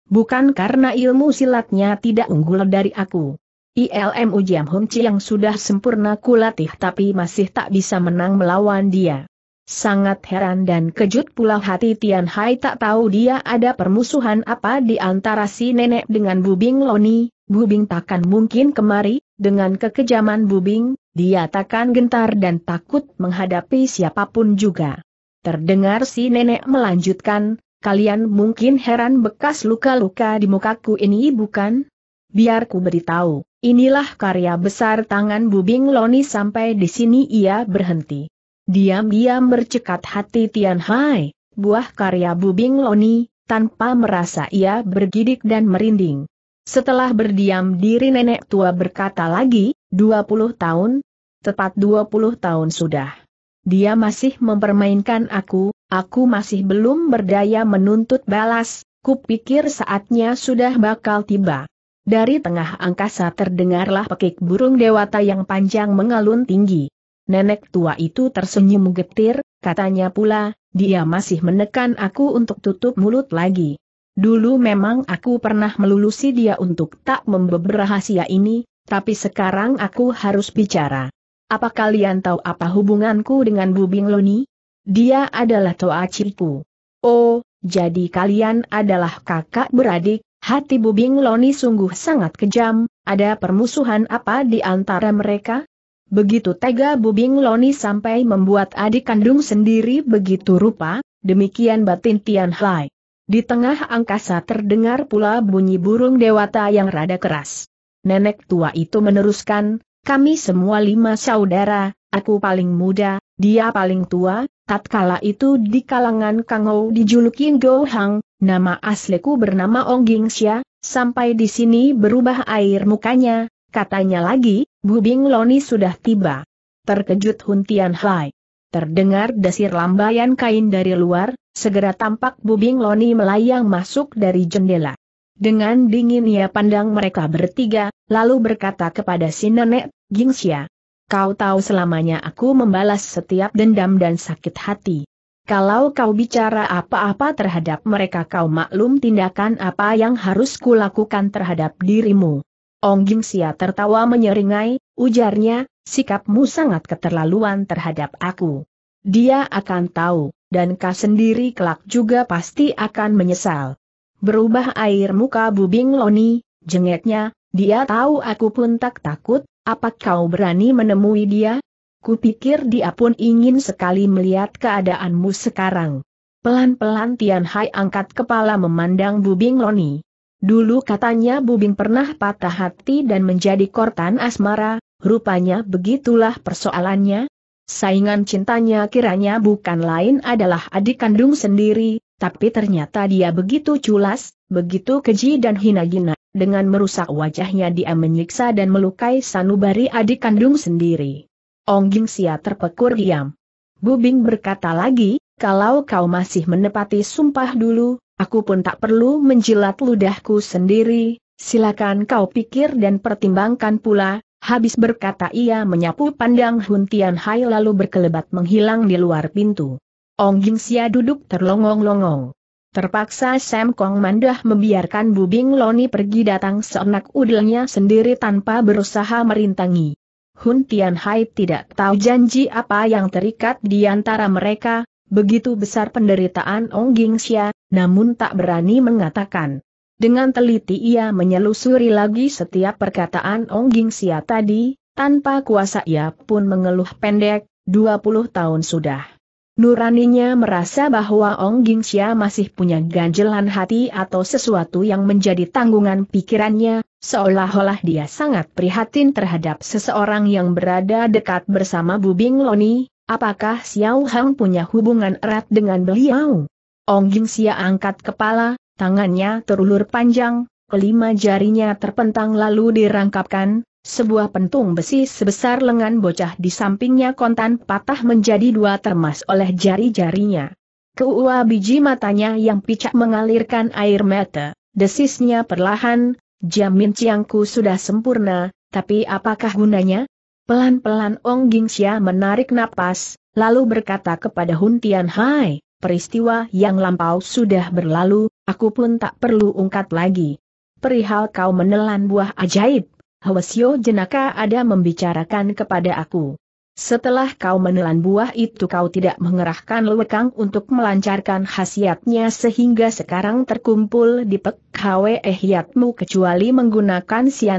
Bukan karena ilmu silatnya tidak unggul dari aku. ILM Ujiam Chi yang sudah sempurna kulatih tapi masih tak bisa menang melawan dia. Sangat heran dan kejut pula hati Tian Hai tak tahu dia ada permusuhan apa di antara si nenek dengan Bubing Loni, Bubing takkan mungkin kemari, dengan kekejaman Bubing, dia takkan gentar dan takut menghadapi siapapun juga. Terdengar si nenek melanjutkan, kalian mungkin heran bekas luka-luka di mukaku ini bukan? Biar ku beritahu, inilah karya besar tangan Bubing Loni sampai di sini ia berhenti. Diam-diam bercekat hati Tian Hai, buah karya Bubing Loni, tanpa merasa ia bergidik dan merinding. Setelah berdiam diri nenek tua berkata lagi, 20 tahun, tepat 20 tahun sudah. Dia masih mempermainkan aku, aku masih belum berdaya menuntut balas, kupikir saatnya sudah bakal tiba. Dari tengah angkasa terdengarlah pekik burung dewata yang panjang mengalun tinggi. Nenek tua itu tersenyum getir, katanya pula, dia masih menekan aku untuk tutup mulut lagi. Dulu memang aku pernah melulusi dia untuk tak membeber rahasia ini, tapi sekarang aku harus bicara. Apa kalian tahu apa hubunganku dengan bubing loni? Dia adalah toa Cipu. Oh, jadi kalian adalah kakak beradik, hati bubing loni sungguh sangat kejam, ada permusuhan apa di antara mereka? Begitu tega Bubing Loni sampai membuat adik kandung sendiri begitu rupa, demikian batin Tian Hai. Di tengah angkasa terdengar pula bunyi burung dewata yang rada keras. Nenek tua itu meneruskan, kami semua lima saudara, aku paling muda, dia paling tua, tatkala itu di kalangan Kangou dijuluki Gohang, Hang, nama asliku bernama Ong Gingsia. sampai di sini berubah air mukanya, katanya lagi, Bu Bing Loni sudah tiba. Terkejut Huntian Hai. Terdengar desir lambaian kain dari luar, segera tampak Bubing Loni melayang masuk dari jendela. Dengan dingin ia pandang mereka bertiga, lalu berkata kepada si nenek, Gingsia, Kau tahu selamanya aku membalas setiap dendam dan sakit hati. Kalau kau bicara apa-apa terhadap mereka kau maklum tindakan apa yang harus kulakukan terhadap dirimu. Ong gingsia tertawa menyeringai, ujarnya, sikapmu sangat keterlaluan terhadap aku. Dia akan tahu dan kau sendiri kelak juga pasti akan menyesal. Berubah air muka Bubing Loni, jengeknya, dia tahu aku pun tak takut, apa kau berani menemui dia? Kupikir dia pun ingin sekali melihat keadaanmu sekarang. Pelan-pelan Tian Hai angkat kepala memandang Bubing Loni. Dulu katanya Bubing pernah patah hati dan menjadi korban asmara, rupanya begitulah persoalannya, Saingan cintanya kiranya bukan lain adalah adik kandung sendiri, tapi ternyata dia begitu culas, begitu keji dan hina-hina, dengan merusak wajahnya dia menyiksa dan melukai sanubari adik kandung sendiri. Ong Sia terpekur diam. Bubing berkata lagi, kalau kau masih menepati sumpah dulu, aku pun tak perlu menjilat ludahku sendiri, silakan kau pikir dan pertimbangkan pula, Habis berkata ia menyapu pandang Hun Tian Hai lalu berkelebat menghilang di luar pintu. Ong Jin Xia duduk terlongong-longong. Terpaksa Sam Kong Mandah membiarkan Bubing Loni pergi datang seenak udelnya sendiri tanpa berusaha merintangi. Hun Tian Hai tidak tahu janji apa yang terikat di antara mereka, begitu besar penderitaan Ong Jin Xia, namun tak berani mengatakan. Dengan teliti ia menyelusuri lagi setiap perkataan Ong Ging Sia tadi, tanpa kuasa ia pun mengeluh pendek, 20 tahun sudah. Nuraninya merasa bahwa Ong Ging Sia masih punya ganjelan hati atau sesuatu yang menjadi tanggungan pikirannya, seolah-olah dia sangat prihatin terhadap seseorang yang berada dekat bersama Bubing Loni, apakah Xiao Hang punya hubungan erat dengan beliau? Ong Ging Sia angkat kepala, tangannya terulur panjang, kelima jarinya terpentang lalu dirangkapkan, sebuah pentung besi sebesar lengan bocah di sampingnya kontan patah menjadi dua termas oleh jari-jarinya. Keua biji matanya yang picak mengalirkan air mata, desisnya perlahan, jamin ciangku sudah sempurna, tapi apakah gunanya? Pelan-pelan Ong Gingsia menarik napas, lalu berkata kepada Huntian Hai, peristiwa yang lampau sudah berlalu, Aku pun tak perlu ungkat lagi. Perihal kau menelan buah ajaib, Hwasyo jenaka ada membicarakan kepada aku. Setelah kau menelan buah itu kau tidak mengerahkan lewekang untuk melancarkan khasiatnya sehingga sekarang terkumpul di pek HWE hiatmu kecuali menggunakan ci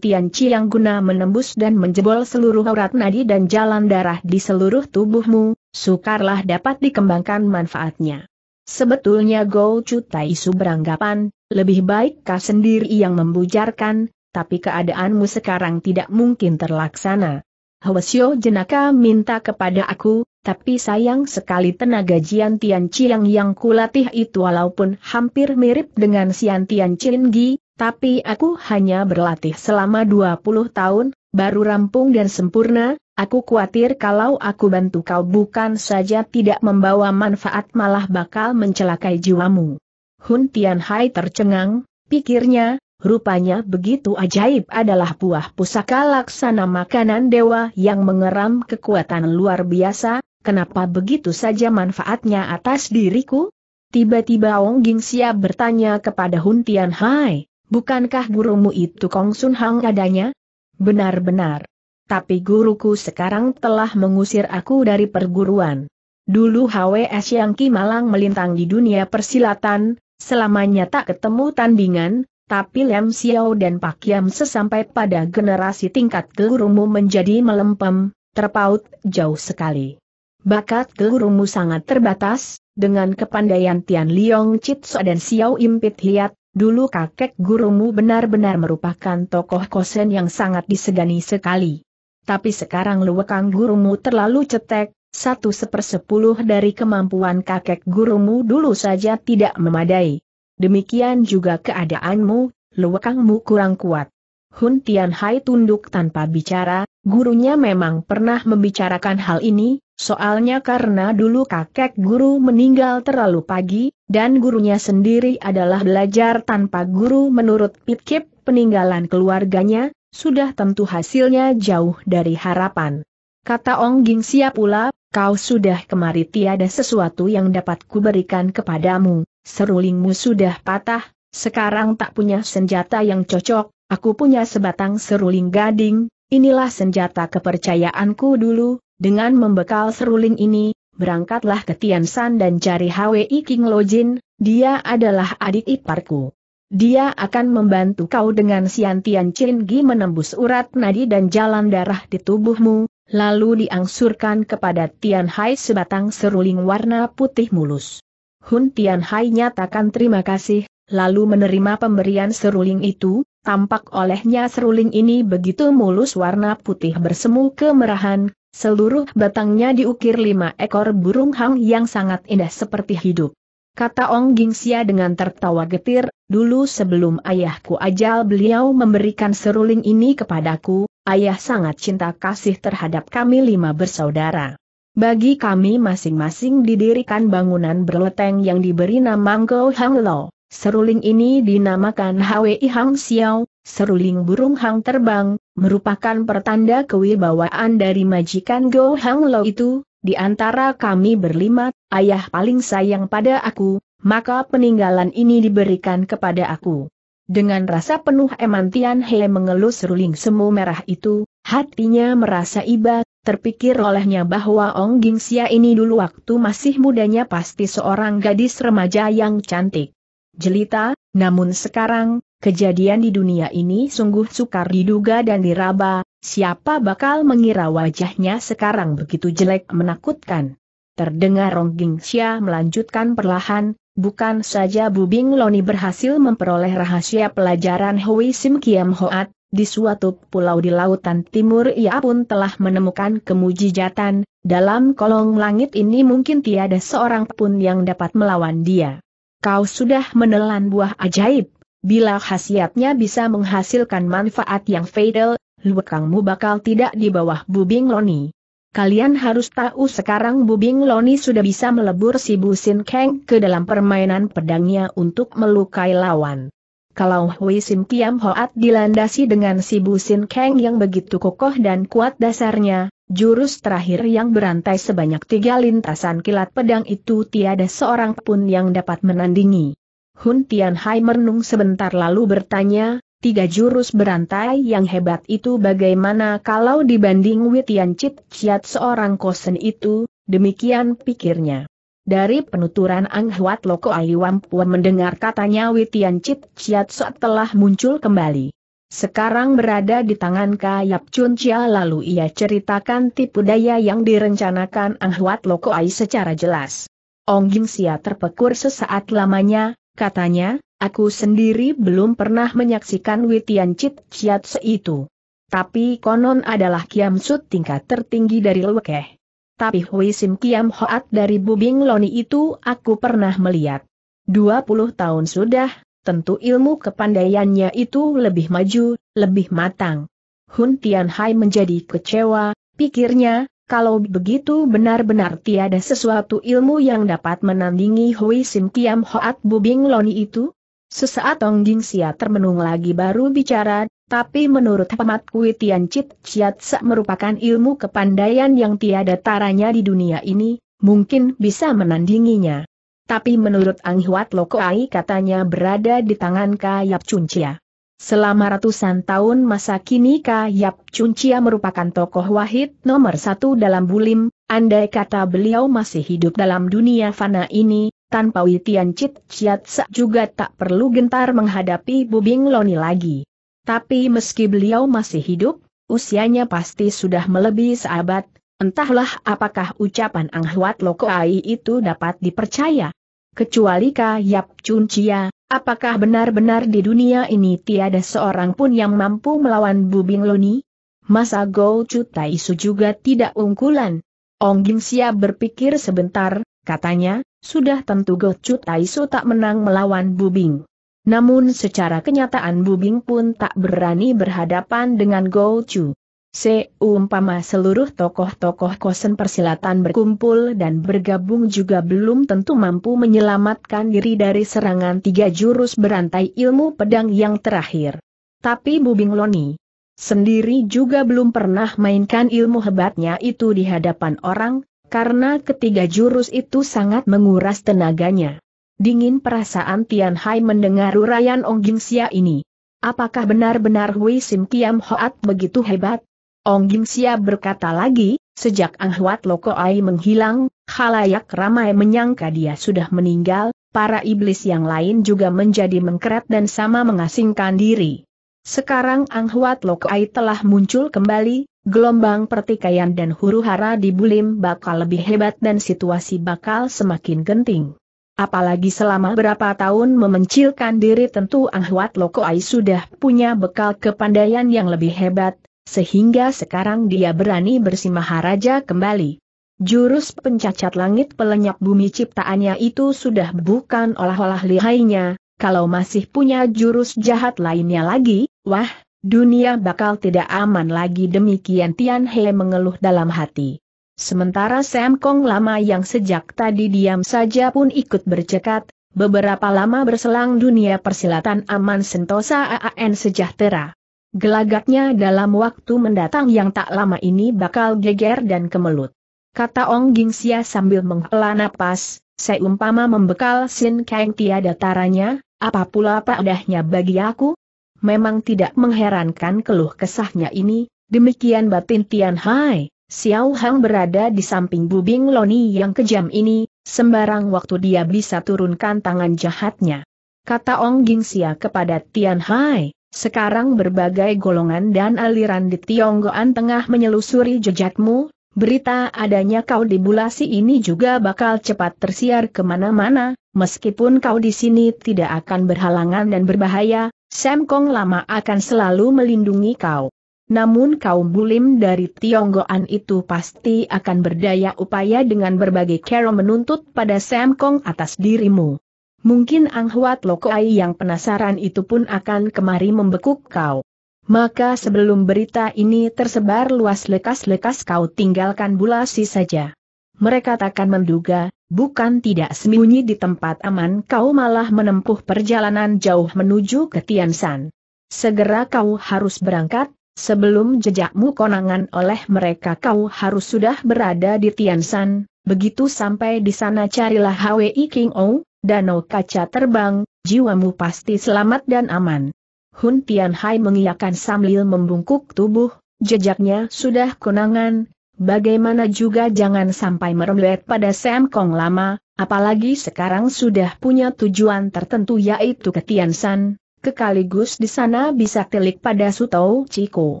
yang guna menembus dan menjebol seluruh urat nadi dan jalan darah di seluruh tubuhmu, sukarlah dapat dikembangkan manfaatnya. Sebetulnya Go Cutai beranggapan, lebih baik kau sendiri yang membujarkan, tapi keadaanmu sekarang tidak mungkin terlaksana. Hwasyo jenaka minta kepada aku, tapi sayang sekali tenaga Jian Tian Chiang yang kulatih itu walaupun hampir mirip dengan Sian Tian Chin Gi, tapi aku hanya berlatih selama 20 tahun, baru rampung dan sempurna, Aku khawatir kalau aku bantu kau bukan saja tidak membawa manfaat malah bakal mencelakai jiwamu. Hun Hai tercengang, pikirnya, rupanya begitu ajaib adalah buah pusaka laksana makanan dewa yang mengeram kekuatan luar biasa, kenapa begitu saja manfaatnya atas diriku? Tiba-tiba Ong Ging Sia bertanya kepada Hun Hai, bukankah gurumu itu Kong Sun Hang adanya? Benar-benar tapi guruku sekarang telah mengusir aku dari perguruan. Dulu HWS yang Malang melintang di dunia persilatan, selamanya tak ketemu tandingan, tapi Lem Xiao dan Pak Yam sesampai pada generasi tingkat gurumu menjadi melempem, terpaut jauh sekali. Bakat gurumu sangat terbatas, dengan kepandaian Tian Liong Chitso dan Xiao Impit Hiat, dulu kakek gurumu benar-benar merupakan tokoh kosen yang sangat disegani sekali tapi sekarang luwekang gurumu terlalu cetek, satu sepersepuluh dari kemampuan kakek gurumu dulu saja tidak memadai. Demikian juga keadaanmu, luwekangmu kurang kuat. Hun Tian Hai tunduk tanpa bicara, gurunya memang pernah membicarakan hal ini, soalnya karena dulu kakek guru meninggal terlalu pagi, dan gurunya sendiri adalah belajar tanpa guru menurut Pitkip peninggalan keluarganya, sudah tentu hasilnya jauh dari harapan. Kata Ong Ging Sia pula, kau sudah kemari tiada sesuatu yang dapat kuberikan kepadamu, serulingmu sudah patah, sekarang tak punya senjata yang cocok, aku punya sebatang seruling gading, inilah senjata kepercayaanku dulu, dengan membekal seruling ini, berangkatlah ke Tian Tiansan dan cari Hwi King Lojin, dia adalah adik iparku. Dia akan membantu kau dengan Sian Tian Chin Gi menembus urat nadi dan jalan darah di tubuhmu, lalu diangsurkan kepada Tian Hai sebatang seruling warna putih mulus. Hun Tian Hai nyatakan terima kasih, lalu menerima pemberian seruling itu, tampak olehnya seruling ini begitu mulus warna putih bersemu kemerahan, seluruh batangnya diukir lima ekor burung hang yang sangat indah seperti hidup. Kata Ong Gingsia dengan tertawa getir, dulu sebelum ayahku ajal beliau memberikan seruling ini kepadaku, ayah sangat cinta kasih terhadap kami lima bersaudara. Bagi kami masing-masing didirikan bangunan berleteng yang diberi nama Go Hang Lo. Seruling ini dinamakan Hwi Hang Xiao, seruling burung hang terbang, merupakan pertanda kewibawaan dari majikan Go Hang Lo itu, di antara kami berlima, ayah paling sayang pada aku, maka peninggalan ini diberikan kepada aku. Dengan rasa penuh emantian He mengelus ruling semu merah itu, hatinya merasa iba, terpikir olehnya bahwa Ong Ging Xia ini dulu waktu masih mudanya pasti seorang gadis remaja yang cantik. Jelita, namun sekarang, kejadian di dunia ini sungguh sukar diduga dan diraba, Siapa bakal mengira wajahnya sekarang begitu jelek menakutkan? Terdengar Rongging Xia melanjutkan perlahan, bukan saja Bubing Loni berhasil memperoleh rahasia pelajaran Hui Sim Kiam Hoat, di suatu pulau di lautan timur ia pun telah menemukan kemujijatan, dalam kolong langit ini mungkin tiada seorang pun yang dapat melawan dia. Kau sudah menelan buah ajaib, bila khasiatnya bisa menghasilkan manfaat yang fatal, luekangmu bakal tidak di bawah Bubing Loni. Kalian harus tahu sekarang Bubing Loni sudah bisa melebur si Busin keng ke dalam permainan pedangnya untuk melukai lawan. Kalau Hui Sim Kiam Hoat dilandasi dengan si Busin keng yang begitu kokoh dan kuat dasarnya, Jurus terakhir yang berantai sebanyak tiga lintasan kilat pedang itu tiada seorang pun yang dapat menandingi. Hun Tianhai merenung sebentar lalu bertanya, Tiga jurus berantai yang hebat itu bagaimana kalau dibanding Witian Chit Chiat seorang kosen itu, demikian pikirnya. Dari penuturan Ang Huat Loko Aiwampua mendengar katanya Witian Chit Chiat Soat telah muncul kembali. Sekarang berada di tangan Kayap Chun Chia lalu ia ceritakan tipu daya yang direncanakan Ang Huat Loko Ai secara jelas. Ong Jin Sia terpekur sesaat lamanya, katanya, Aku sendiri belum pernah menyaksikan Witian Chit Chiat itu. Tapi konon adalah Kiam Sut tingkat tertinggi dari Lwekeh. Tapi Hui Sim Kiam Hoat dari Bubing Loni itu aku pernah melihat. 20 tahun sudah, tentu ilmu kepandaiannya itu lebih maju, lebih matang. Hun Tian Hai menjadi kecewa, pikirnya, kalau begitu benar-benar tiada sesuatu ilmu yang dapat menandingi Hui Sim Kiam Hoat Bubing Loni itu? Sesaat Tong Jing Sia termenung lagi baru bicara, tapi menurut Pemat Kui Tian Chit Chiat Se merupakan ilmu kepandaian yang tiada taranya di dunia ini, mungkin bisa menandinginya. Tapi menurut Ang Huat Loko Ai katanya berada di tangan Kayap Chia. Selama ratusan tahun masa kini Kayap Chia merupakan tokoh wahid nomor satu dalam bulim, andai kata beliau masih hidup dalam dunia fana ini, tanpa Witian Chit Chiatsa juga tak perlu gentar menghadapi Bubing Loni lagi. Tapi meski beliau masih hidup, usianya pasti sudah melebihi seabad, entahlah apakah ucapan Ang Huat Loko Ai itu dapat dipercaya. Kecuali Ka Yap Chun Chia, apakah benar-benar di dunia ini tiada seorang pun yang mampu melawan Bubing Loni? Masa Go Chu Tai Su juga tidak unggulan. Ong Sia berpikir sebentar, katanya, sudah tentu Gocu Taiso tak menang melawan Bubing. Namun secara kenyataan Bubing pun tak berani berhadapan dengan Gocu. Seumpama seluruh tokoh-tokoh kosen persilatan berkumpul dan bergabung juga belum tentu mampu menyelamatkan diri dari serangan tiga jurus berantai ilmu pedang yang terakhir. Tapi Bubing Loni sendiri juga belum pernah mainkan ilmu hebatnya itu di hadapan orang, karena ketiga jurus itu sangat menguras tenaganya. Dingin perasaan Tian Hai mendengar uraian Ong Jing Xia ini. Apakah benar-benar Hui Sim Kiam Hoat begitu hebat? Ong Jing Xia berkata lagi, sejak Ang Huat Loko Ai menghilang, halayak ramai menyangka dia sudah meninggal, para iblis yang lain juga menjadi mengkeret dan sama mengasingkan diri. Sekarang Ang Huat Loko Ai telah muncul kembali, Gelombang pertikaian dan huru-hara di Bulim bakal lebih hebat dan situasi bakal semakin genting. Apalagi selama berapa tahun memencilkan diri tentu Loko Ai sudah punya bekal kepandaian yang lebih hebat, sehingga sekarang dia berani bersimaharaja kembali. Jurus pencacat langit pelenyap bumi ciptaannya itu sudah bukan olah-olah lihainya, kalau masih punya jurus jahat lainnya lagi, wah, Dunia bakal tidak aman lagi demikian Tian He mengeluh dalam hati. Sementara Sam Kong lama yang sejak tadi diam saja pun ikut bercekat, beberapa lama berselang dunia persilatan aman sentosa AAN sejahtera. Gelagatnya dalam waktu mendatang yang tak lama ini bakal geger dan kemelut. Kata Ong Gingsia sambil menghela napas, seumpama membekal Sin Kang tiada taranya, apa pula padahnya bagi aku? memang tidak mengherankan keluh kesahnya ini, demikian batin Tian Hai, Xiao Hang berada di samping bubing Loni yang kejam ini, sembarang waktu dia bisa turunkan tangan jahatnya. Kata Ong Gingsia kepada Tian Hai, sekarang berbagai golongan dan aliran di Tionggoan tengah menyelusuri jejakmu, berita adanya kau di bulasi ini juga bakal cepat tersiar kemana-mana, meskipun kau di sini tidak akan berhalangan dan berbahaya, Sam Kong lama akan selalu melindungi kau. Namun kau bulim dari Tionggoan itu pasti akan berdaya upaya dengan berbagai cara menuntut pada Sam Kong atas dirimu. Mungkin Ang Huat Lokoai yang penasaran itu pun akan kemari membekuk kau. Maka sebelum berita ini tersebar luas lekas-lekas kau tinggalkan bulasi saja. Mereka takkan menduga, Bukan tidak sembunyi di tempat aman kau malah menempuh perjalanan jauh menuju ke Tiansan. Segera kau harus berangkat, sebelum jejakmu konangan oleh mereka kau harus sudah berada di Tiansan, begitu sampai di sana carilah Hwi King Ou, danau kaca terbang, jiwamu pasti selamat dan aman. Hun Tianhai mengiyakan sambil membungkuk tubuh, jejaknya sudah konangan, Bagaimana juga jangan sampai merembet pada Sam Kong lama, apalagi sekarang sudah punya tujuan tertentu yaitu ke San, kekaligus di sana bisa telik pada Sutou Ciko.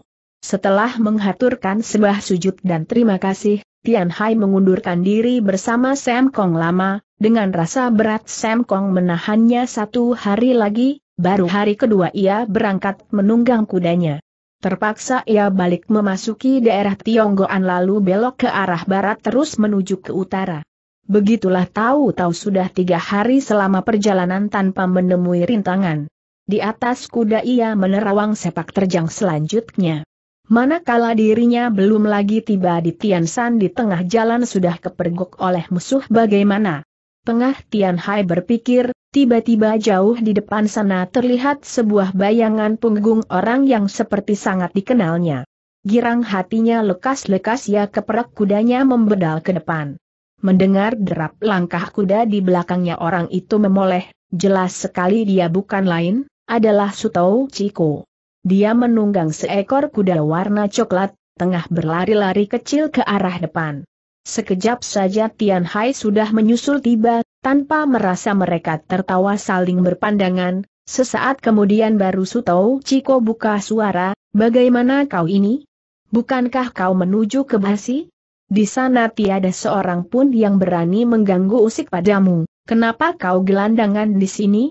Setelah menghaturkan sebuah sujud dan terima kasih, Tian Hai mengundurkan diri bersama Sam Kong lama, dengan rasa berat Sam Kong menahannya satu hari lagi, baru hari kedua ia berangkat menunggang kudanya. Terpaksa ia balik memasuki daerah Tionggoan lalu belok ke arah barat terus menuju ke utara. Begitulah tahu-tahu sudah tiga hari selama perjalanan tanpa menemui rintangan. Di atas kuda ia menerawang sepak terjang selanjutnya. Manakala dirinya belum lagi tiba di Tian San di tengah jalan sudah kepergok oleh musuh bagaimana? Tengah Tian Hai berpikir, Tiba-tiba jauh di depan sana terlihat sebuah bayangan punggung orang yang seperti sangat dikenalnya. Girang hatinya lekas-lekas ya keperak kudanya membedal ke depan. Mendengar derap langkah kuda di belakangnya orang itu memoleh, jelas sekali dia bukan lain, adalah Sutou Chiko. Dia menunggang seekor kuda warna coklat, tengah berlari-lari kecil ke arah depan. Sekejap saja Tian Hai sudah menyusul tiba, tanpa merasa mereka tertawa saling berpandangan, sesaat kemudian baru Sutou Ciko buka suara, bagaimana kau ini? Bukankah kau menuju ke Basi? Di sana tiada seorang pun yang berani mengganggu usik padamu, kenapa kau gelandangan di sini?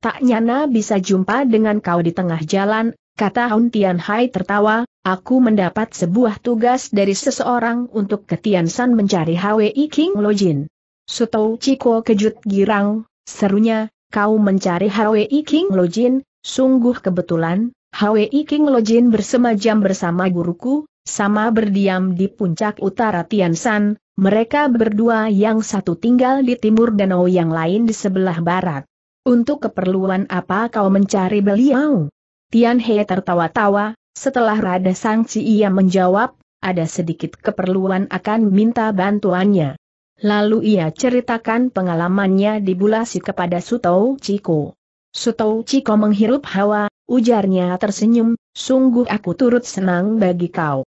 Tak nyana bisa jumpa dengan kau di tengah jalan, kata Hun Tian Hai tertawa, aku mendapat sebuah tugas dari seseorang untuk ke San mencari Hwi King Lojin. Sutou Ciko kejut girang, serunya, kau mencari Hwi King Lojin, sungguh kebetulan, Hwi King Lojin bersemajam bersama guruku, sama berdiam di puncak utara Tiansan, mereka berdua yang satu tinggal di timur danau yang lain di sebelah barat. Untuk keperluan apa kau mencari beliau? Tian He tertawa-tawa, setelah Rada Ci ia menjawab, ada sedikit keperluan akan minta bantuannya. Lalu ia ceritakan pengalamannya di Bulasi kepada Suto Ciko. Suto Ciko menghirup hawa, ujarnya tersenyum, sungguh aku turut senang bagi kau.